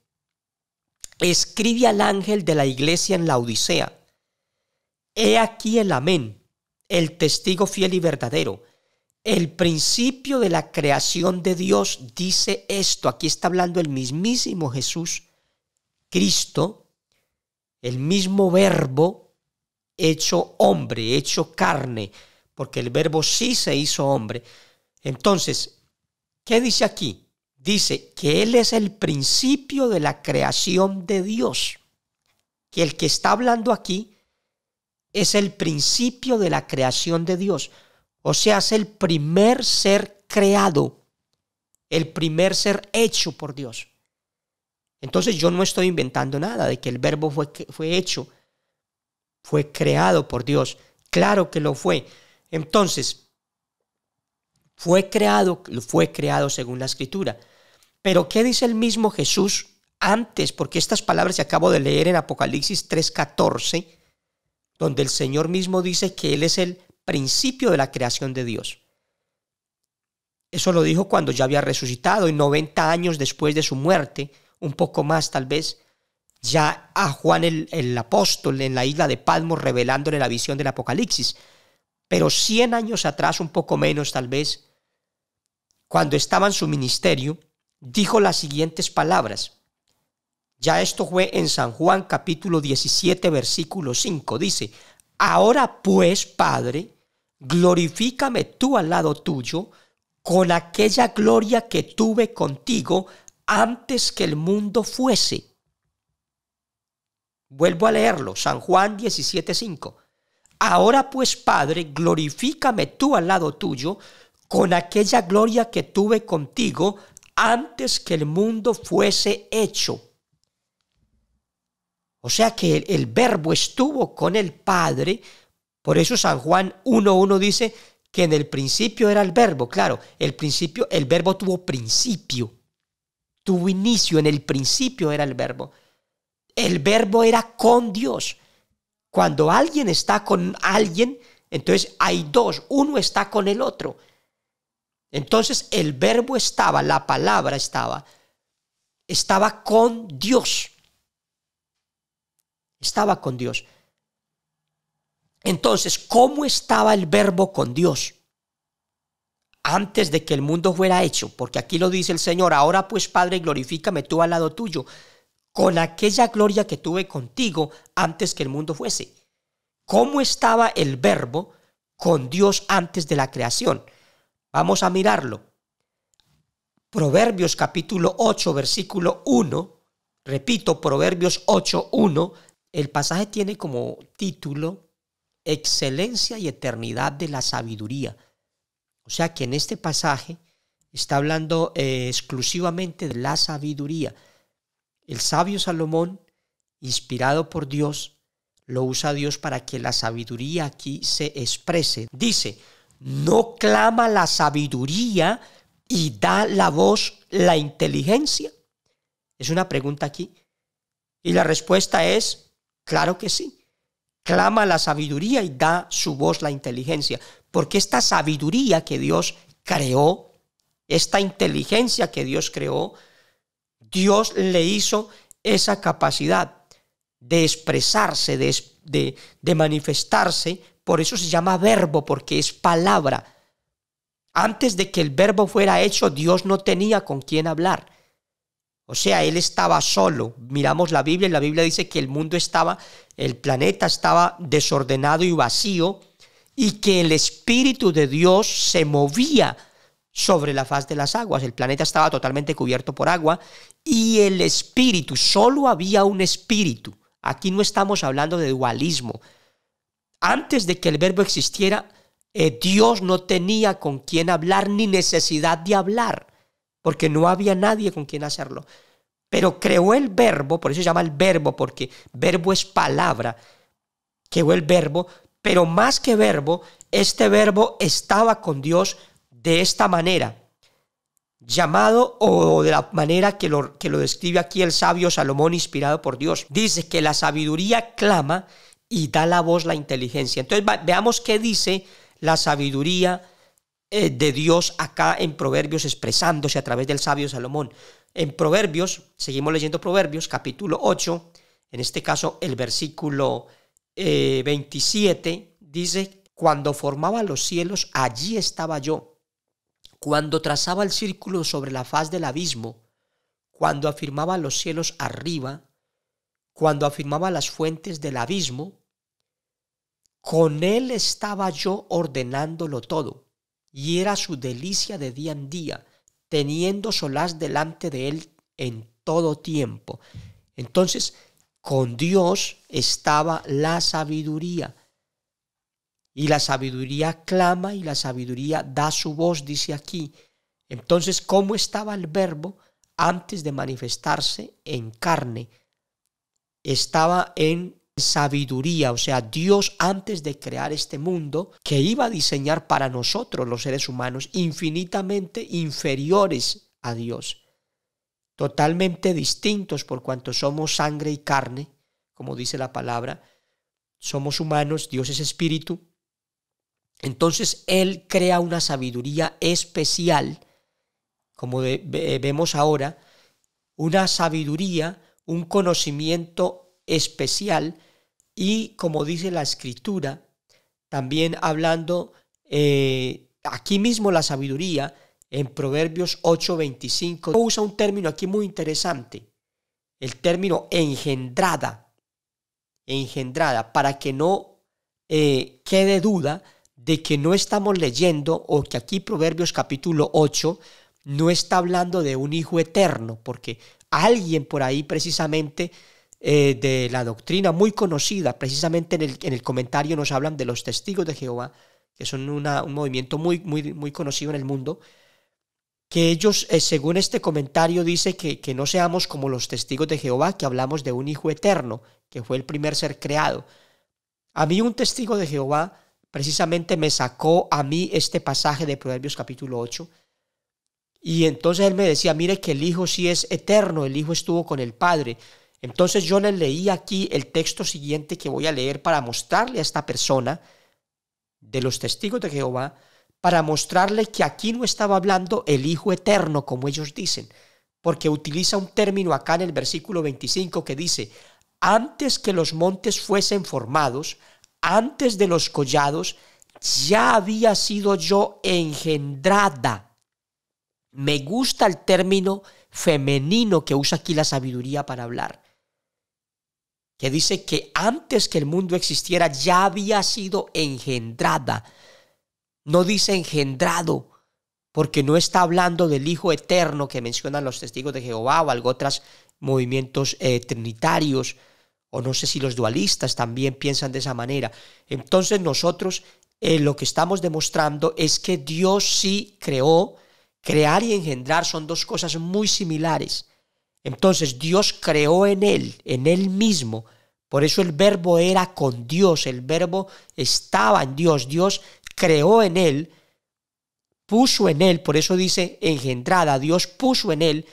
escribe al ángel de la iglesia en la Odisea, he aquí el amén, el testigo fiel y verdadero. El principio de la creación de Dios dice esto. Aquí está hablando el mismísimo Jesús Cristo, el mismo verbo hecho hombre, hecho carne, porque el verbo sí se hizo hombre. Entonces, ¿qué dice aquí? dice que Él es el principio de la creación de Dios. Que el que está hablando aquí es el principio de la creación de Dios. O sea, es el primer ser creado, el primer ser hecho por Dios. Entonces yo no estoy inventando nada de que el verbo fue, fue hecho, fue creado por Dios. Claro que lo fue. Entonces, fue creado, fue creado según la escritura. Pero ¿qué dice el mismo Jesús antes? Porque estas palabras se acabo de leer en Apocalipsis 3:14, donde el Señor mismo dice que Él es el principio de la creación de Dios. Eso lo dijo cuando ya había resucitado y 90 años después de su muerte, un poco más tal vez, ya a Juan el, el apóstol en la isla de Palmo revelándole la visión del Apocalipsis. Pero 100 años atrás, un poco menos tal vez, cuando estaba en su ministerio, dijo las siguientes palabras. Ya esto fue en San Juan capítulo 17, versículo 5. Dice, ahora pues, Padre, glorifícame tú al lado tuyo con aquella gloria que tuve contigo antes que el mundo fuese. Vuelvo a leerlo, San Juan 17 5 Ahora pues, Padre, glorifícame tú al lado tuyo con aquella gloria que tuve contigo antes que el mundo fuese hecho. O sea que el, verbo estuvo con el Padre, por eso San Juan 1.1 dice que en el principio era el verbo, claro, el principio, el verbo tuvo principio, tuvo inicio, en el principio era el verbo. El verbo era con Dios. Cuando alguien está con alguien, entonces hay dos, uno está con el otro. Entonces el verbo estaba, la palabra estaba, estaba con Dios. Estaba con Dios. Entonces, ¿cómo estaba el verbo con Dios? Antes de que el mundo fuera hecho, porque aquí lo dice el Señor, ahora pues Padre, glorifícame tú al lado tuyo, con aquella gloria que tuve contigo antes que el mundo fuese. ¿Cómo estaba el verbo con Dios antes de la creación? Vamos a mirarlo. Proverbios capítulo 8, versículo 1. Repito, Proverbios 8, 1. El pasaje tiene como título Excelencia y Eternidad de la Sabiduría. O sea que en este pasaje está hablando eh, exclusivamente de la sabiduría. El sabio Salomón, inspirado por Dios, lo usa Dios para que la sabiduría aquí se exprese. Dice, no clama la sabiduría y da la voz la inteligencia? Es una pregunta aquí. Y la respuesta es, claro que sí. Clama la sabiduría y da su voz la inteligencia. Porque esta sabiduría que Dios creó, esta inteligencia que Dios creó, Dios le hizo esa capacidad de expresarse, de, manifestarse por eso se llama verbo, porque es palabra. Antes de que el verbo fuera hecho, Dios no tenía con quién hablar. O sea, él estaba solo. Miramos la Biblia y la Biblia dice que el mundo estaba, el planeta estaba desordenado y vacío y que el Espíritu de Dios se movía sobre la faz de las aguas. El planeta estaba totalmente cubierto por agua y el Espíritu, solo había un Espíritu. Aquí no estamos hablando de dualismo, antes de que el verbo existiera, eh, Dios no tenía con quién hablar ni necesidad de hablar, porque no había nadie con quien hacerlo. Pero creó el verbo, por eso se llama el verbo, porque verbo es palabra. Creó el verbo, pero más que verbo, este verbo estaba con Dios de esta manera, llamado o de la manera que lo, que lo describe aquí el sabio Salomón inspirado por Dios. Dice que la sabiduría clama y da la voz la inteligencia. Entonces veamos qué dice la sabiduría eh, de Dios acá en Proverbios expresándose a través del sabio Salomón. En Proverbios, seguimos leyendo Proverbios, capítulo 8, en este caso el versículo 27, eh, dice, cuando formaba los cielos, allí estaba yo. Cuando trazaba el círculo sobre la faz del abismo, cuando afirmaba los cielos arriba, cuando afirmaba las fuentes del abismo, con él estaba yo ordenándolo todo, y era su delicia de día en día, teniendo solas delante de él en todo tiempo. Entonces, con Dios estaba la sabiduría. Y la sabiduría clama y la sabiduría da su voz, dice aquí. Entonces, ¿cómo estaba el verbo antes de manifestarse en carne? estaba en sabiduría, o sea, Dios antes de crear este mundo, que iba a diseñar para nosotros los seres humanos infinitamente inferiores a Dios, totalmente distintos por cuanto somos sangre y carne, como dice la palabra, somos humanos, Dios es espíritu. Entonces Él crea una sabiduría especial, como vemos ahora, una sabiduría un conocimiento especial y como dice la escritura, también hablando eh, aquí mismo la sabiduría en Proverbios 8:25 usa un término aquí muy interesante, el término engendrada, engendrada, para que no eh, quede duda de que no estamos leyendo o que aquí Proverbios capítulo 8 no está hablando de un hijo eterno, porque alguien por ahí precisamente eh, de la doctrina muy conocida, precisamente en el, comentario nos hablan de los testigos de Jehová, que son un movimiento muy, muy, muy conocido en el mundo, que ellos, eh, según este comentario, dice que, que no seamos como los testigos de Jehová, que hablamos de un Hijo eterno, que fue el primer ser creado. A mí un testigo de Jehová precisamente me sacó a mí este pasaje de Proverbios capítulo 8, y entonces él me decía, mire que el Hijo sí es eterno, el Hijo estuvo con el Padre. Entonces yo le leí aquí el texto siguiente que voy a leer para mostrarle a esta persona de los testigos de Jehová, para mostrarle que aquí no estaba hablando el Hijo eterno, como ellos dicen, porque utiliza un término acá en el versículo 25 que dice, antes que los montes fuesen formados, antes de los collados, ya había sido yo engendrada me gusta el término femenino que usa aquí la sabiduría para hablar, que dice que antes que el mundo existiera ya había sido engendrada. No dice engendrado, porque no está hablando del Hijo Eterno que mencionan los testigos de Jehová o algo otros movimientos eh, trinitarios, o no sé si los dualistas también piensan de esa manera. Entonces nosotros eh, lo que estamos demostrando es que Dios sí creó, Crear y engendrar son dos cosas muy similares. Entonces Dios creó en él, en él mismo. Por eso el verbo era con Dios, el verbo estaba en Dios, Dios creó en él, puso en él, por eso dice engendrada, Dios puso en él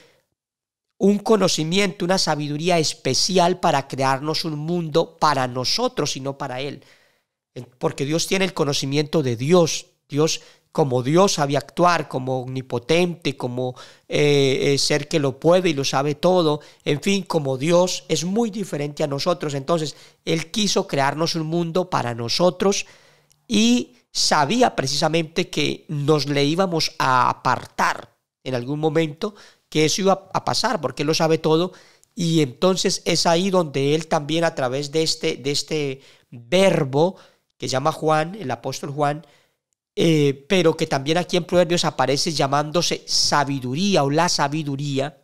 un conocimiento, una sabiduría especial para crearnos un mundo para nosotros y no para él. Porque Dios tiene el conocimiento de Dios, Dios como Dios sabía actuar, como omnipotente, como eh, eh, ser que lo puede y lo sabe todo, en fin, como Dios es muy diferente a nosotros. Entonces, Él quiso crearnos un mundo para nosotros y sabía precisamente que nos le íbamos a apartar en algún momento, que eso iba a pasar, porque Él lo sabe todo. Y entonces es ahí donde Él también a través de este, de este verbo que llama Juan, el apóstol Juan, eh, pero que también aquí en Proverbios aparece llamándose sabiduría o la sabiduría,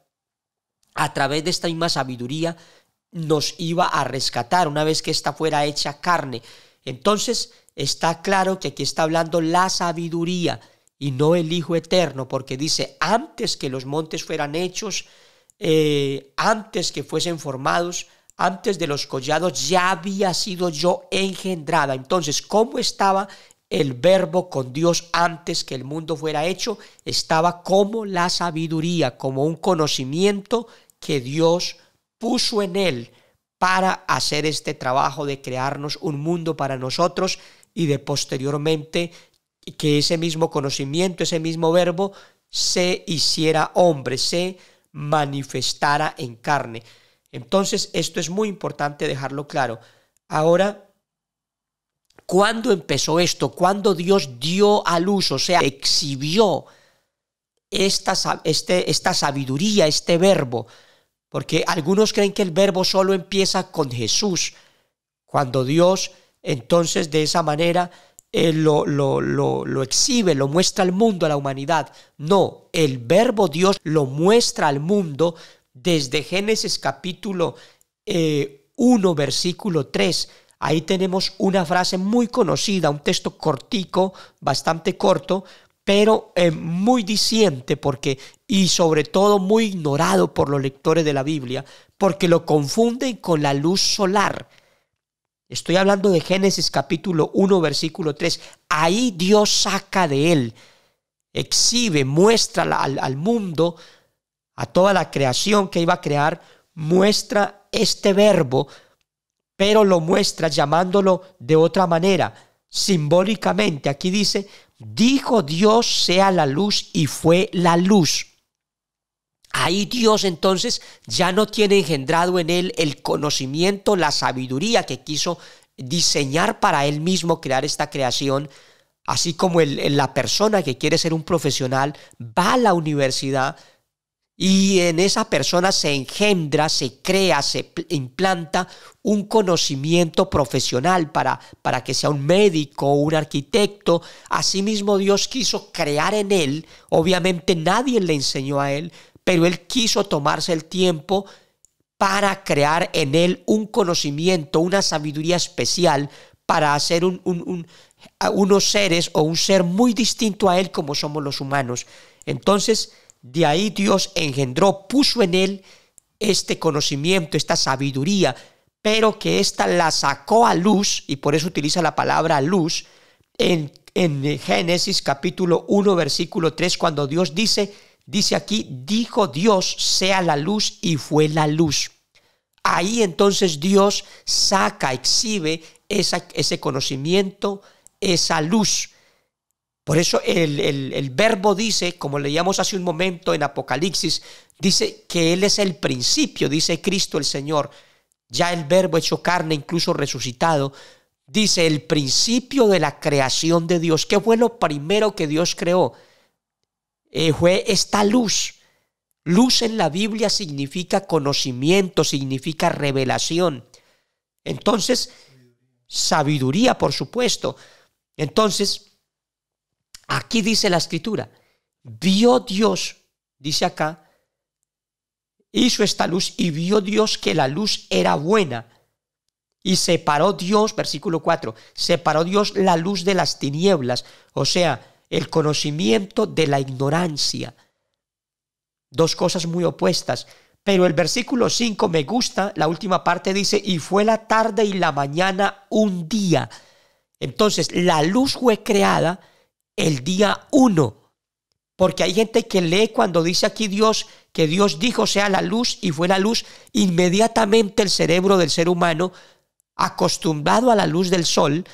a través de esta misma sabiduría nos iba a rescatar una vez que esta fuera hecha carne. Entonces está claro que aquí está hablando la sabiduría y no el Hijo Eterno, porque dice, antes que los montes fueran hechos, eh, antes que fuesen formados, antes de los collados, ya había sido yo engendrada. Entonces, ¿cómo estaba el verbo con Dios antes que el mundo fuera hecho, estaba como la sabiduría, como un conocimiento que Dios puso en él para hacer este trabajo de crearnos un mundo para nosotros y de posteriormente que ese mismo conocimiento, ese mismo verbo, se hiciera hombre, se manifestara en carne. Entonces, esto es muy importante dejarlo claro. Ahora, ¿Cuándo empezó esto? ¿Cuándo Dios dio a luz, o sea, exhibió este, esta, sabiduría, este verbo? Porque algunos creen que el verbo solo empieza con Jesús, cuando Dios entonces de esa manera eh, lo, exhibe, lo muestra al mundo, a la humanidad. No, el verbo Dios lo muestra al mundo desde Génesis capítulo 1, eh, versículo 3 Ahí tenemos una frase muy conocida, un texto cortico, bastante corto, pero eh, muy disiente porque y sobre todo muy ignorado por los lectores de la Biblia, porque lo confunden con la luz solar. Estoy hablando de Génesis capítulo 1 versículo 3. Ahí Dios saca de él, exhibe, muestra al mundo, a toda la creación que iba a crear, muestra este verbo pero lo muestra llamándolo de otra manera, simbólicamente. Aquí dice, dijo Dios sea la luz y fue la luz. Ahí Dios entonces ya no tiene engendrado en él el conocimiento, la sabiduría que quiso diseñar para él mismo, crear esta creación, así como la persona que quiere ser un profesional va a la universidad y en esa persona se engendra, se crea, se implanta un conocimiento profesional para, para que sea un médico, o un arquitecto. Asimismo Dios quiso crear en él, obviamente nadie le enseñó a él, pero él quiso tomarse el tiempo para crear en él un conocimiento, una sabiduría especial para hacer unos seres o un ser muy distinto a él como somos los humanos. Entonces, de ahí Dios engendró, puso en él este conocimiento, esta sabiduría, pero que ésta la sacó a luz, y por eso utiliza la palabra luz, en, en Génesis capítulo 1, versículo 3, cuando Dios dice, dice aquí, dijo Dios, sea la luz, y fue la luz. Ahí entonces Dios saca, exhibe ese conocimiento, esa luz por eso el, verbo dice, como leíamos hace un momento en Apocalipsis, dice que Él es el principio, dice Cristo el Señor, ya el verbo hecho carne, incluso resucitado, dice el principio de la creación de Dios. ¿Qué fue lo primero que Dios creó? Eh, fue esta luz. Luz en la Biblia significa conocimiento, significa revelación. Entonces, sabiduría, por supuesto. Entonces, Aquí dice la escritura, vio Dios, dice acá, hizo esta luz y vio Dios que la luz era buena. Y separó Dios, versículo 4, separó Dios la luz de las tinieblas, o sea, el conocimiento de la ignorancia. Dos cosas muy opuestas. Pero el versículo 5 me gusta, la última parte dice, y fue la tarde y la mañana un día. Entonces, la luz fue creada el día uno. Porque hay gente que lee cuando dice aquí Dios, que Dios dijo sea la luz y fue la luz, inmediatamente el cerebro del ser humano, acostumbrado a la luz del sol,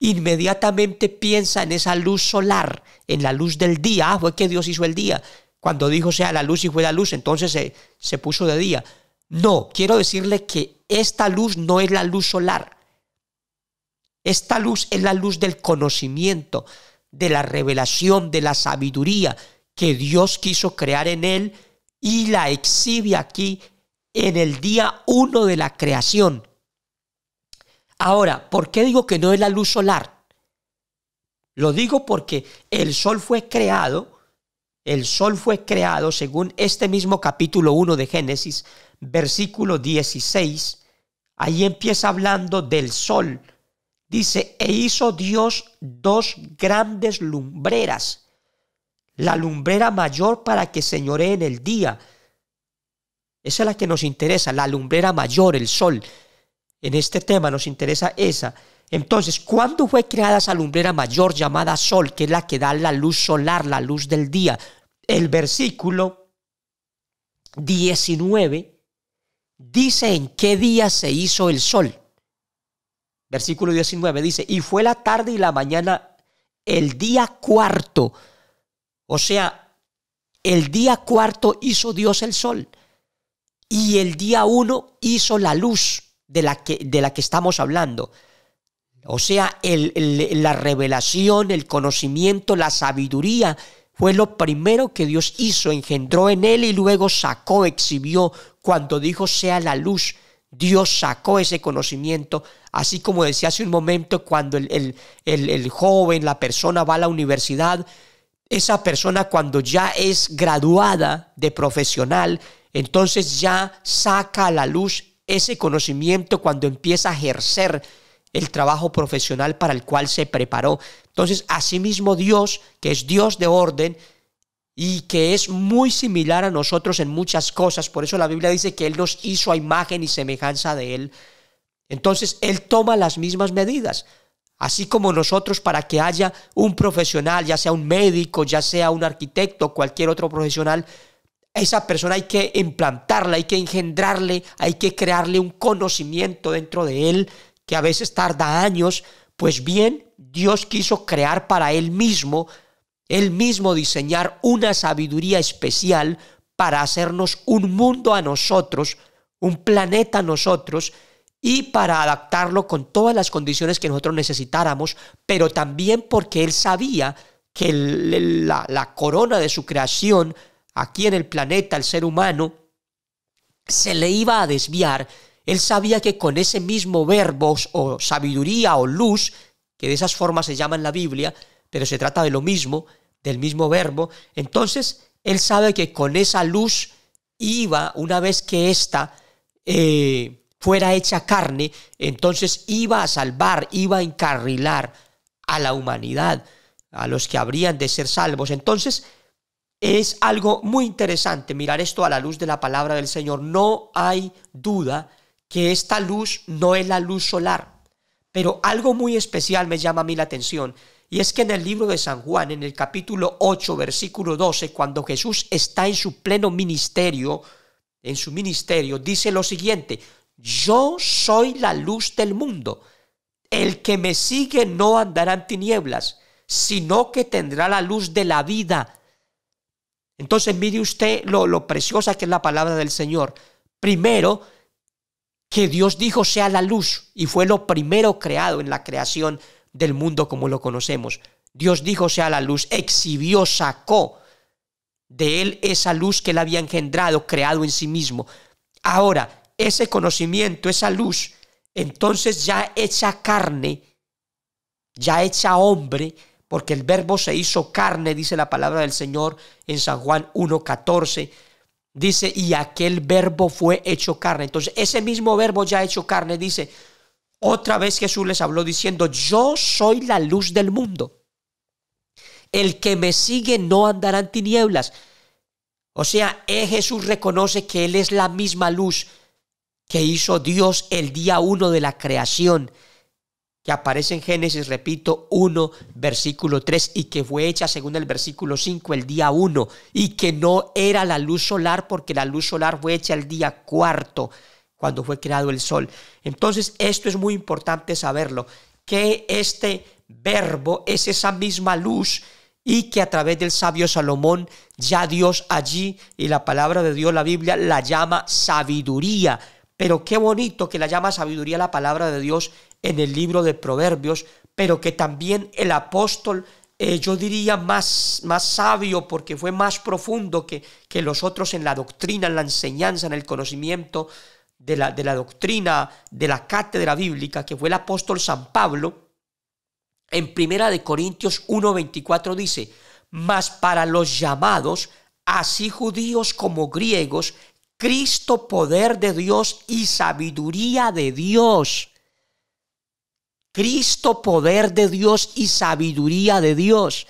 inmediatamente piensa en esa luz solar, en la luz del día. Ah, fue que Dios hizo el día. Cuando dijo sea la luz y fue la luz, entonces se, se puso de día. No, quiero decirle que esta luz no es la luz solar. Esta luz es la luz del conocimiento, de la revelación, de la sabiduría que Dios quiso crear en él y la exhibe aquí en el día 1 de la creación. Ahora, ¿por qué digo que no es la luz solar? Lo digo porque el sol fue creado, el sol fue creado según este mismo capítulo 1 de Génesis, versículo 16. Ahí empieza hablando del sol Dice, e hizo Dios dos grandes lumbreras, la lumbrera mayor para que señoree en el día. Esa es la que nos interesa, la lumbrera mayor, el sol. En este tema nos interesa esa. Entonces, ¿cuándo fue creada esa lumbrera mayor llamada sol, que es la que da la luz solar, la luz del día? El versículo 19 dice en qué día se hizo el sol. Versículo 19 dice, y fue la tarde y la mañana el día cuarto. O sea, el día cuarto hizo Dios el sol y el día uno hizo la luz de la que, de la que estamos hablando. O sea, la revelación, el conocimiento, la sabiduría fue lo primero que Dios hizo, engendró en él y luego sacó, exhibió cuando dijo sea la luz. Dios sacó ese conocimiento, así como decía hace un momento, cuando el, joven, la persona va a la universidad, esa persona cuando ya es graduada de profesional, entonces ya saca a la luz ese conocimiento cuando empieza a ejercer el trabajo profesional para el cual se preparó. Entonces, asimismo Dios, que es Dios de orden, y que es muy similar a nosotros en muchas cosas. Por eso la Biblia dice que Él nos hizo a imagen y semejanza de Él. Entonces Él toma las mismas medidas, así como nosotros para que haya un profesional, ya sea un médico, ya sea un arquitecto, cualquier otro profesional. Esa persona hay que implantarla, hay que engendrarle, hay que crearle un conocimiento dentro de él que a veces tarda años. Pues bien, Dios quiso crear para él mismo él mismo diseñar una sabiduría especial para hacernos un mundo a nosotros, un planeta a nosotros, y para adaptarlo con todas las condiciones que nosotros necesitáramos, pero también porque él sabía que la, la corona de su creación aquí en el planeta, el ser humano, se le iba a desviar. Él sabía que con ese mismo verbo o sabiduría o luz, que de esas formas se llama en la Biblia, pero se trata de lo mismo, del mismo verbo. Entonces, él sabe que con esa luz iba, una vez que ésta eh, fuera hecha carne, entonces iba a salvar, iba a encarrilar a la humanidad, a los que habrían de ser salvos. Entonces, es algo muy interesante mirar esto a la luz de la palabra del Señor. No hay duda que esta luz no es la luz solar, pero algo muy especial me llama a mí la atención y es que en el libro de San Juan, en el capítulo 8, versículo 12, cuando Jesús está en su pleno ministerio, en su ministerio, dice lo siguiente, yo soy la luz del mundo. El que me sigue no andará en tinieblas, sino que tendrá la luz de la vida. Entonces mire usted lo, preciosa que es la palabra del Señor. Primero, que Dios dijo sea la luz y fue lo primero creado en la creación del mundo como lo conocemos. Dios dijo sea la luz, exhibió, sacó de él esa luz que él había engendrado, creado en sí mismo. Ahora, ese conocimiento, esa luz, entonces ya hecha carne, ya hecha hombre, porque el verbo se hizo carne, dice la palabra del Señor en San Juan 1.14, dice, y aquel verbo fue hecho carne. Entonces, ese mismo verbo ya hecho carne, dice, otra vez Jesús les habló diciendo, yo soy la luz del mundo. El que me sigue no andará en tinieblas. O sea, e Jesús reconoce que Él es la misma luz que hizo Dios el día uno de la creación, que aparece en Génesis, repito, 1, versículo 3, y que fue hecha según el versículo 5 el día 1, y que no era la luz solar porque la luz solar fue hecha el día cuarto cuando fue creado el sol. Entonces, esto es muy importante saberlo, que este verbo es esa misma luz y que a través del sabio Salomón ya Dios allí y la palabra de Dios, la Biblia, la llama sabiduría. Pero qué bonito que la llama sabiduría la palabra de Dios en el libro de Proverbios, pero que también el apóstol, eh, yo diría, más, más sabio, porque fue más profundo que, que los otros en la doctrina, en la enseñanza, en el conocimiento de la, doctrina, de la cátedra bíblica, que fue el apóstol San Pablo, en Primera de Corintios 1.24 dice, mas para los llamados, así judíos como griegos, Cristo poder de Dios y sabiduría de Dios. Cristo poder de Dios y sabiduría de Dios.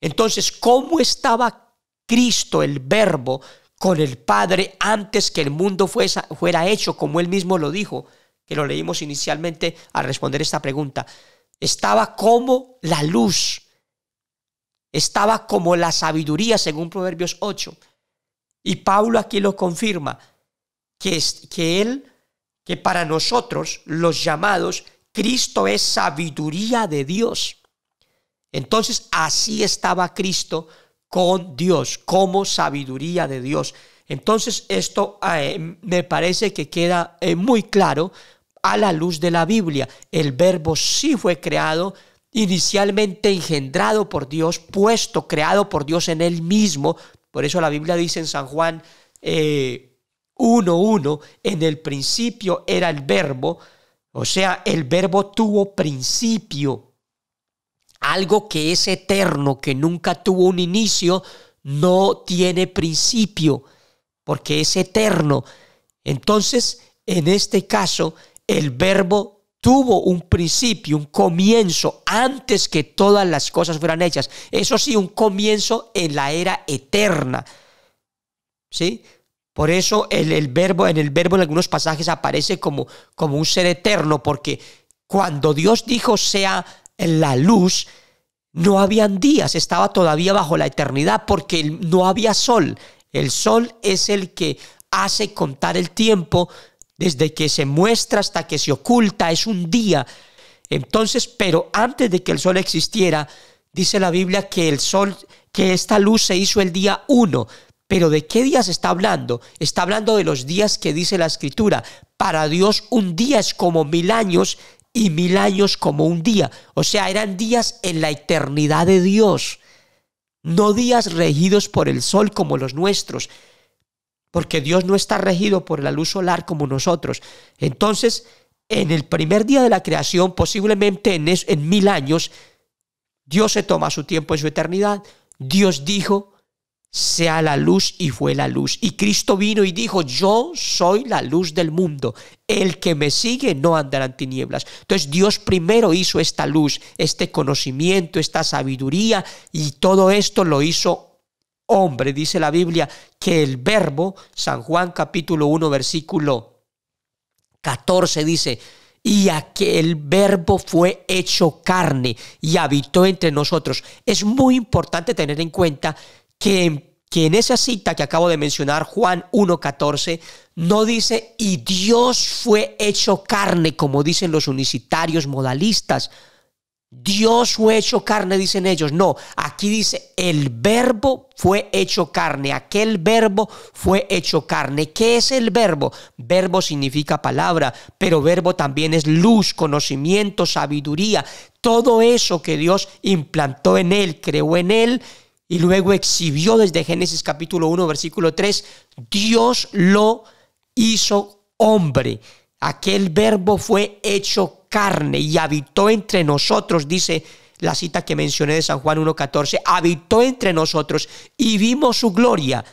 Entonces, ¿cómo estaba Cristo, el verbo, con el Padre antes que el mundo fuera hecho, como él mismo lo dijo, que lo leímos inicialmente al responder esta pregunta. Estaba como la luz, estaba como la sabiduría, según Proverbios 8. Y Pablo aquí lo confirma, que, es, que él, que para nosotros, los llamados, Cristo es sabiduría de Dios. Entonces así estaba Cristo con Dios, como sabiduría de Dios. Entonces esto eh, me parece que queda eh, muy claro a la luz de la Biblia. El verbo sí fue creado, inicialmente engendrado por Dios, puesto, creado por Dios en él mismo. Por eso la Biblia dice en San Juan 1.1, eh, en el principio era el verbo, o sea, el verbo tuvo principio algo que es eterno, que nunca tuvo un inicio, no tiene principio, porque es eterno. Entonces, en este caso, el verbo tuvo un principio, un comienzo, antes que todas las cosas fueran hechas. Eso sí, un comienzo en la era eterna. ¿Sí? Por eso el, verbo, en el verbo en algunos pasajes aparece como, como un ser eterno, porque cuando Dios dijo sea en la luz, no habían días, estaba todavía bajo la eternidad porque no había sol. El sol es el que hace contar el tiempo desde que se muestra hasta que se oculta, es un día. Entonces, pero antes de que el sol existiera, dice la Biblia que el sol, que esta luz se hizo el día 1. Pero ¿de qué días está hablando? Está hablando de los días que dice la escritura. Para Dios un día es como mil años y mil años como un día. O sea, eran días en la eternidad de Dios, no días regidos por el sol como los nuestros, porque Dios no está regido por la luz solar como nosotros. Entonces, en el primer día de la creación, posiblemente en, en mil años, Dios se toma su tiempo y su eternidad. Dios dijo, sea la luz y fue la luz. Y Cristo vino y dijo, yo soy la luz del mundo. El que me sigue no andará en tinieblas. Entonces Dios primero hizo esta luz, este conocimiento, esta sabiduría y todo esto lo hizo hombre. Dice la Biblia que el verbo, San Juan capítulo 1 versículo 14 dice, y aquel verbo fue hecho carne y habitó entre nosotros. Es muy importante tener en cuenta que, en esa cita que acabo de mencionar, Juan 1.14, no dice, y Dios fue hecho carne, como dicen los unicitarios modalistas. Dios fue hecho carne, dicen ellos. No, aquí dice, el verbo fue hecho carne, aquel verbo fue hecho carne. ¿Qué es el verbo? Verbo significa palabra, pero verbo también es luz, conocimiento, sabiduría. Todo eso que Dios implantó en él, creó en él, y luego exhibió desde Génesis capítulo 1, versículo 3, Dios lo hizo hombre. Aquel verbo fue hecho carne y habitó entre nosotros, dice la cita que mencioné de San Juan 1.14, habitó entre nosotros y vimos su gloria,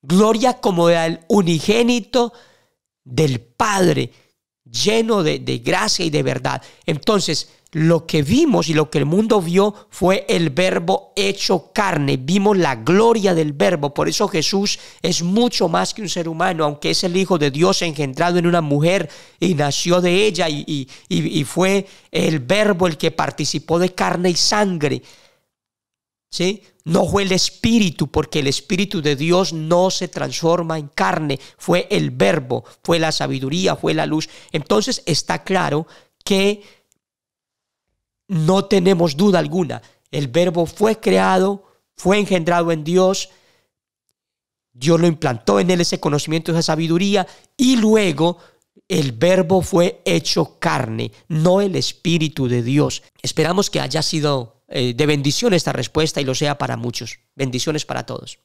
gloria como del unigénito del Padre, lleno de, de gracia y de verdad. Entonces, lo que vimos y lo que el mundo vio fue el verbo hecho carne. Vimos la gloria del verbo. Por eso Jesús es mucho más que un ser humano, aunque es el Hijo de Dios engendrado en una mujer y nació de ella y, fue el verbo el que participó de carne y sangre. ¿Sí? No fue el Espíritu, porque el Espíritu de Dios no se transforma en carne, fue el verbo, fue la sabiduría, fue la luz. Entonces está claro que no tenemos duda alguna. El verbo fue creado, fue engendrado en Dios, Dios lo implantó en él ese conocimiento, esa sabiduría, y luego el verbo fue hecho carne, no el Espíritu de Dios. Esperamos que haya sido eh, de bendición esta respuesta y lo sea para muchos. Bendiciones para todos.